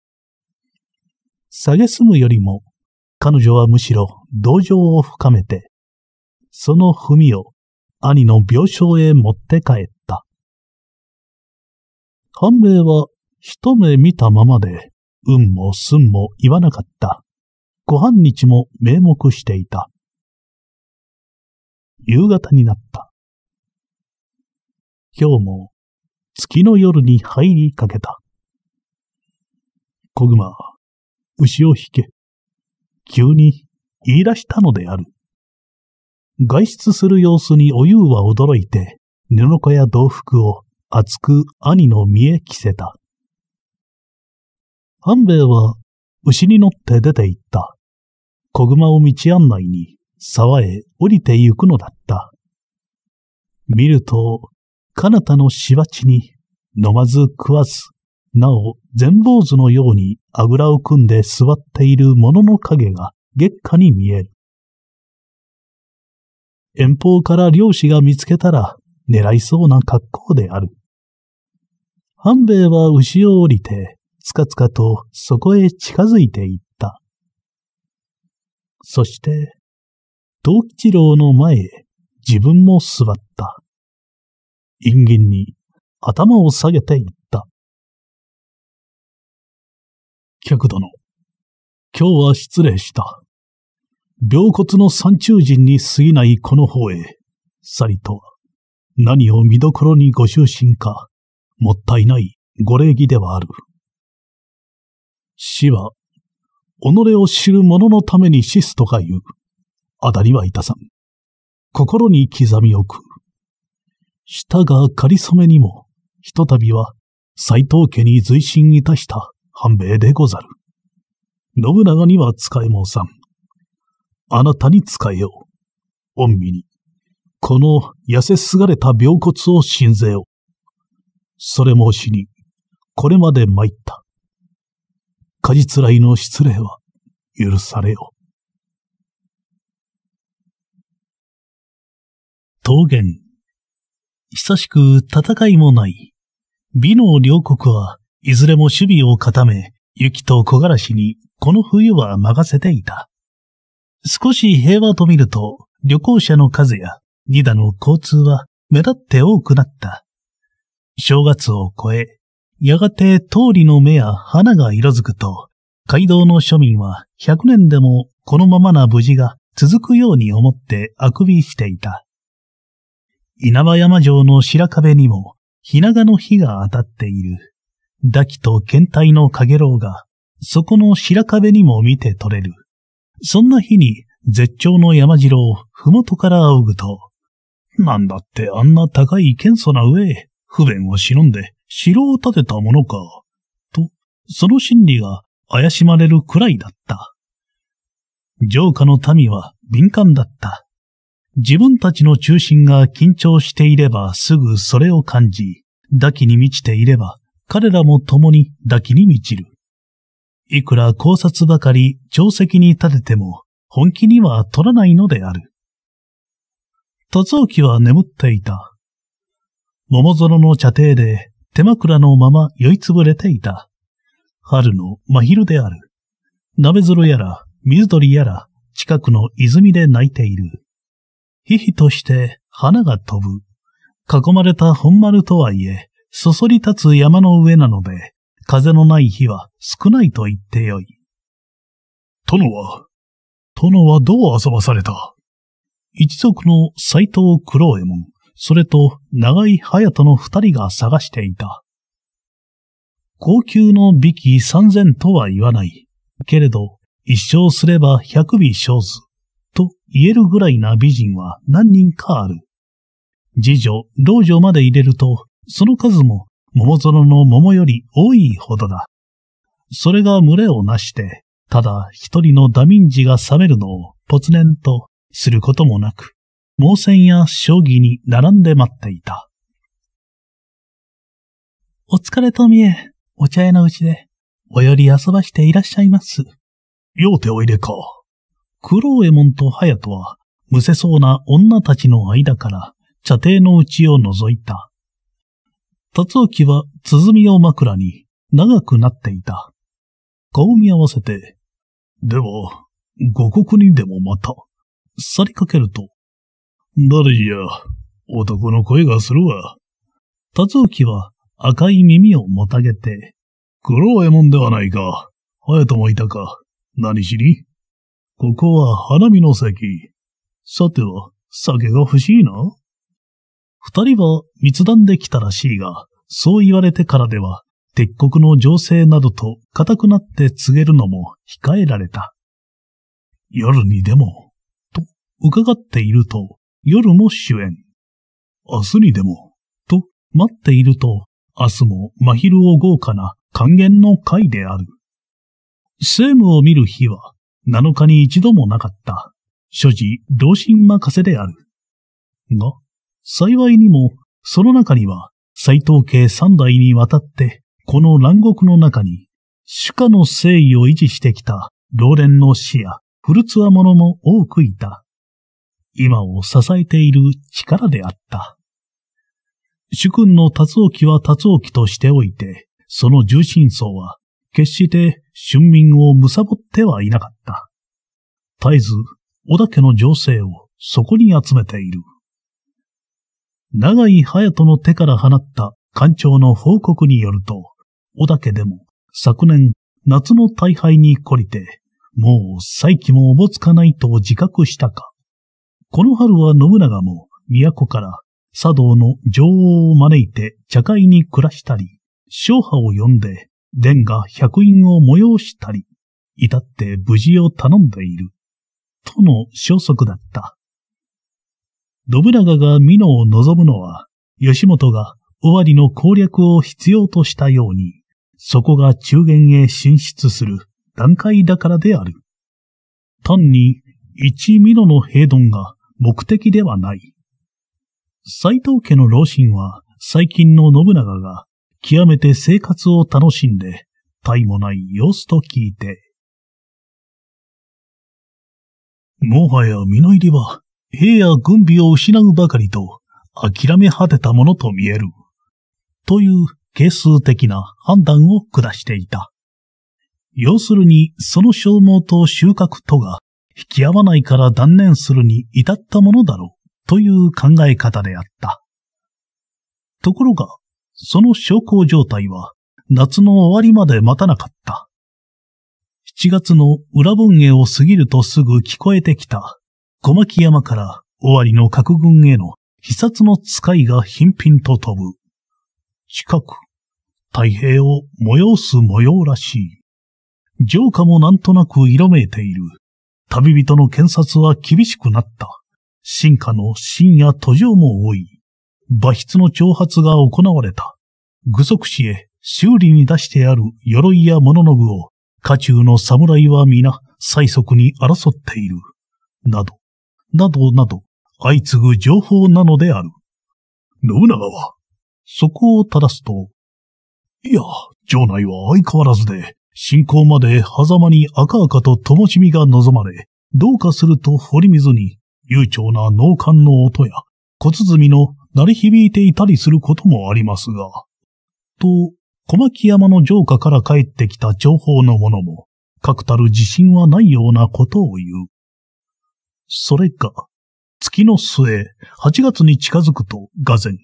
蔑むよりも、彼女はむしろ同情を深めて、その文を兄の病床へ持って帰った。半兵衛は一目見たままで、運も寸も言わなかった。ご半日も名目していた。夕方になった。今日も月の夜に入りかけた。小熊、牛を引け。急に言い出したのである。外出する様子におゆうは驚いて、布子や道服を厚く兄の身へ着せた。安兵衛は牛に乗って出て行った。小熊を道案内に沢へ降りて行くのだった。見ると彼方のしわちに、飲まず食わず、なお、全坊主のようにあぐらを組んで座っている者の影が月下に見える。遠方から漁師が見つけたら狙いそうな格好である。半兵衛は牛を降りて、つかつかとそこへ近づいていった。そして、藤吉郎の前へ自分も座った。人間に頭を下げていった。客殿、今日は失礼した。病骨の山中人に過ぎないこの方へ、さりと、何を見どころにご就寝か、もったいないご礼儀ではある。死は、己を知る者のために死すとか言う。あだりはいたさん。心に刻み置く。したが仮初めにも、ひとたびは斎藤家に随身いたした半兵衛でござる。信長には使えもさん。あなたに使えよう。恩美に、この痩せすがれた病骨を信ぜよう。それ申しに、これまで参った。果実来の失礼は許されよ。桃源久しく戦いもない。美の両国はいずれも守備を固め、雪と木枯らしにこの冬は任せていた。少し平和と見ると、旅行者の数や二打の交通は目立って多くなった。正月を超え、やがて通りの目や花が色づくと、街道の庶民は百年でもこのままな無事が続くように思ってあくびしていた。稲葉山城の白壁にも、ひながの火が当たっている。ダキと剣体のか楼が、そこの白壁にも見て取れる。そんな日に、絶頂の山城をふもとから仰ぐと、なんだってあんな高い剣素な上、不便を忍んで城を建てたものか、と、その心理が怪しまれるくらいだった。城下の民は敏感だった。自分たちの中心が緊張していればすぐそれを感じ、抱きに満ちていれば彼らも共に抱きに満ちる。いくら考察ばかり定席に立てても本気には取らないのである。達沖は眠っていた。桃園の茶亭で手枕のまま酔いつぶれていた。春の真昼である。鍋ぞろやら水鳥やら近くの泉で泣いている。ひひとして花が飛ぶ。囲まれた本丸とはいえ、そそり立つ山の上なので、風のない日は少ないと言ってよい。殿は、殿はどう遊ばされた一族の斎藤九郎右衛門、それと長井隼人の二人が探していた。高級の美貴三千とは言わない。けれど、一生すれば百尾生ず。言えるぐらいな美人は何人かある。次女、老女まで入れると、その数も桃園の桃より多いほどだ。それが群れをなして、ただ一人のダミンジが冷めるのをポツネンとすることもなく、猛戦や将棋に並んで待っていた。お疲れと見え、お茶屋のうちで、おより遊ばしていらっしゃいます。用手をおいでか。黒郎門と隼人は、むせそうな女たちの間から、茶亭の内を覗いた。辰沖は鼓を枕に長くなっていた。顔見合わせて、では、五国にでもまた、去りかけると、誰じゃ、男の声がするわ。辰沖は赤い耳をもたげて、黒右門ではないか。隼人もいたか。何しにここは花見の席。さては、酒が欲しいな二人は密談できたらしいが、そう言われてからでは、敵国の情勢などと固くなって告げるのも控えられた。夜にでも、と伺っていると、夜も主演。明日にでも、と待っていると、明日も真昼を豪華な還元の会である。政務を見る日は、7日に一度もなかった、所持、同心任せである。が、幸いにも、その中には、斎藤家三代にわたって、この南国の中に、主家の誠意を維持してきた、老連の死や、古ツア者も多くいた。今を支えている力であった。主君の達沖は達沖としておいて、その重心層は決して春民を貪ってはいなかった。絶えず、小田家の情勢をそこに集めている。長井隼人の手から放った官庁の報告によると、小田家でも昨年夏の大敗に懲りて、もう再起もおぼつかないと自覚したか。この春は信長も都から茶道の女王を招いて茶会に暮らしたり、昭波を呼んで殿が百院を催したり、至って無事を頼んでいる、との消息だった。信長が美濃を望むのは、吉本が尾張の攻略を必要としたように、そこが中原へ進出する段階だからである。単に一美濃の平凡が目的ではない。斎藤家の老臣は最近の信長が極めて生活を楽しんで、他意もない様子と聞いて。もはや身の入りは、兵や軍備を失うばかりと、諦め果てたものと見える。という係数的な判断を下していた。要するに、その消耗と収穫とが、引き合わないから断念するに至ったものだろう、という考え方であった。ところが、その昇降状態は夏の終わりまで待たなかった。7月の裏盆へを過ぎるとすぐ聞こえてきた、小牧山から終わりの核軍への被殺の使いが頻品と飛ぶ。近く、太平を催す模様らしい。城下もなんとなく色めいている。旅人の検察は厳しくなった。進化の深夜途上も多い。馬筆の挑発が行われた。具足氏へ修理に出してある鎧や物の具を、家中の侍は皆、最速に争っている。など、などなど、相次ぐ情報なのである。信長は、そこを正すと、いや、城内は相変わらずで、進行まで狭間に赤々と灯火が望まれ、どうかすると堀水に、悠長な農幹の音や、小鼓の鳴り響いていたりすることもありますが、と、小牧山の城下から帰ってきた情報の者も、確たる自信はないようなことを言う。それか、月の末、8月に近づくと、がぜん、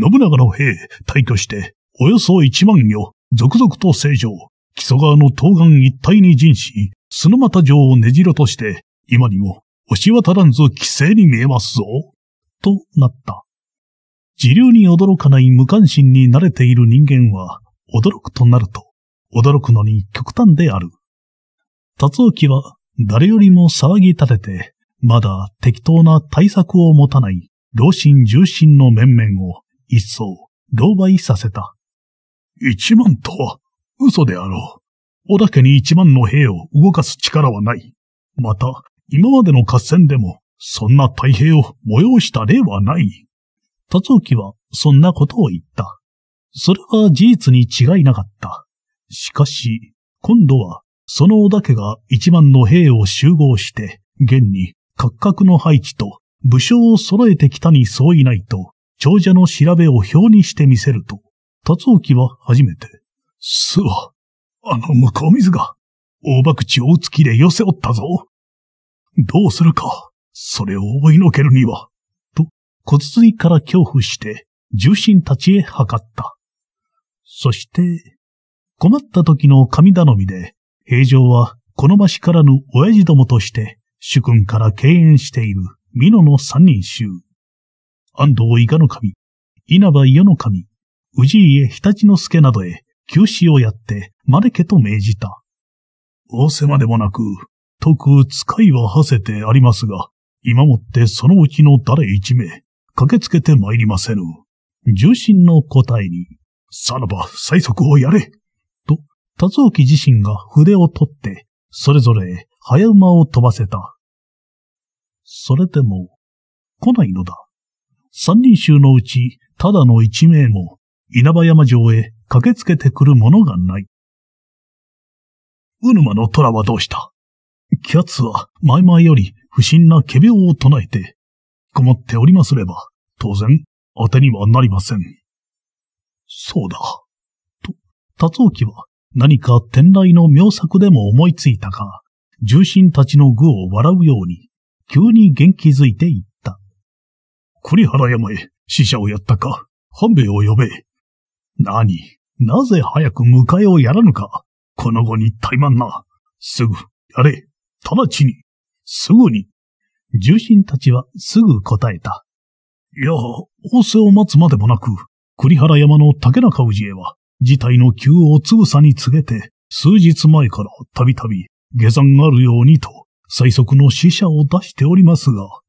信長の兵、退去して、およそ1万余、続々と正常、木曽川の東岸一帯に陣し、砂又城をねじろとして、今にも、押し渡らんぞ、規制に見えますぞ、となった。自流に驚かない無関心に慣れている人間は、驚くとなると、驚くのに極端である。達沖は誰よりも騒ぎ立てて、まだ適当な対策を持たない老心重心の面々を一層、狼狽させた。一万とは嘘であろう。織田家に一万の兵を動かす力はない。また、今までの合戦でも、そんな太平を催した例はない。辰沖はそんなことを言った。それは事実に違いなかった。しかし、今度は、その織田家が一番の兵を集合して、現に、各角の配置と武将を揃えてきたに相違ないと、長者の調べを表にしてみせると、辰沖は初めて、すわ、あの向こう水が、大博打大月で寄せおったぞ。どうするか、それを追いのけるには、骨髄から恐怖して重心たちへ測った。そして、困った時の神頼みで、平常は好ましからぬ親父どもとして、主君から敬遠している美濃の三人衆。安藤伊賀の神、稲葉伊予の神、氏家日立之助などへ休止をやって、マレケと命じた。仰せまでもなく、特使いは馳せてありますが、今もってそのうちの誰一名、駆けつけて参りませぬ。重心の答えに、さらば最速をやれと、達沖自身が筆を取って、それぞれ早馬を飛ばせた。それでも、来ないのだ。三人衆のうち、ただの一名も、稲葉山城へ駆けつけてくるものがない。うぬまの虎はどうしたキャッツは前々より不審な仮病を唱えて、こもっておりますれば、当然、当てにはなりません。そうだ。と、達沖は何か天雷の妙策でも思いついたか、重臣たちの具を笑うように、急に元気づいていった。栗原山へ死者をやったか、半兵衛を呼べ。何、なぜ早く迎えをやらぬか。この後に怠慢な。すぐ、やれ。直ちに。すぐに。重臣たちはすぐ答えた。いや、仰せを待つまでもなく、栗原山の竹中氏へは、事態の急をつぶさに告げて、数日前からたびたび、下山あるようにと、最速の死者を出しておりますが、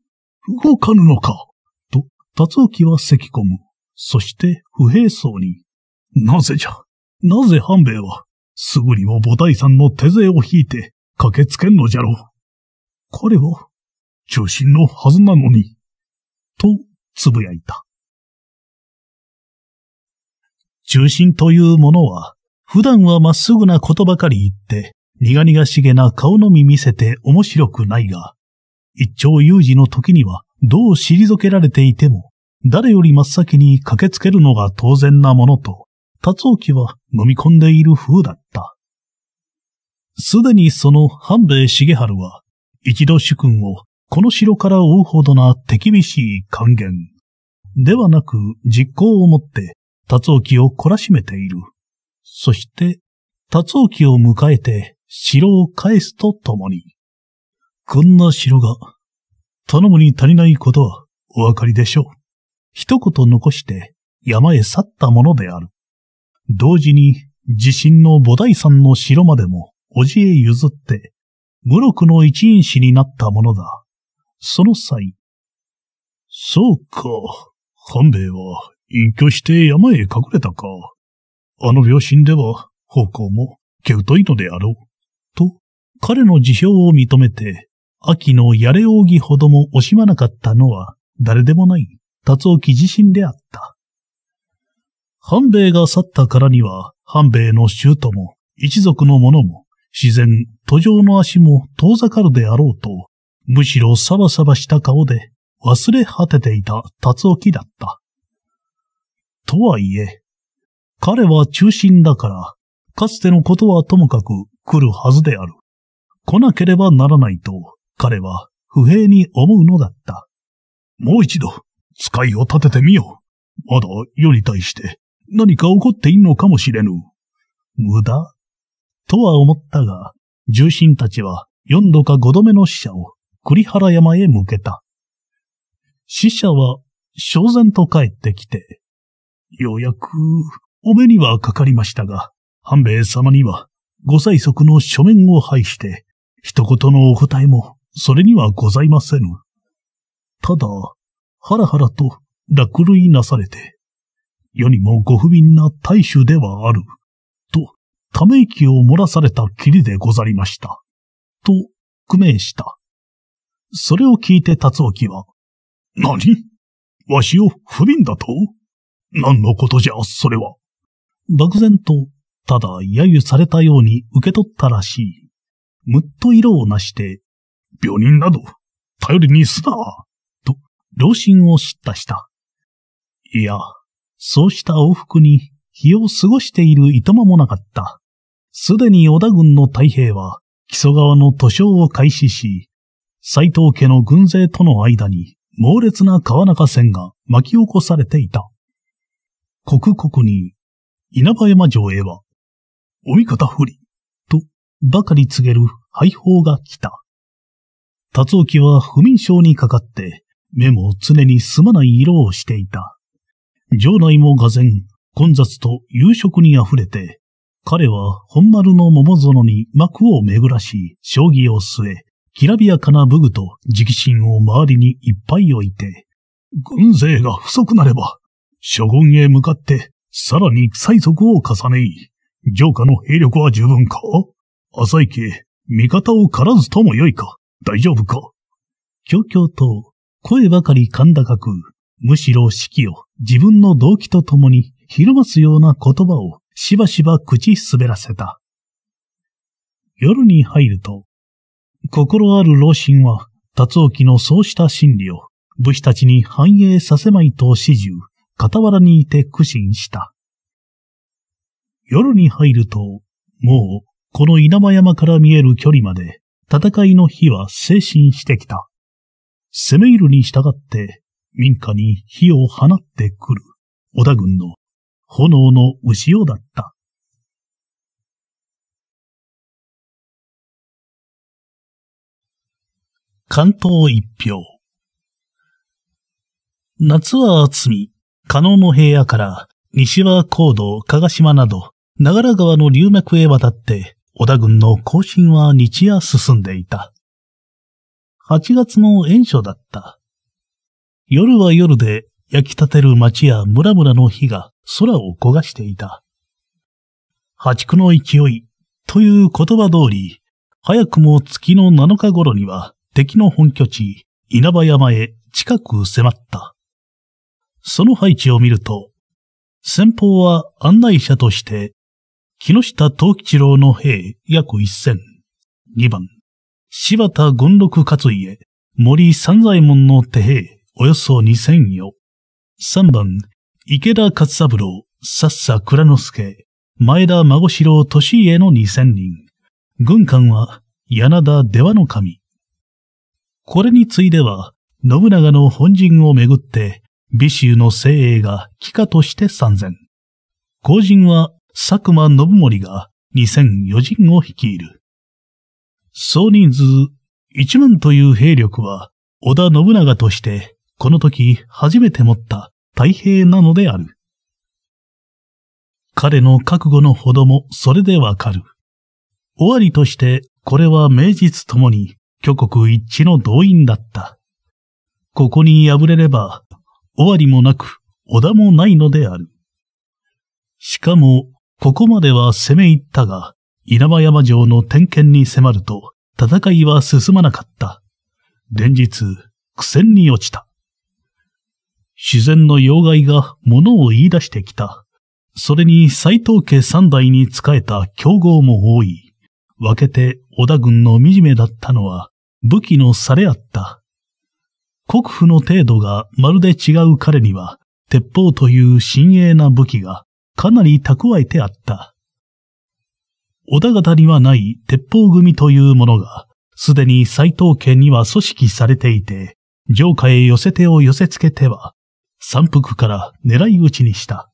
動かぬのか、と、達沖は咳込む。そして不平層に、なぜじゃ、なぜ半兵衛は、すぐにも母体さんの手勢を引いて駆けつけんのじゃろう。彼は、中心のはずなのに、とつぶやいた。重心というものは、普段はまっすぐなことばかり言って、苦々しげな顔のみ見せて面白くないが、一朝有事の時にはどう退けられていても、誰より真っ先に駆けつけるのが当然なものと、達沖は飲み込んでいる風だった。すでにその半兵衛重春は、一度主君をこの城から追うほどな手厳しい還元。ではなく実行をもって、達沖を懲らしめている。そして、達沖を迎えて城を返すとともに。こんな城が、頼むに足りないことはお分かりでしょう。一言残して山へ去ったものである。同時に地震の菩提山の城までもおじへ譲って、無力の一因子になったものだ。その際。そうか。半兵衛は隠居して山へ隠れたか。あの病身では方向も毛太いのであろう。と、彼の辞表を認めて、秋のやれ扇ほども惜しまなかったのは誰でもない達沖自身であった。半兵衛が去ったからには、半兵衛の衆とも一族の者も自然、途上の足も遠ざかるであろうとむしろサバサバした顔で忘れ果てていた達沖だった。とはいえ、彼は中心だから、かつてのことはともかく来るはずである。来なければならないと、彼は不平に思うのだった。もう一度、使いを立ててみよう。まだ世に対して何か起こっていんのかもしれぬ。無駄とは思ったが、重心たちは四度か五度目の死者を栗原山へ向けた。死者は、正然と帰ってきて、ようやく、お目にはかかりましたが、半兵衛様には、ご催促の書面を拝して、一言のお答えも、それにはございませぬ。ただ、はらはらと落雷なされて、世にもご不憫な大衆ではある、と、ため息を漏らされたきりでござりました。と、苦命した。それを聞いて達沖は、何わしを不憫だと何のことじゃ、それは。漠然と、ただ揶揄されたように受け取ったらしい。むっと色をなして、病人など、頼りにすな、と、老心を叱咤した。いや、そうした往復に日を過ごしているいとまもなかった。すでに織田軍の太平は、木曽川の図書を開始し、斎藤家の軍勢との間に猛烈な川中戦が巻き起こされていた。刻々に稲葉山城へは、お味方不利、とばかり告げる廃砲が来た。達沖は不眠症にかかって、目も常にすまない色をしていた。城内も俄然、混雑と夕食に溢れて、彼は本丸の桃園に幕を巡らし、将棋を据え、きらびやかな武具と直進を周りにいっぱい置いて、軍勢が不足なれば、諸軍へ向かってさらに催促を重ねい、下の兵力は十分か浅い家、味方を狩らずともよいか大丈夫か強々と、声ばかりだ高く、むしろ士気を自分の動機とともにひるますような言葉をしばしば口滑らせた。夜に入ると、心ある老神は、達夫のそうした心理を、武士たちに反映させまいと始終、傍らにいて苦心した。夜に入ると、もう、この稲葉山から見える距離まで、戦いの火は精神してきた。攻め入るに従って、民家に火を放ってくる、織田軍の炎の牛尾だった。関東一票。夏は厚み、加納の平野から西は高度、加賀島など、長良川の流脈へ渡って、織田軍の行進は日夜進んでいた。8月の炎暑だった。夜は夜で焼き立てる町や村々の火が空を焦がしていた。破竹の勢いという言葉通り、早くも月の7日頃には敵の本拠地、稲葉山へ近く迫った。その配置を見ると、先方は案内者として、木下東吉郎の兵約一千、二番、柴田権六勝家、森三左衛門の手兵およそ二千余、三番、池田勝三郎、さっさ倉之助、前田孫四郎利家の二千人、軍艦は柳田出羽の神、これに次いでは、信長の本陣をめぐって、美州の精鋭が帰化として参戦。後陣は佐久間信盛が2004人を率いる。総人数1万という兵力は、織田信長として、この時初めて持った太平なのである。彼の覚悟のほどもそれでわかる。終わりとして、これは名実ともに挙国一致の動員だった。ここに敗れれば、終わりもなく、織田もないのである。しかも、ここまでは攻め入ったが、稲葉山城の点検に迫ると、戦いは進まなかった。連日、苦戦に落ちた。自然の妖怪が物を言い出してきた。それに斎藤家三代に仕えた競合も多い。分けて織田軍の惨めだったのは、武器のされあった。国府の程度がまるで違う彼には、鉄砲という新鋭な武器がかなり蓄えてあった。織田方にはない鉄砲組というものが、すでに斎藤家には組織されていて、城下へ寄せ手を寄せ付けては、山腹から狙い撃ちにした。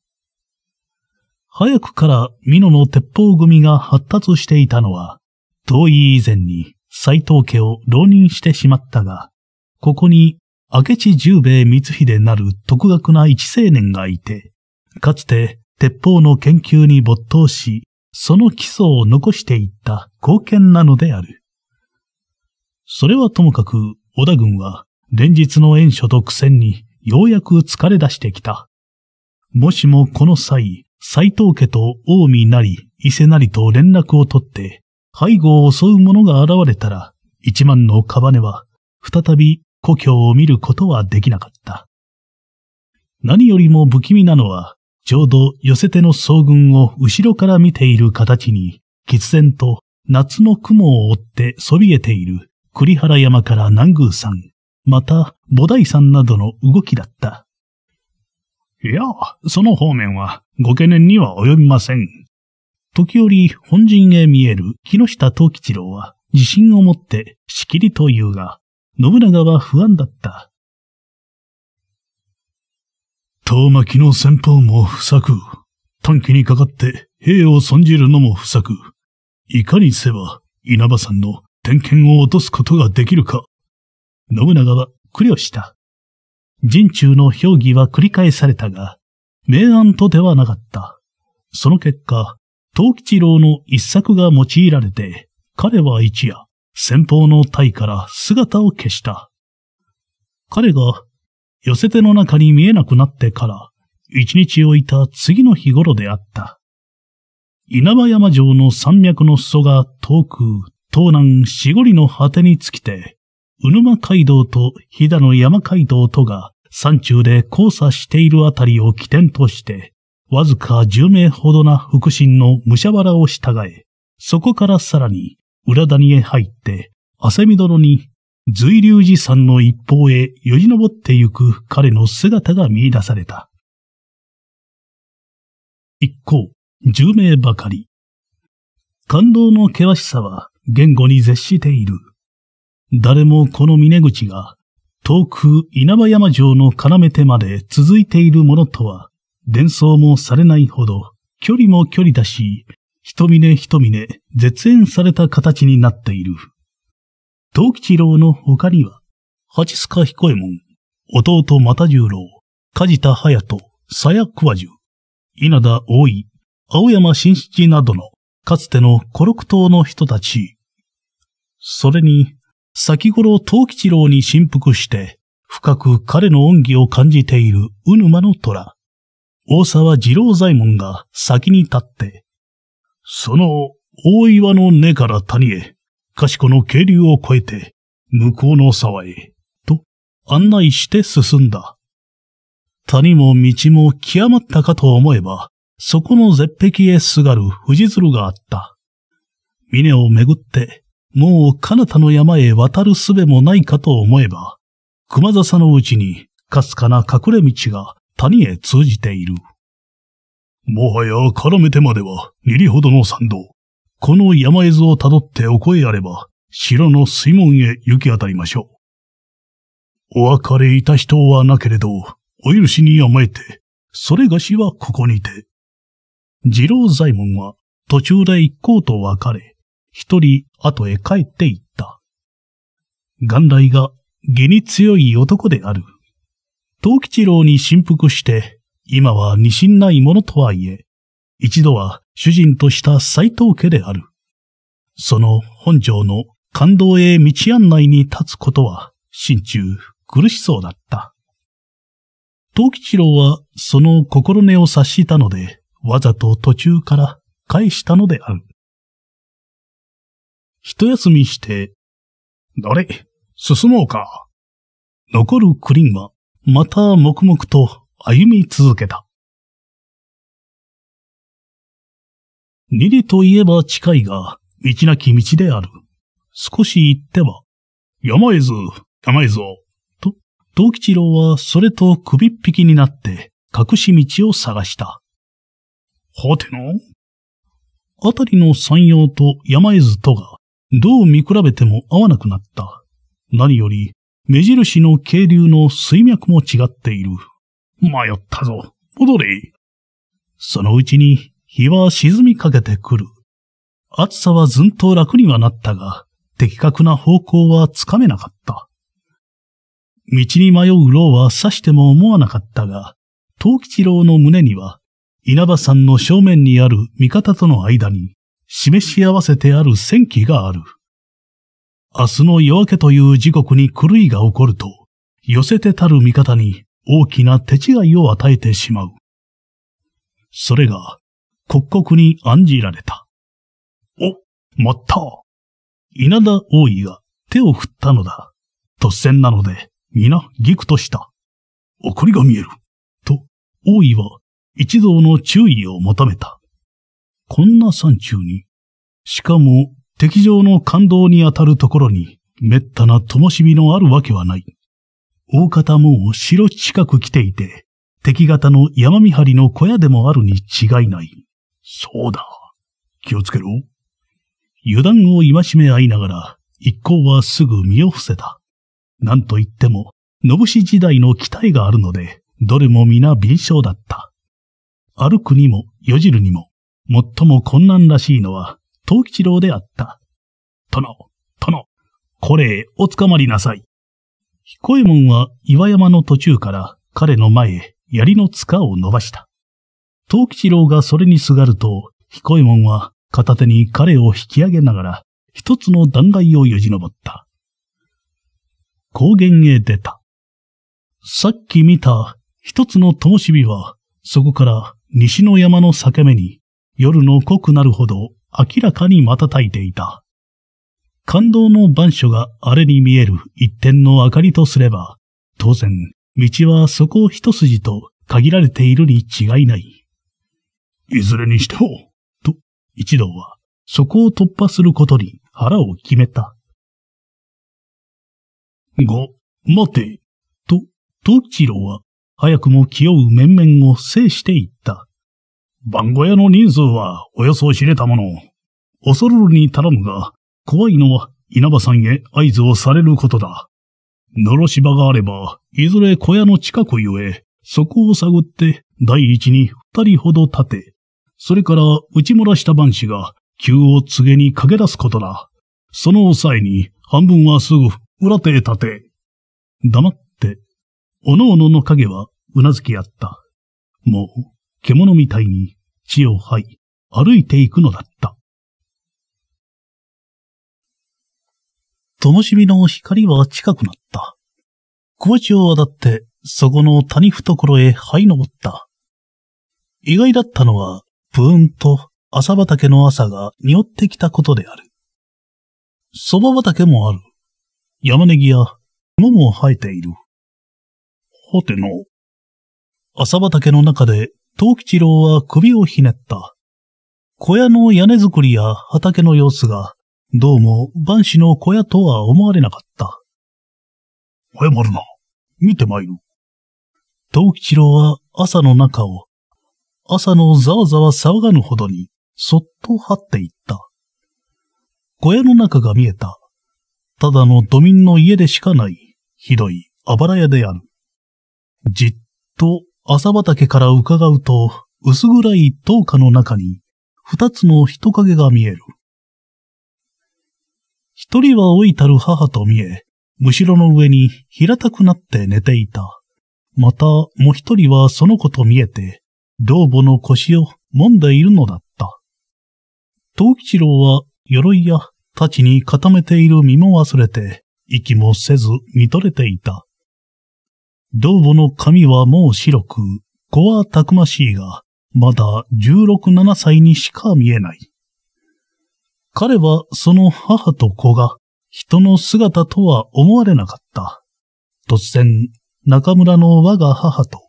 早くから美濃の鉄砲組が発達していたのは、遠い以前に斎藤家を浪人してしまったが、ここに明智十兵衛光秀なる独学な一青年がいて、かつて鉄砲の研究に没頭し、その基礎を残していった貢献なのである。それはともかく、織田軍は連日の援所と苦戦にようやく疲れ出してきた。もしもこの際、斎藤家と近江なり伊勢なりと連絡を取って、背後を襲う者が現れたら、一万のカバネは、再び故郷を見ることはできなかった。何よりも不気味なのは、ちょうど寄せての総軍を後ろから見ている形に、喫然と夏の雲を追ってそびえている栗原山から南宮山、また菩提山などの動きだった。いや、その方面はご懸念には及びません。時折本陣へ見える木下藤吉郎は自信を持ってしきりと言うが、信長は不安だった。遠巻きの先方も不作。短期にかかって兵を損じるのも不作。いかにせば稲葉さんの点検を落とすことができるか。信長は苦慮した。陣中の評議は繰り返されたが、明暗とではなかった。その結果、藤吉郎の一作が用いられて、彼は一夜、先方の隊から姿を消した。彼が寄せ手の中に見えなくなってから、一日置いた次の日頃であった。稲葉山城の山脈の裾が遠く、東南四五里の果てに尽きて、鵜沼街道と飛騨の山街道とが山中で交差しているあたりを起点として、わずか10名ほどな腹心の武者腹を従え、そこからさらに裏谷へ入って、汗みどろに随流寺山の一方へよじ登ってゆく彼の姿が見出された。一行、十名ばかり。感動の険しさは言語に絶している。誰もこの峰口が遠く稲葉山城の要手まで続いているものとは伝送もされないほど、距離も距離だし、一峰一峰、絶縁された形になっている。東吉郎の他には、八塚彦右衛門、弟又十郎、梶田隼人、谷桑樹、稲田大井、青山新七などの、かつての古六島の人たち。それに、先頃東吉郎に振幅して、深く彼の恩義を感じているうぬまの虎。大沢二郎左衛門が先に立って、その大岩の根から谷へ、かしこの渓流を越えて、向こうの沢へ、と案内して進んだ。谷も道も極まったかと思えば、そこの絶壁へすがる藤鶴があった。峰をめぐって、もう彼方の山へ渡るすべもないかと思えば、熊笹のうちにかすかな隠れ道が谷へ通じている。もはや絡めてまでは、二里ほどの山道。この山絵図をたどってお越えあれば、城の水門へ行き当たりましょう。お別れいた人はなけれど、お許しに甘えて、それがしはここにて。次郎左衛門は途中で一行と別れ、一人後へ帰って行った。元来が義に強い男である。東吉郎に振幅して、今は二心ないものとはいえ、一度は主人とした斎藤家である。その本庄の感動へ道案内に立つことは、心中苦しそうだった。東吉郎はその心根を察したので、わざと途中から返したのである。一休みして、あれ、進もうか。残るクリンはまた黙々と歩み続けた。二里といえば近いが、道なき道である。少し行っては、山へず、山へぞ、と、藤吉郎はそれと首っ引きになって隠し道を探した。はてのあたりの山陽と山へずとが、どう見比べても合わなくなった。何より、目印の渓流の水脈も違っている。迷ったぞ。戻れ。そのうちに日は沈みかけてくる。暑さはずんと楽にはなったが、的確な方向はつかめなかった。道に迷う牢は刺しても思わなかったが、東吉郎の胸には、稲葉さんの正面にある味方との間に、示し合わせてある戦機がある。明日の夜明けという時刻に狂いが起こると、寄せてたる味方に大きな手違いを与えてしまう。それが、刻々に案じられた。お、まった稲田王位が手を振ったのだ。突然なので、皆ぎくとした。送りが見える。と、王位は一同の注意を求めた。こんな山中に、しかも敵上の感動にあたるところに、滅多な灯火のあるわけはない。大方もう城近く来ていて、敵方の山見張りの小屋でもあるに違いない。そうだ。気をつけろ。油断を戒め合いながら、一行はすぐ身を伏せた。なんといっても、信氏時代の期待があるので、どれも皆敏捷だった。歩くにも、よじるにも、最も困難らしいのは、藤吉郎であった。殿、殿、これへお捕まりなさい。彦右衛門は岩山の途中から彼の前へ槍の塚を伸ばした。藤吉郎がそれにすがると、彦右衛門は片手に彼を引き上げながら、一つの断崖をよじ登った。高原へ出た。さっき見た一つの灯火は、そこから西の山の裂け目に夜の濃くなるほど明らかに瞬いていた。感動の番所があれに見える一点の明かりとすれば、当然、道はそこ一筋と限られているに違いない。いずれにしても、と、一同は、そこを突破することに腹を決めた。ご、待て、と、東一郎は、早くも気負う面々を制していった。番小屋の人数はおよそ知れたもの。恐るるに頼むが、怖いのは稲葉さんへ合図をされることだ。のろし場があれば、いずれ小屋の近くゆえ、そこを探って第一に二人ほど立て、それから打ち漏らした番士が急を告げに駆け出すことだ。その際に半分はすぐ裏手へ立て。黙って、おのおのの影はうなずきあった。もう、獣みたいに地を這い、歩いていくのだった。灯火の光は近くなった。小町を渡って、そこの谷懐へ這い登った。意外だったのは、ぷーんと朝畑の朝が匂ってきたことである。蕎麦畑もある。山ネギや芋も生えている。ほての。朝畑の中で藤吉郎は首をひねった。小屋の屋根作りや畑の様子が、どうも万死の小屋とは思われなかった。謝るな。見てまいる。藤吉郎は朝の中を、朝のざわざわ騒がぬほどに、そっと張っていった。小屋の中が見えた。ただの土民の家でしかない、ひどいあばら屋である。じっと朝畑から伺うと、薄暗い灯火の中に、二つの人影が見える。一人は老いたる母と見え、むしろの上に平たくなって寝ていた。また、もう一人はその子と見えて、老母の腰を揉んでいるのだった。藤吉郎は、鎧や太刀に固めている身も忘れて、息もせず見とれていた。道母の髪はもう白く、子はたくましいが、まだ十六七歳にしか見えない。彼はその母と子が人の姿とは思われなかった。突然、中村の我が母と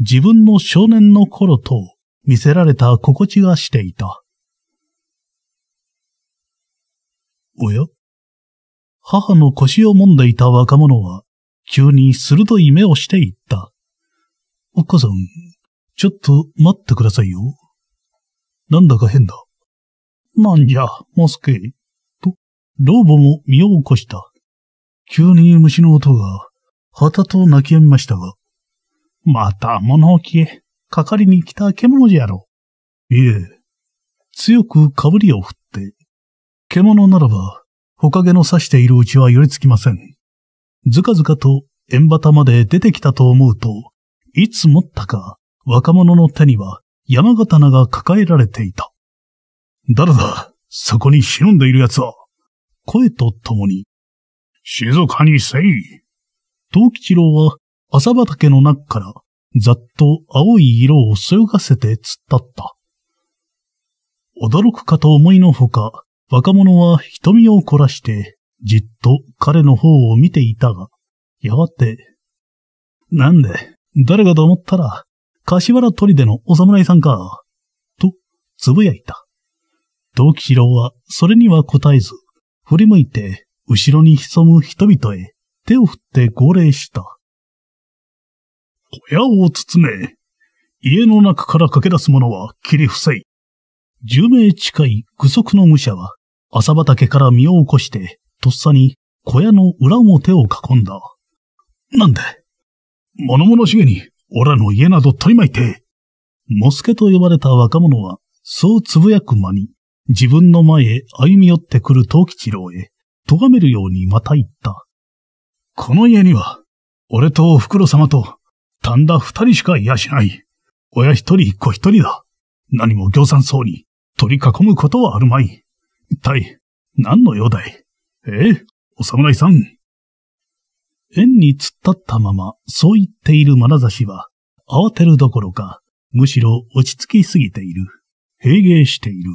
自分の少年の頃と見せられた心地がしていた。おや母の腰を揉んでいた若者は急に鋭い目をしていった。お母さん、ちょっと待ってくださいよ。なんだか変だ。なんじゃ、マスケ。と、老母も身を起こした。急に虫の音が、旗と泣き止みましたが。また物置へ、かかりに来た獣じゃろう。いえ、強くかぶりを振って、獣ならば、ほかげの刺しているうちは寄りつきません。ずかずかと縁端まで出てきたと思うと、いつ持ったか若者の手には山刀が抱えられていた。誰だそこに忍んでいる奴は声と共に、静かにせい藤吉郎は朝畑の中からざっと青い色をそよがせて突っ立った。驚くかと思いのほか、若者は瞳を凝らしてじっと彼の方を見ていたが、やがて、なんで、誰かと思ったら、柏原鳥でのお侍さんか、と、つぶやいた。同期四郎は、それには答えず、振り向いて、後ろに潜む人々へ、手を振って号令した。小屋を包め。家の中から駆け出す者は切り伏せい。十名近い愚足の武者は、朝畑から身を起こして、とっさに小屋の裏も手を囲んだ。なんで物々しげに、オラの家など取り巻いて。モスケと呼ばれた若者は、そうつぶやく間に、自分の前へ歩み寄ってくる東吉郎へ、咎めるようにまた言った。この家には、俺とお袋様と、たんだ二人しかいやしない。親一人子一人だ。何も行産そうに取り囲むことはあるまい。一体、何の用だいええ、お侍さん。縁に突っ立ったまま、そう言っている眼差しは、慌てるどころか、むしろ落ち着きすぎている。平芸している。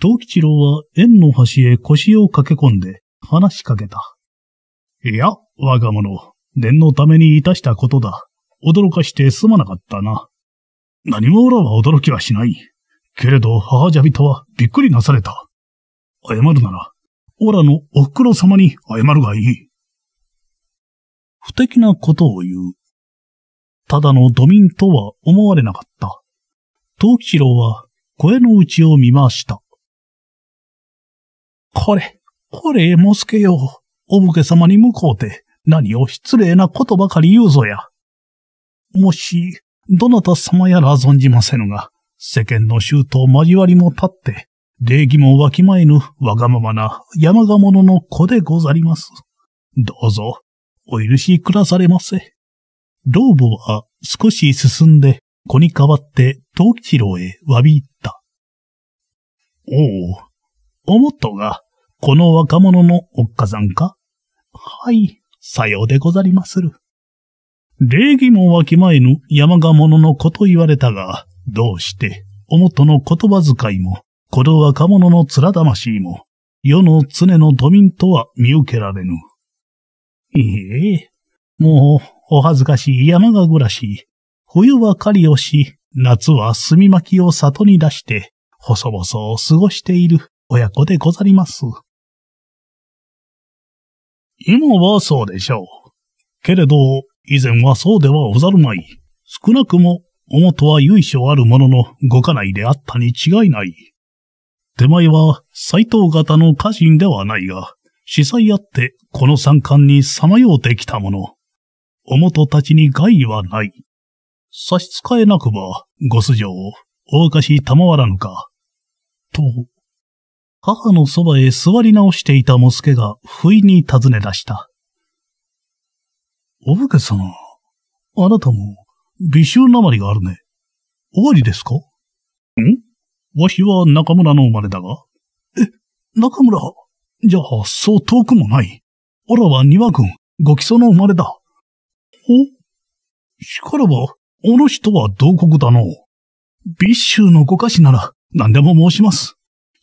東吉郎は縁の端へ腰を駆け込んで話しかけた。いや、我が者、念のためにいたしたことだ。驚かしてすまなかったな。何もおらは驚きはしない。けれど母じゃびとはびっくりなされた。謝るなら、オラのお袋様に謝るがいい。不敵なことを言う。ただのドミンとは思われなかった。藤吉郎は声の内を見回した。これ、これ、エモスケよ。お武家様に向こうて、何を失礼なことばかり言うぞや。もし、どなた様やら存じませぬが、世間の衆と交わりも立って、礼儀もわきまえぬわがままな山賀者の子でござります。どうぞ、お許しくだされませ。老母は少し進んで子に代わって東吉郎へ詫び入った。おお、おもとが、この若者のおっかさんかはい、さようでござりまする。礼儀もわきまえぬ山賀者の子と言われたが、どうして、おもとの言葉遣いも、この若者の面魂も、世の常の都民とは見受けられぬ。いえ、もう、お恥ずかしい山が暮らし、冬は狩りをし、夏は炭巻きを里に出して、細々を過ごしている親子でござります。今はそうでしょう。けれど、以前はそうではござるまい。少なくも、表は由緒あるもののご家内であったに違いない。手前は斎藤型の家臣ではないが、司祭あってこの三冠にさまようてきたもの。おもとたちに害はない。差し支えなくば、ご素性をお明かし賜らぬか。と、母のそばへ座り直していたモスケが不意に尋ね出した。お武家様、あなたも、微臭なまりがあるね。終わりですかんわしは中村の生まれだが。え、中村じゃあ、そう遠くもない。おらは庭君、ご基礎の生まれだ。おしからば、お主とは同国だの。美州のご家子なら、何でも申します。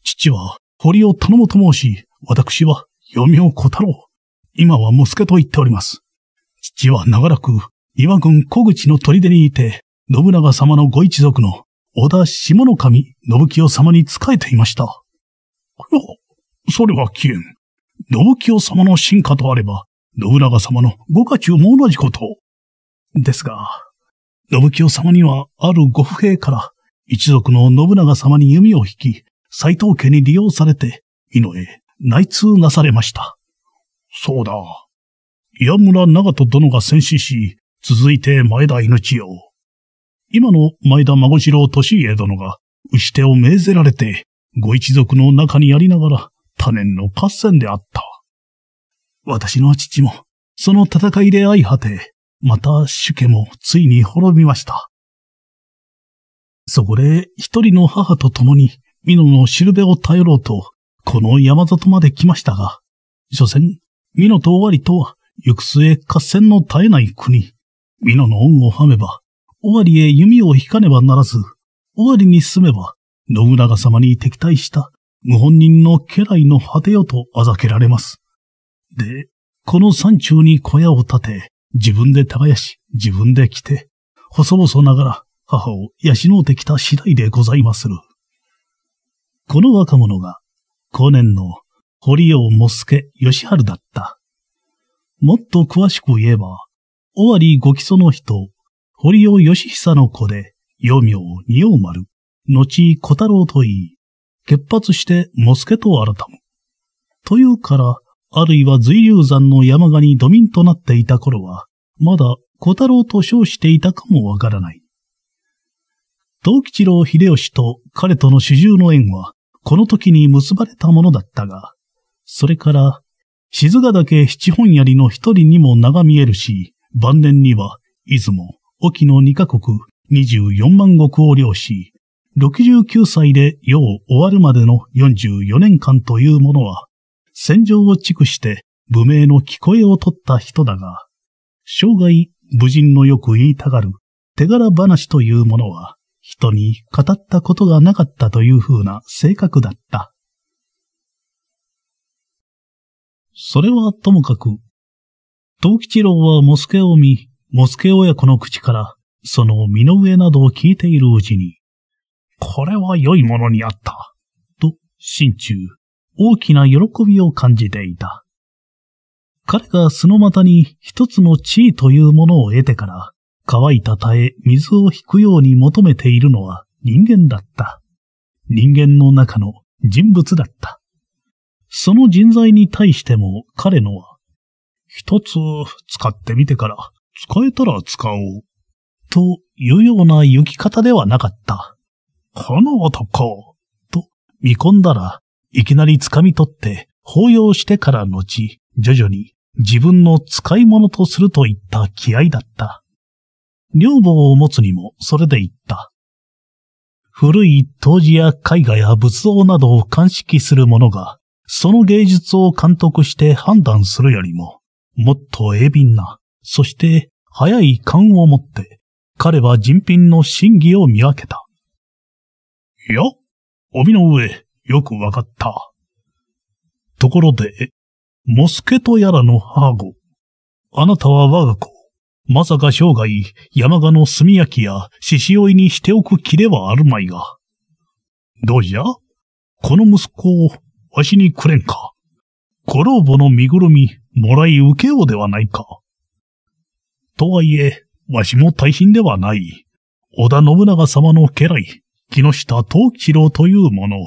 父は、堀を頼むと申し、私は、嫁を小太郎。今は息子と言っております。父は長らく、庭軍小口の砦にいて、信長様のご一族の織田下の神信清様に仕えていました。いや、それは危険。信清様の進化とあれば、信長様のご家中も同じこと。ですが、信清様にはあるご不平から一族の信長様に弓を引き、斎藤家に利用されて、井野へ内通なされました。そうだ。岩村長門殿が戦死し、続いて前田命を。今の前田孫次郎利家殿が、牛手を命ぜられて、ご一族の中にありながら、多年の合戦であった。私の父も、その戦いで相果て、また主家もついに滅びました。そこで一人の母と共に、美濃のしるべを頼ろうと、この山里まで来ましたが、所詮、美濃と終わりとは、行く末合戦の絶えない国、美濃の恩をはめば、尾張へ弓を引かねばならず、尾張に進めば、信長様に敵対した無本人の家来の果てよと嘲けられます。で、この山中に小屋を建て、自分で耕し、自分で着て、細々ながら母を養うてきた次第でございまする。この若者が、後年の堀尾茂助義春だった。もっと詳しく言えば、尾張ご基礎の人、堀尾義久の子で、幼名二王丸、後小太郎と言い、結髪してモスケと改む。というから、あるいは随流山の山賀にドミンとなっていた頃は、まだ小太郎と称していたかもわからない。東吉郎秀吉と彼との主従の縁は、この時に結ばれたものだったが、それから、静ヶ岳七本槍の一人にも名が見えるし、晩年には、出雲、沖の2カ国24万国を領し、69歳で世を終わるまでの44年間というものは、戦場を築して無名の聞こえを取った人だが、生涯無人のよく言いたがる手柄話というものは、人に語ったことがなかったという風な性格だった。それはともかく、東吉郎はモスケを見、モスケ親子の口から、その身の上などを聞いているうちに、これは良いものにあった、と、心中、大きな喜びを感じていた。彼がその股に一つの地位というものを得てから、乾いたたえ水を引くように求めているのは人間だった。人間の中の人物だった。その人材に対しても彼のは、一つ使ってみてから使えたら使おう。というような行き方ではなかった。花の男、と見込んだら、いきなり掴み取って抱擁してから後、徐々に自分の使い物とするといった気合だった。女房を持つにもそれで言った。古い陶磁や絵画や仏像などを鑑識する者が、その芸術を監督して判断するよりも、もっと鋭敏な、そして、早い勘を持って、彼は人品の真偽を見分けた。いや、帯の上、よくわかった。ところで、モスケとやらの母子、あなたは我が子、まさか生涯、山鹿の炭焼きや獅子追いにしておく気ではあるまいが。どうじゃこの息子を、わしにくれんか。ご老母の身ぐるみ、もらい受けようではないか。とはいえ、わしも大変ではない。織田信長様の家来、木下藤吉郎というもの。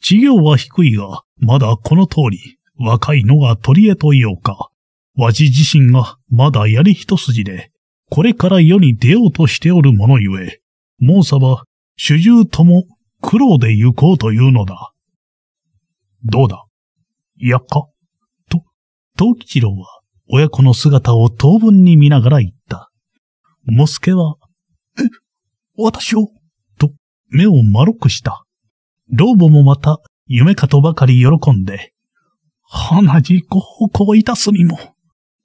事業は低いが、まだこの通り、若いのが取り柄と言おうか。わし自身がまだやり一筋で、これから世に出ようとしておるものゆえ、もうさば、主従とも苦労で行こうというのだ。どうだいやかと、藤吉郎は親子の姿を当分に見ながら言った。モスケは、え、私を、と目を丸くした。老母もまた夢かとばかり喜んで、鼻じご奉公いたすにも、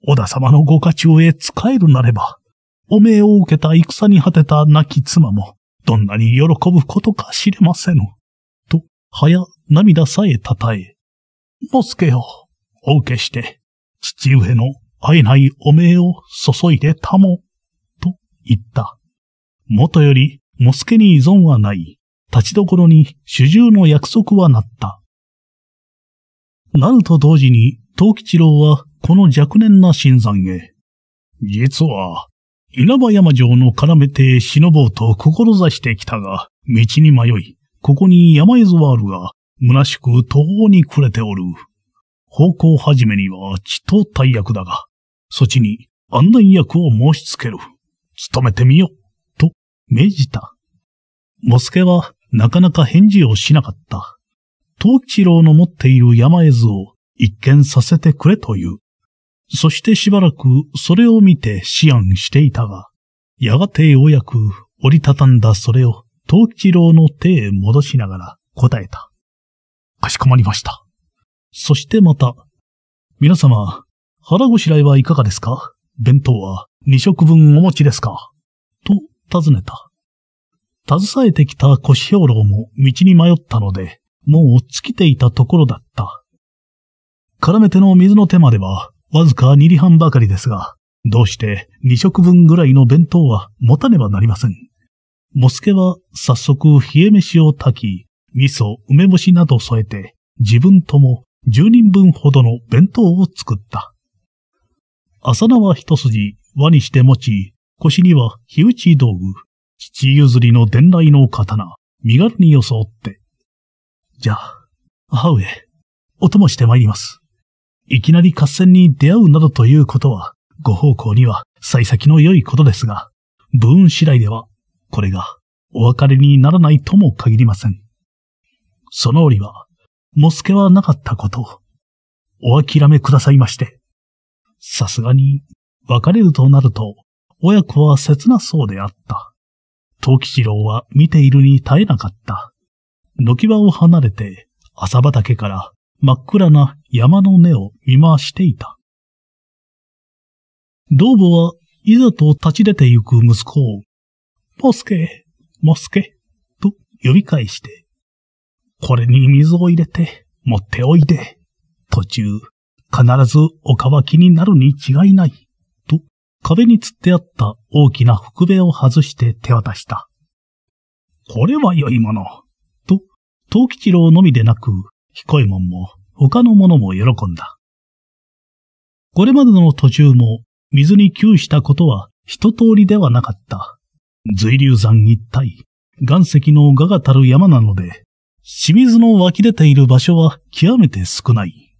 織田様のご家中へ仕えるなれば、汚名を受けた戦に果てた亡き妻も、どんなに喜ぶことか知れませぬ。と、早涙さえたたえ、モスケをお受けして、父上の会えないお命を注いでたも、と言った。もとより、モスケに依存はない。立ちどころに主従の約束はなった。なると同時に、東吉郎はこの若年な新山へ。実は、稲葉山城の絡めて忍ぼうと志してきたが、道に迷い、ここに山伊豆はあるが、虚しく途方に暮れておる。方向始めにはちと大役だが、そちに案内役を申し付ける。務めてみよ。と、命じた。モスケはなかなか返事をしなかった。東吉郎の持っている山絵図を一見させてくれという。そしてしばらくそれを見て思案していたが、やがてようやく折りたたんだそれを東吉郎の手へ戻しながら答えた。かしこまりました。そしてまた。皆様、腹ごしらえはいかがですか弁当は2食分お持ちですかと尋ねた。携えてきた腰兵糧も道に迷ったので、もう尽きていたところだった。絡めての水の手までは、わずか2里半ばかりですが、どうして2食分ぐらいの弁当は持たねばなりません。モスケは早速冷え飯を炊き、味噌、梅干しなど添えて、自分とも10人分ほどの弁当を作った。浅縄は一筋、輪にして持ち、腰には火打ち道具、父譲りの伝来の刀、身軽に装って。じゃあ、母上、お供して参ります。いきなり合戦に出会うなどということは、ご奉公には幸先の良いことですが、分次第では、これがお別れにならないとも限りません。その折は、モスケはなかったこと、お諦めくださいまして。さすがに、別れるとなると、親子は切なそうであった。藤吉郎は見ているに耐えなかった。軒場を離れて、朝畑から真っ暗な山の根を見回していた。道母はいざと立ち出て行く息子を、モスケ、モスケ、と呼び返して、これに水を入れて持っておいで。途中、必ずお乾きになるに違いない。と、壁に釣ってあった大きな福部を外して手渡した。これは良いもの。と、東吉郎のみでなく、彦右衛門も他の者も喜んだ。これまでの途中も水に窮したことは一通りではなかった。随流山一体、岩石の我がたる山なので、清水の湧き出ている場所は極めて少ない。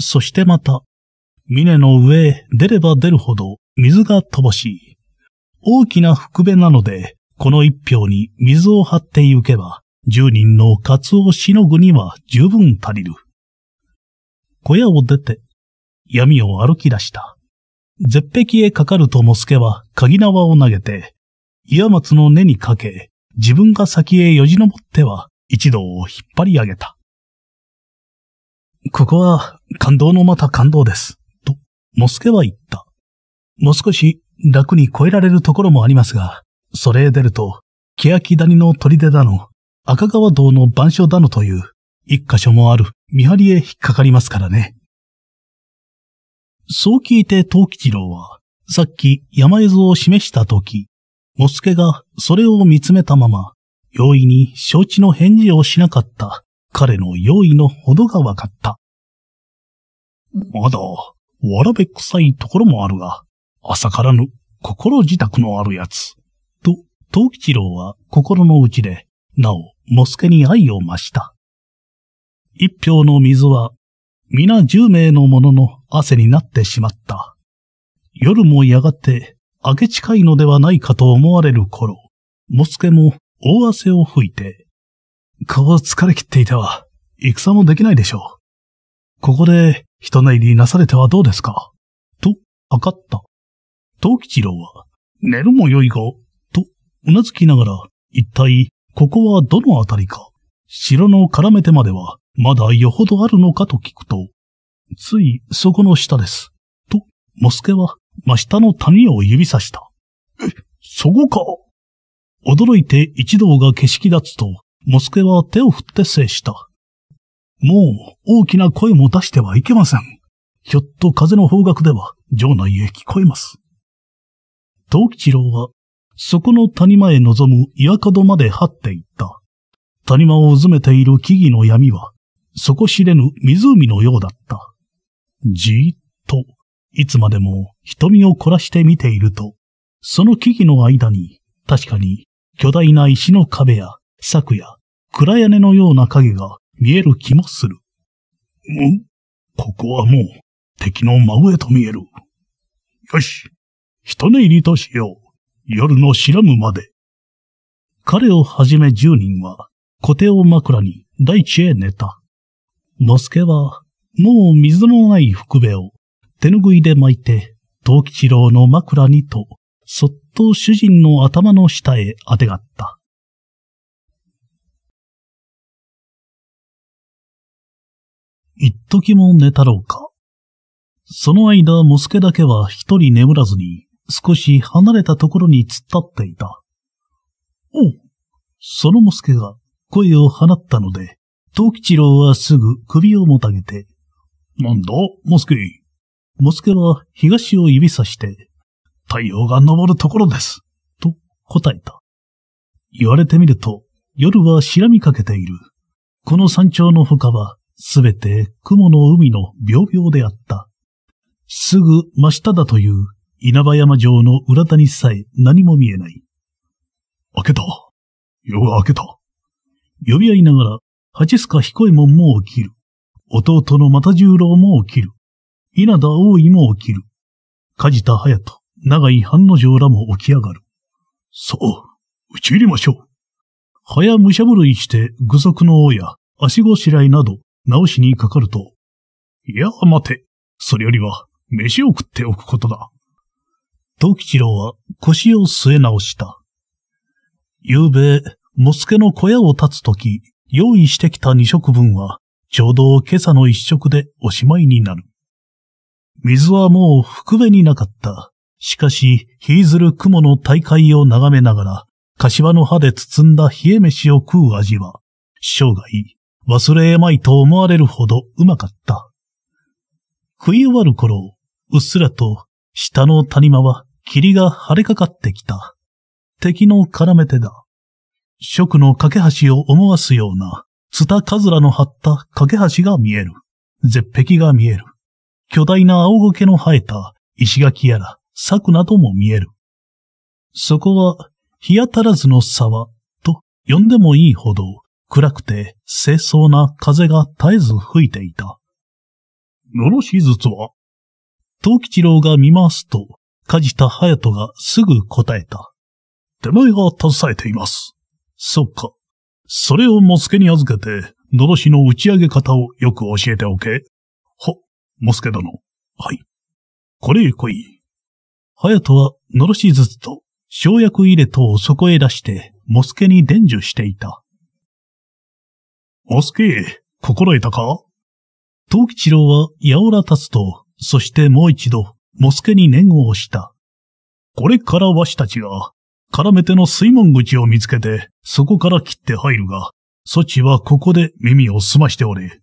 そしてまた、峰の上へ出れば出るほど水が乏しい。大きな福部なので、この一票に水を張ってゆけば、十人のカツをしのぐには十分足りる。小屋を出て、闇を歩き出した。絶壁へかかるとモスケは鍵縄を投げて、岩松の根にかけ、自分が先へよじ登っては一同を引っ張り上げた。ここは感動のまた感動です。と、モスケは言った。もう少し楽に越えられるところもありますが、それへ出ると、欅谷の砦だの、赤川道の番所だのという、一箇所もある見張りへ引っかかりますからね。そう聞いて東吉郎は、さっき山絵図を示したとき、モスケがそれを見つめたまま、容易に承知の返事をしなかった彼の用意のほどがわかった。まだ、わらべ臭いところもあるが、朝からぬ心自宅のあるやつ。と、東吉郎は心の内で、なお、モスケに愛を増した。一票の水は、皆十名の者の汗になってしまった。夜もやがて、明け近いのではないかと思われる頃、モスケも大汗を吹いて、顔は疲れ切っていては、戦もできないでしょう。ここで、人なりなされてはどうですかと、測った。東吉郎は、寝るも良いが、と、うなずきながら、一体、ここはどのあたりか、城の絡めてまでは、まだよほどあるのかと聞くと、ついそこの下です。と、モスケは、真下の谷を指さした。え、そこか驚いて一同が景色立つと、モスケは手を振って制した。もう大きな声も出してはいけません。ひょっと風の方角では城内へ聞こえます。東吉郎は、そこの谷間へ望む岩角まで張っていった。谷間をうずめている木々の闇は、底知れぬ湖のようだった。じーっと、いつまでも瞳を凝らして見ていると、その木々の間に確かに巨大な石の壁や柵や暗屋根のような影が見える気もする。んここはもう敵の真上と見える。よし、一寝入りとしよう。夜の知らぬまで。彼をはじめ十人は、小手を枕に大地へ寝た。のすけは、もう水のない福部を手ぬぐいで巻いて、藤吉郎の枕にと、そっと主人の頭の下へあてがった。一時も寝たろうか。その間、モスケだけは一人眠らずに、少し離れたところに突っ立っていた。おう。そのモスケが声を放ったので、東吉郎はすぐ首をもたげて、なんだ、モスケ。モスケは東を指さして、太陽が昇るところです。と答えた。言われてみると、夜は白みかけている。この山頂の他は、すべて雲の海の病病であった。すぐ真下だという稲葉山城の裏谷さえ何も見えない。開けた。夜が開けた。呼び合いながら、八須賀彦右衛門も起きる。弟の又十郎も起きる。稲田大井も起きる。梶田隼人、長い半の城らも起き上がる。さあ、打ち入りましょう。早むしゃぶるいして、具足の王や足ごしらいなど直しにかかると、いや、待て。それよりは、飯を食っておくことだ。藤吉郎は腰を据え直した。夕べ、もすけの小屋を立つとき、用意してきた二食分は、ちょうど今朝の一食でおしまいになる。水はもう福部になかった。しかし、ヒーズる雲の大会を眺めながら、柏の葉で包んだ冷え飯を食う味は、生涯、忘れえまいと思われるほどうまかった。食い終わる頃、うっすらと、下の谷間は霧が晴れかかってきた。敵の絡め手だ。食の架け橋を思わすような、ツタカズラの張った架け橋が見える。絶壁が見える。巨大な青苔の生えた石垣やら、くなども見える。そこは、日当たらずの沢と呼んでもいいほど暗くて清掃な風が絶えず吹いていた。のろしいずつは東吉郎が見回すと、梶田隼人がすぐ答えた。手前が携えています。そっか。それをモスケに預けて、のろしの打ち上げ方をよく教えておけ。ほ、モスケ殿。はい。これへ来い。やとは、のろしずつと、生薬入れとをそこへ出して、モスケに伝授していた。モスケ、心得たか東吉郎は、やおら立つと、そしてもう一度、モスケに念を押した。これからわしたちが、絡めての水門口を見つけて、そこから切って入るが、そちはここで耳を澄ましておれ。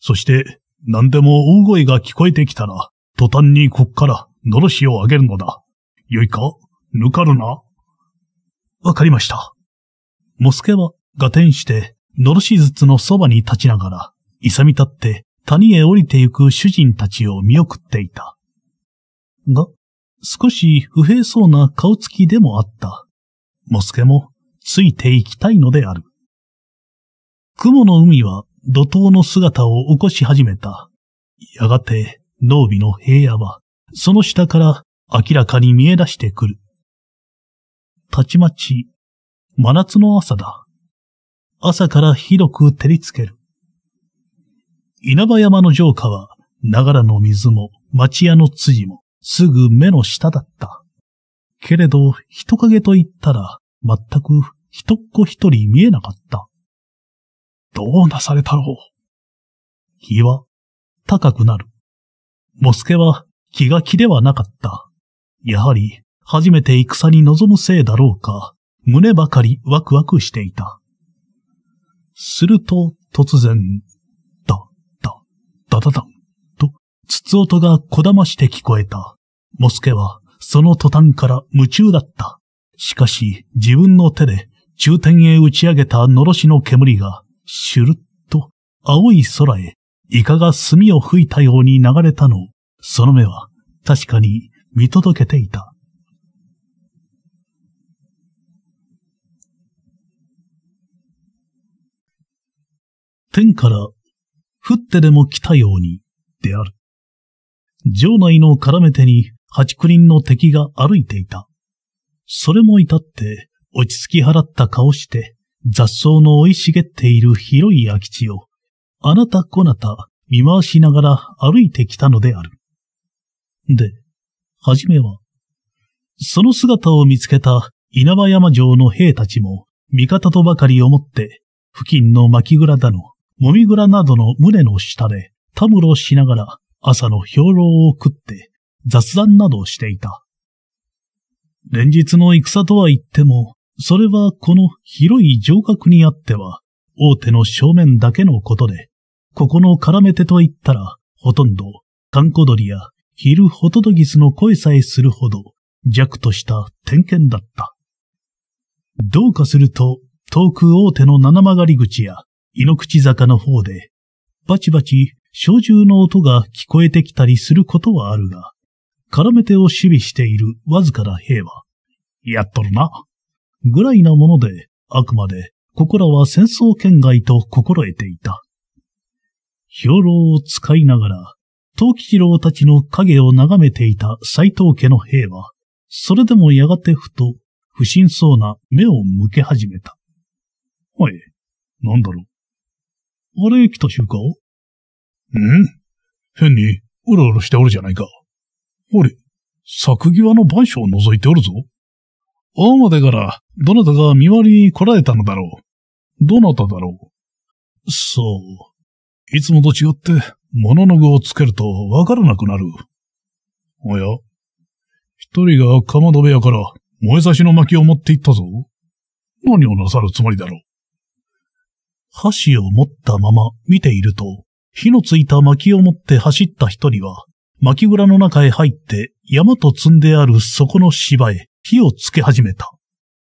そして、何でも大声が聞こえてきたら、途端にこっからのろしをあげるのだ。よいかぬかるな。わかりました。モスケは、合点して、のろし筒のそばに立ちながら、いさみ立って谷へ降りてゆく主人たちを見送っていた。が、少し不平そうな顔つきでもあった。モスケも、ついていきたいのである。雲の海は怒涛の姿を起こし始めた。やがて、農尾の平野は、その下から明らかに見え出してくる。たちまち、真夏の朝だ。朝からひどく照りつける。稲葉山の城下は、長良の水も、町屋の辻も、すぐ目の下だった。けれど、人影と言ったら、全く人っ子一人見えなかった。どうなされたろう。日は、高くなる。モスケは気が気ではなかった。やはり、初めて戦に臨むせいだろうか、胸ばかりワクワクしていた。すると、突然、だ、だ、だだだん、と、筒音がこだまして聞こえた。モスケは、その途端から夢中だった。しかし、自分の手で、中天へ打ち上げた呪しの煙が、シュルッと、青い空へ、イカが墨を吹いたように流れたのをその目は確かに見届けていた。天から降ってでも来たようにである。城内の絡め手に八九人の敵が歩いていた。それも至って落ち着き払った顔して雑草の生い茂っている広い空き地をあなたこなた見回しながら歩いてきたのである。で、はじめは、その姿を見つけた稲葉山城の兵たちも、味方とばかり思って、付近の巻蔵だの、もみ蔵などの胸の下で、たむろしながら朝の兵糧を食って雑談などをしていた。連日の戦とは言っても、それはこの広い城郭にあっては、大手の正面だけのことで、ここの絡め手と言ったら、ほとんど、観光鳥や昼ホトトギスの声さえするほど弱とした点検だった。どうかすると、遠く大手の七曲り口や井の口坂の方で、バチバチ小銃の音が聞こえてきたりすることはあるが、絡め手を守備しているわずかな兵は、やっとるな、ぐらいなもので、あくまで、ここらは戦争圏外と心得ていた。兵糧を使いながら、藤吉郎たちの影を眺めていた斎藤家の兵は、それでもやがてふと、不審そうな目を向け始めた。おい、なんだろう。あれ来た瞬間ん変に、うろうろしておるじゃないか。あれ、作際の番所を覗いておるぞ。青までから、どなたが見張りに来られたのだろう。どなただろう。そう。いつもと違って、物の具をつけるとわからなくなる。おや、一人がかまど部屋から燃え差しの薪を持って行ったぞ。何をなさるつもりだろう。箸を持ったまま見ていると、火のついた薪を持って走った一人は、薪蔵の中へ入って山と積んである底の芝へ火をつけ始めた。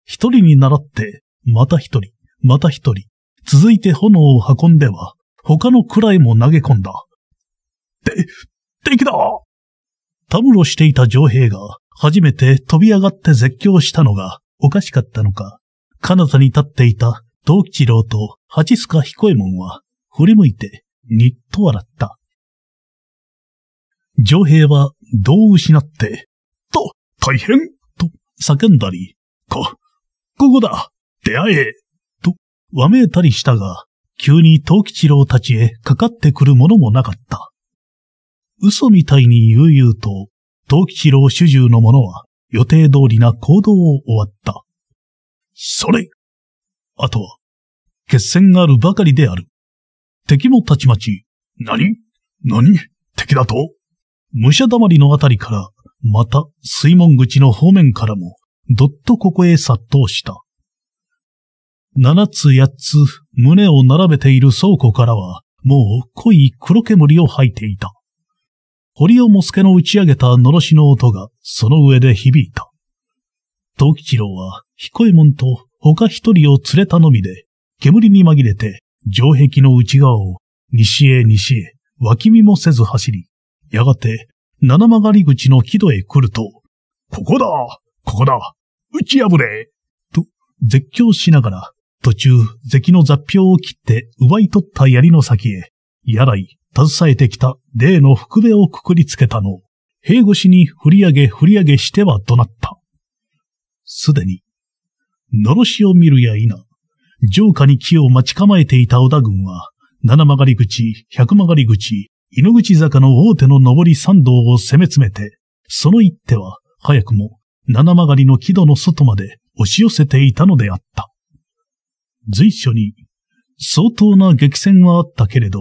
一人に倣って、また一人、また一人、続いて炎を運んでは、他の位も投げ込んだ。で、敵だたむろしていた城兵が、初めて飛び上がって絶叫したのがおかしかったのか、彼方に立っていた道吉郎と八須賀彦右衛門は、振り向いて、にっと笑った。城兵は、どう失って、と、大変と叫んだり、こ、ここだ出会えと、わめいたりしたが、急に東吉郎たちへかかってくるものもなかった。嘘みたいに悠々と、東吉郎主従の者は予定通りな行動を終わった。それあとは、決戦があるばかりである。敵もたちまち、何何敵だと武者黙まりのあたりから、また水門口の方面からも、どっとここへ殺到した。七つ八つ胸を並べている倉庫からは、もう濃い黒煙を吐いていた。堀尾も助の打ち上げた呪しの音がその上で響いた。東吉郎は彦右衛門と他一人を連れたのみで、煙に紛れて城壁の内側を西へ西へ脇見もせず走り、やがて七曲り口の木戸へ来ると、ここだここだ打ち破れと絶叫しながら途中、敵の雑票を切って奪い取った槍の先へ、やらい、携えてきた例の福部をくくりつけたのを、兵越しに振り上げ振り上げしては怒鳴った。すでに、のろしを見るや否、城下に木を待ち構えていた織田軍は、七曲り口、百曲り口、井の口坂の大手の上り三道を攻め詰めて、その一手は、早くも、七曲りの木戸の外まで押し寄せていたのであった。随所に相当な激戦はあったけれど、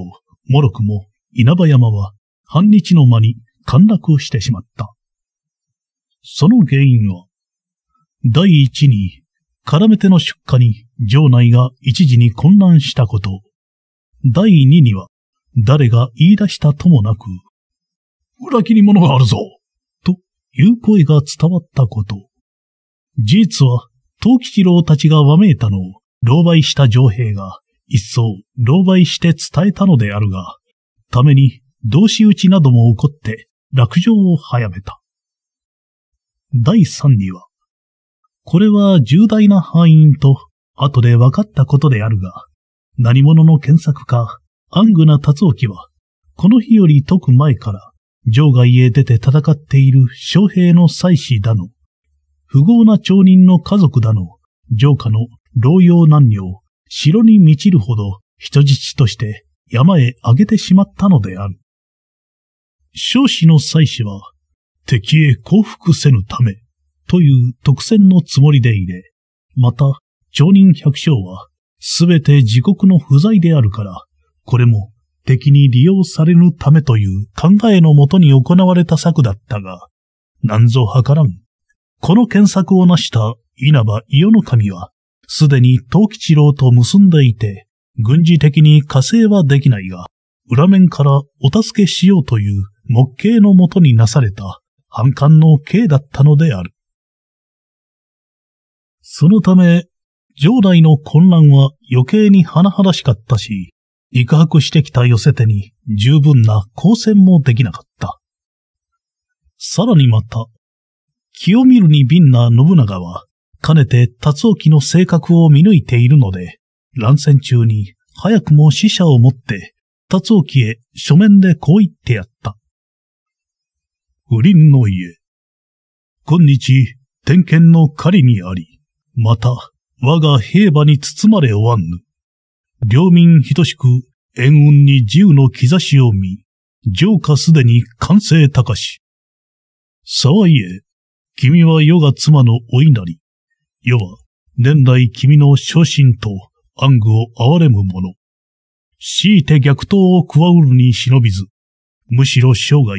もろくも稲葉山は半日の間に陥落してしまった。その原因は、第一に、絡めての出荷に城内が一時に混乱したこと。第二には、誰が言い出したともなく、裏切り者があるぞという声が伝わったこと。事実は、東吉郎たちがわめいたのを、狼狽した上兵が一層狼狽して伝えたのであるが、ために同士討ちなども起こって落城を早めた。第三には、これは重大な敗因と後で分かったことであるが、何者の検索家、暗具な達沖は、この日より解く前から、城外へ出て戦っている将兵の妻子だの、不合な町人の家族だの、城下の老幼男女城に満ちるほど人質として山へ上げてしまったのである。少子の妻子は、敵へ降伏せぬため、という特選のつもりでいれ、また、常任百姓は、すべて自国の不在であるから、これも敵に利用されぬためという考えのもとに行われた策だったが、なんぞ図らん。この検索を成した稲葉伊予の神は、すでに藤吉郎と結んでいて、軍事的に加勢はできないが、裏面からお助けしようという木系のもとになされた反感の刑だったのである。そのため、城内の混乱は余計に甚だしかったし、幾白してきた寄せ手に十分な交戦もできなかった。さらにまた、気を見るに敏な信長は、かねて達沖の性格を見抜いているので、乱戦中に早くも死者を持って、達沖へ書面でこう言ってやった。不倫の家。今日、点検の狩りにあり、また、我が兵馬に包まれおわんぬ。領民等しく、円運に自由の兆しを見、浄化すでに完成高し。さあいえ、君は世が妻のお稲荷、世は、年代君の昇進と暗愚を憐れむ者。強いて逆刀を加うるに忍びず、むしろ生涯、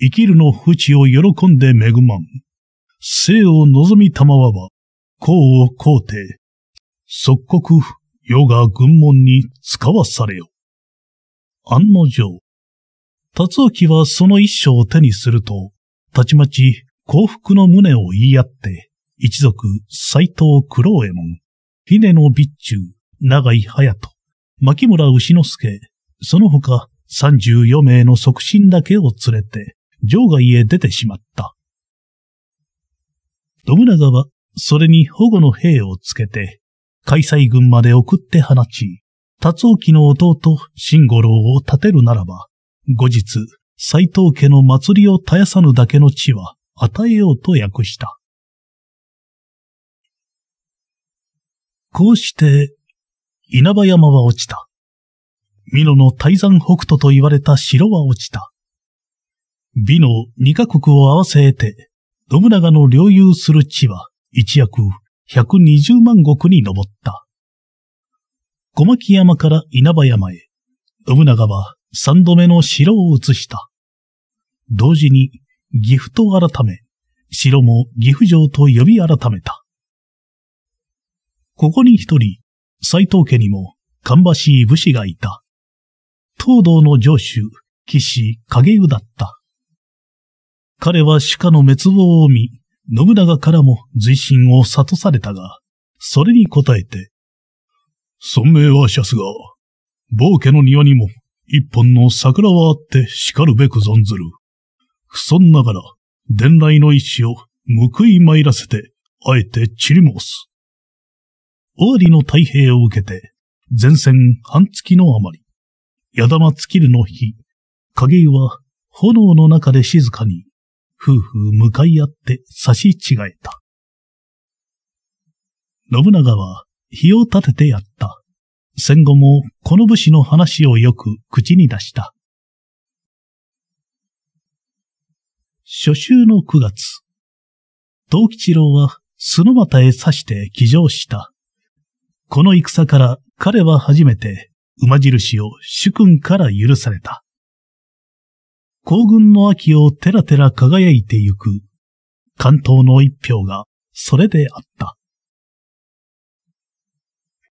生きるの不知を喜んで恵まん。生を望みたまわば、功を肯定。即刻、世が軍門に使わされよ。案の定、達沖はその一章を手にすると、たちまち幸福の胸を言い合って、一族、斎藤九郎右衛門、秀野備中、長井隼人、牧村牛之助、その他三十四名の側身だけを連れて、場外へ出てしまった。信長は、それに保護の兵をつけて、開催軍まで送って放ち、達夫の弟、慎五郎を立てるならば、後日、斎藤家の祭りを絶やさぬだけの地は与えようと訳した。こうして、稲葉山は落ちた。美濃の大山北斗と言われた城は落ちた。美濃二カ国を合わせて、信長の領有する地は一約百二十万石に上った。小牧山から稲葉山へ、信長は三度目の城を移した。同時に岐阜と改め、城も岐阜城と呼び改めた。ここに一人、斎藤家にも、芳しい武士がいた。東道の城主、騎士、影湯だった。彼は鹿の滅亡を見、信長からも随身を悟されたが、それに応えて、尊名はシャスが、某家の庭にも一本の桜はあって叱るべく存ずる。不尊ながら、伝来の意志を報い参らせて、あえて散り申す。尾張の太平を受けて、前線半月のあまり、矢玉尽きるの日、影湯は炎の中で静かに、夫婦向かい合って差し違えた。信長は日を立ててやった。戦後もこの武士の話をよく口に出した。初秋の九月、東吉郎は、砂ノへ刺して騎乗した。この戦から彼は初めて馬印を主君から許された。皇軍の秋をてらてら輝いてゆく関東の一票がそれであった。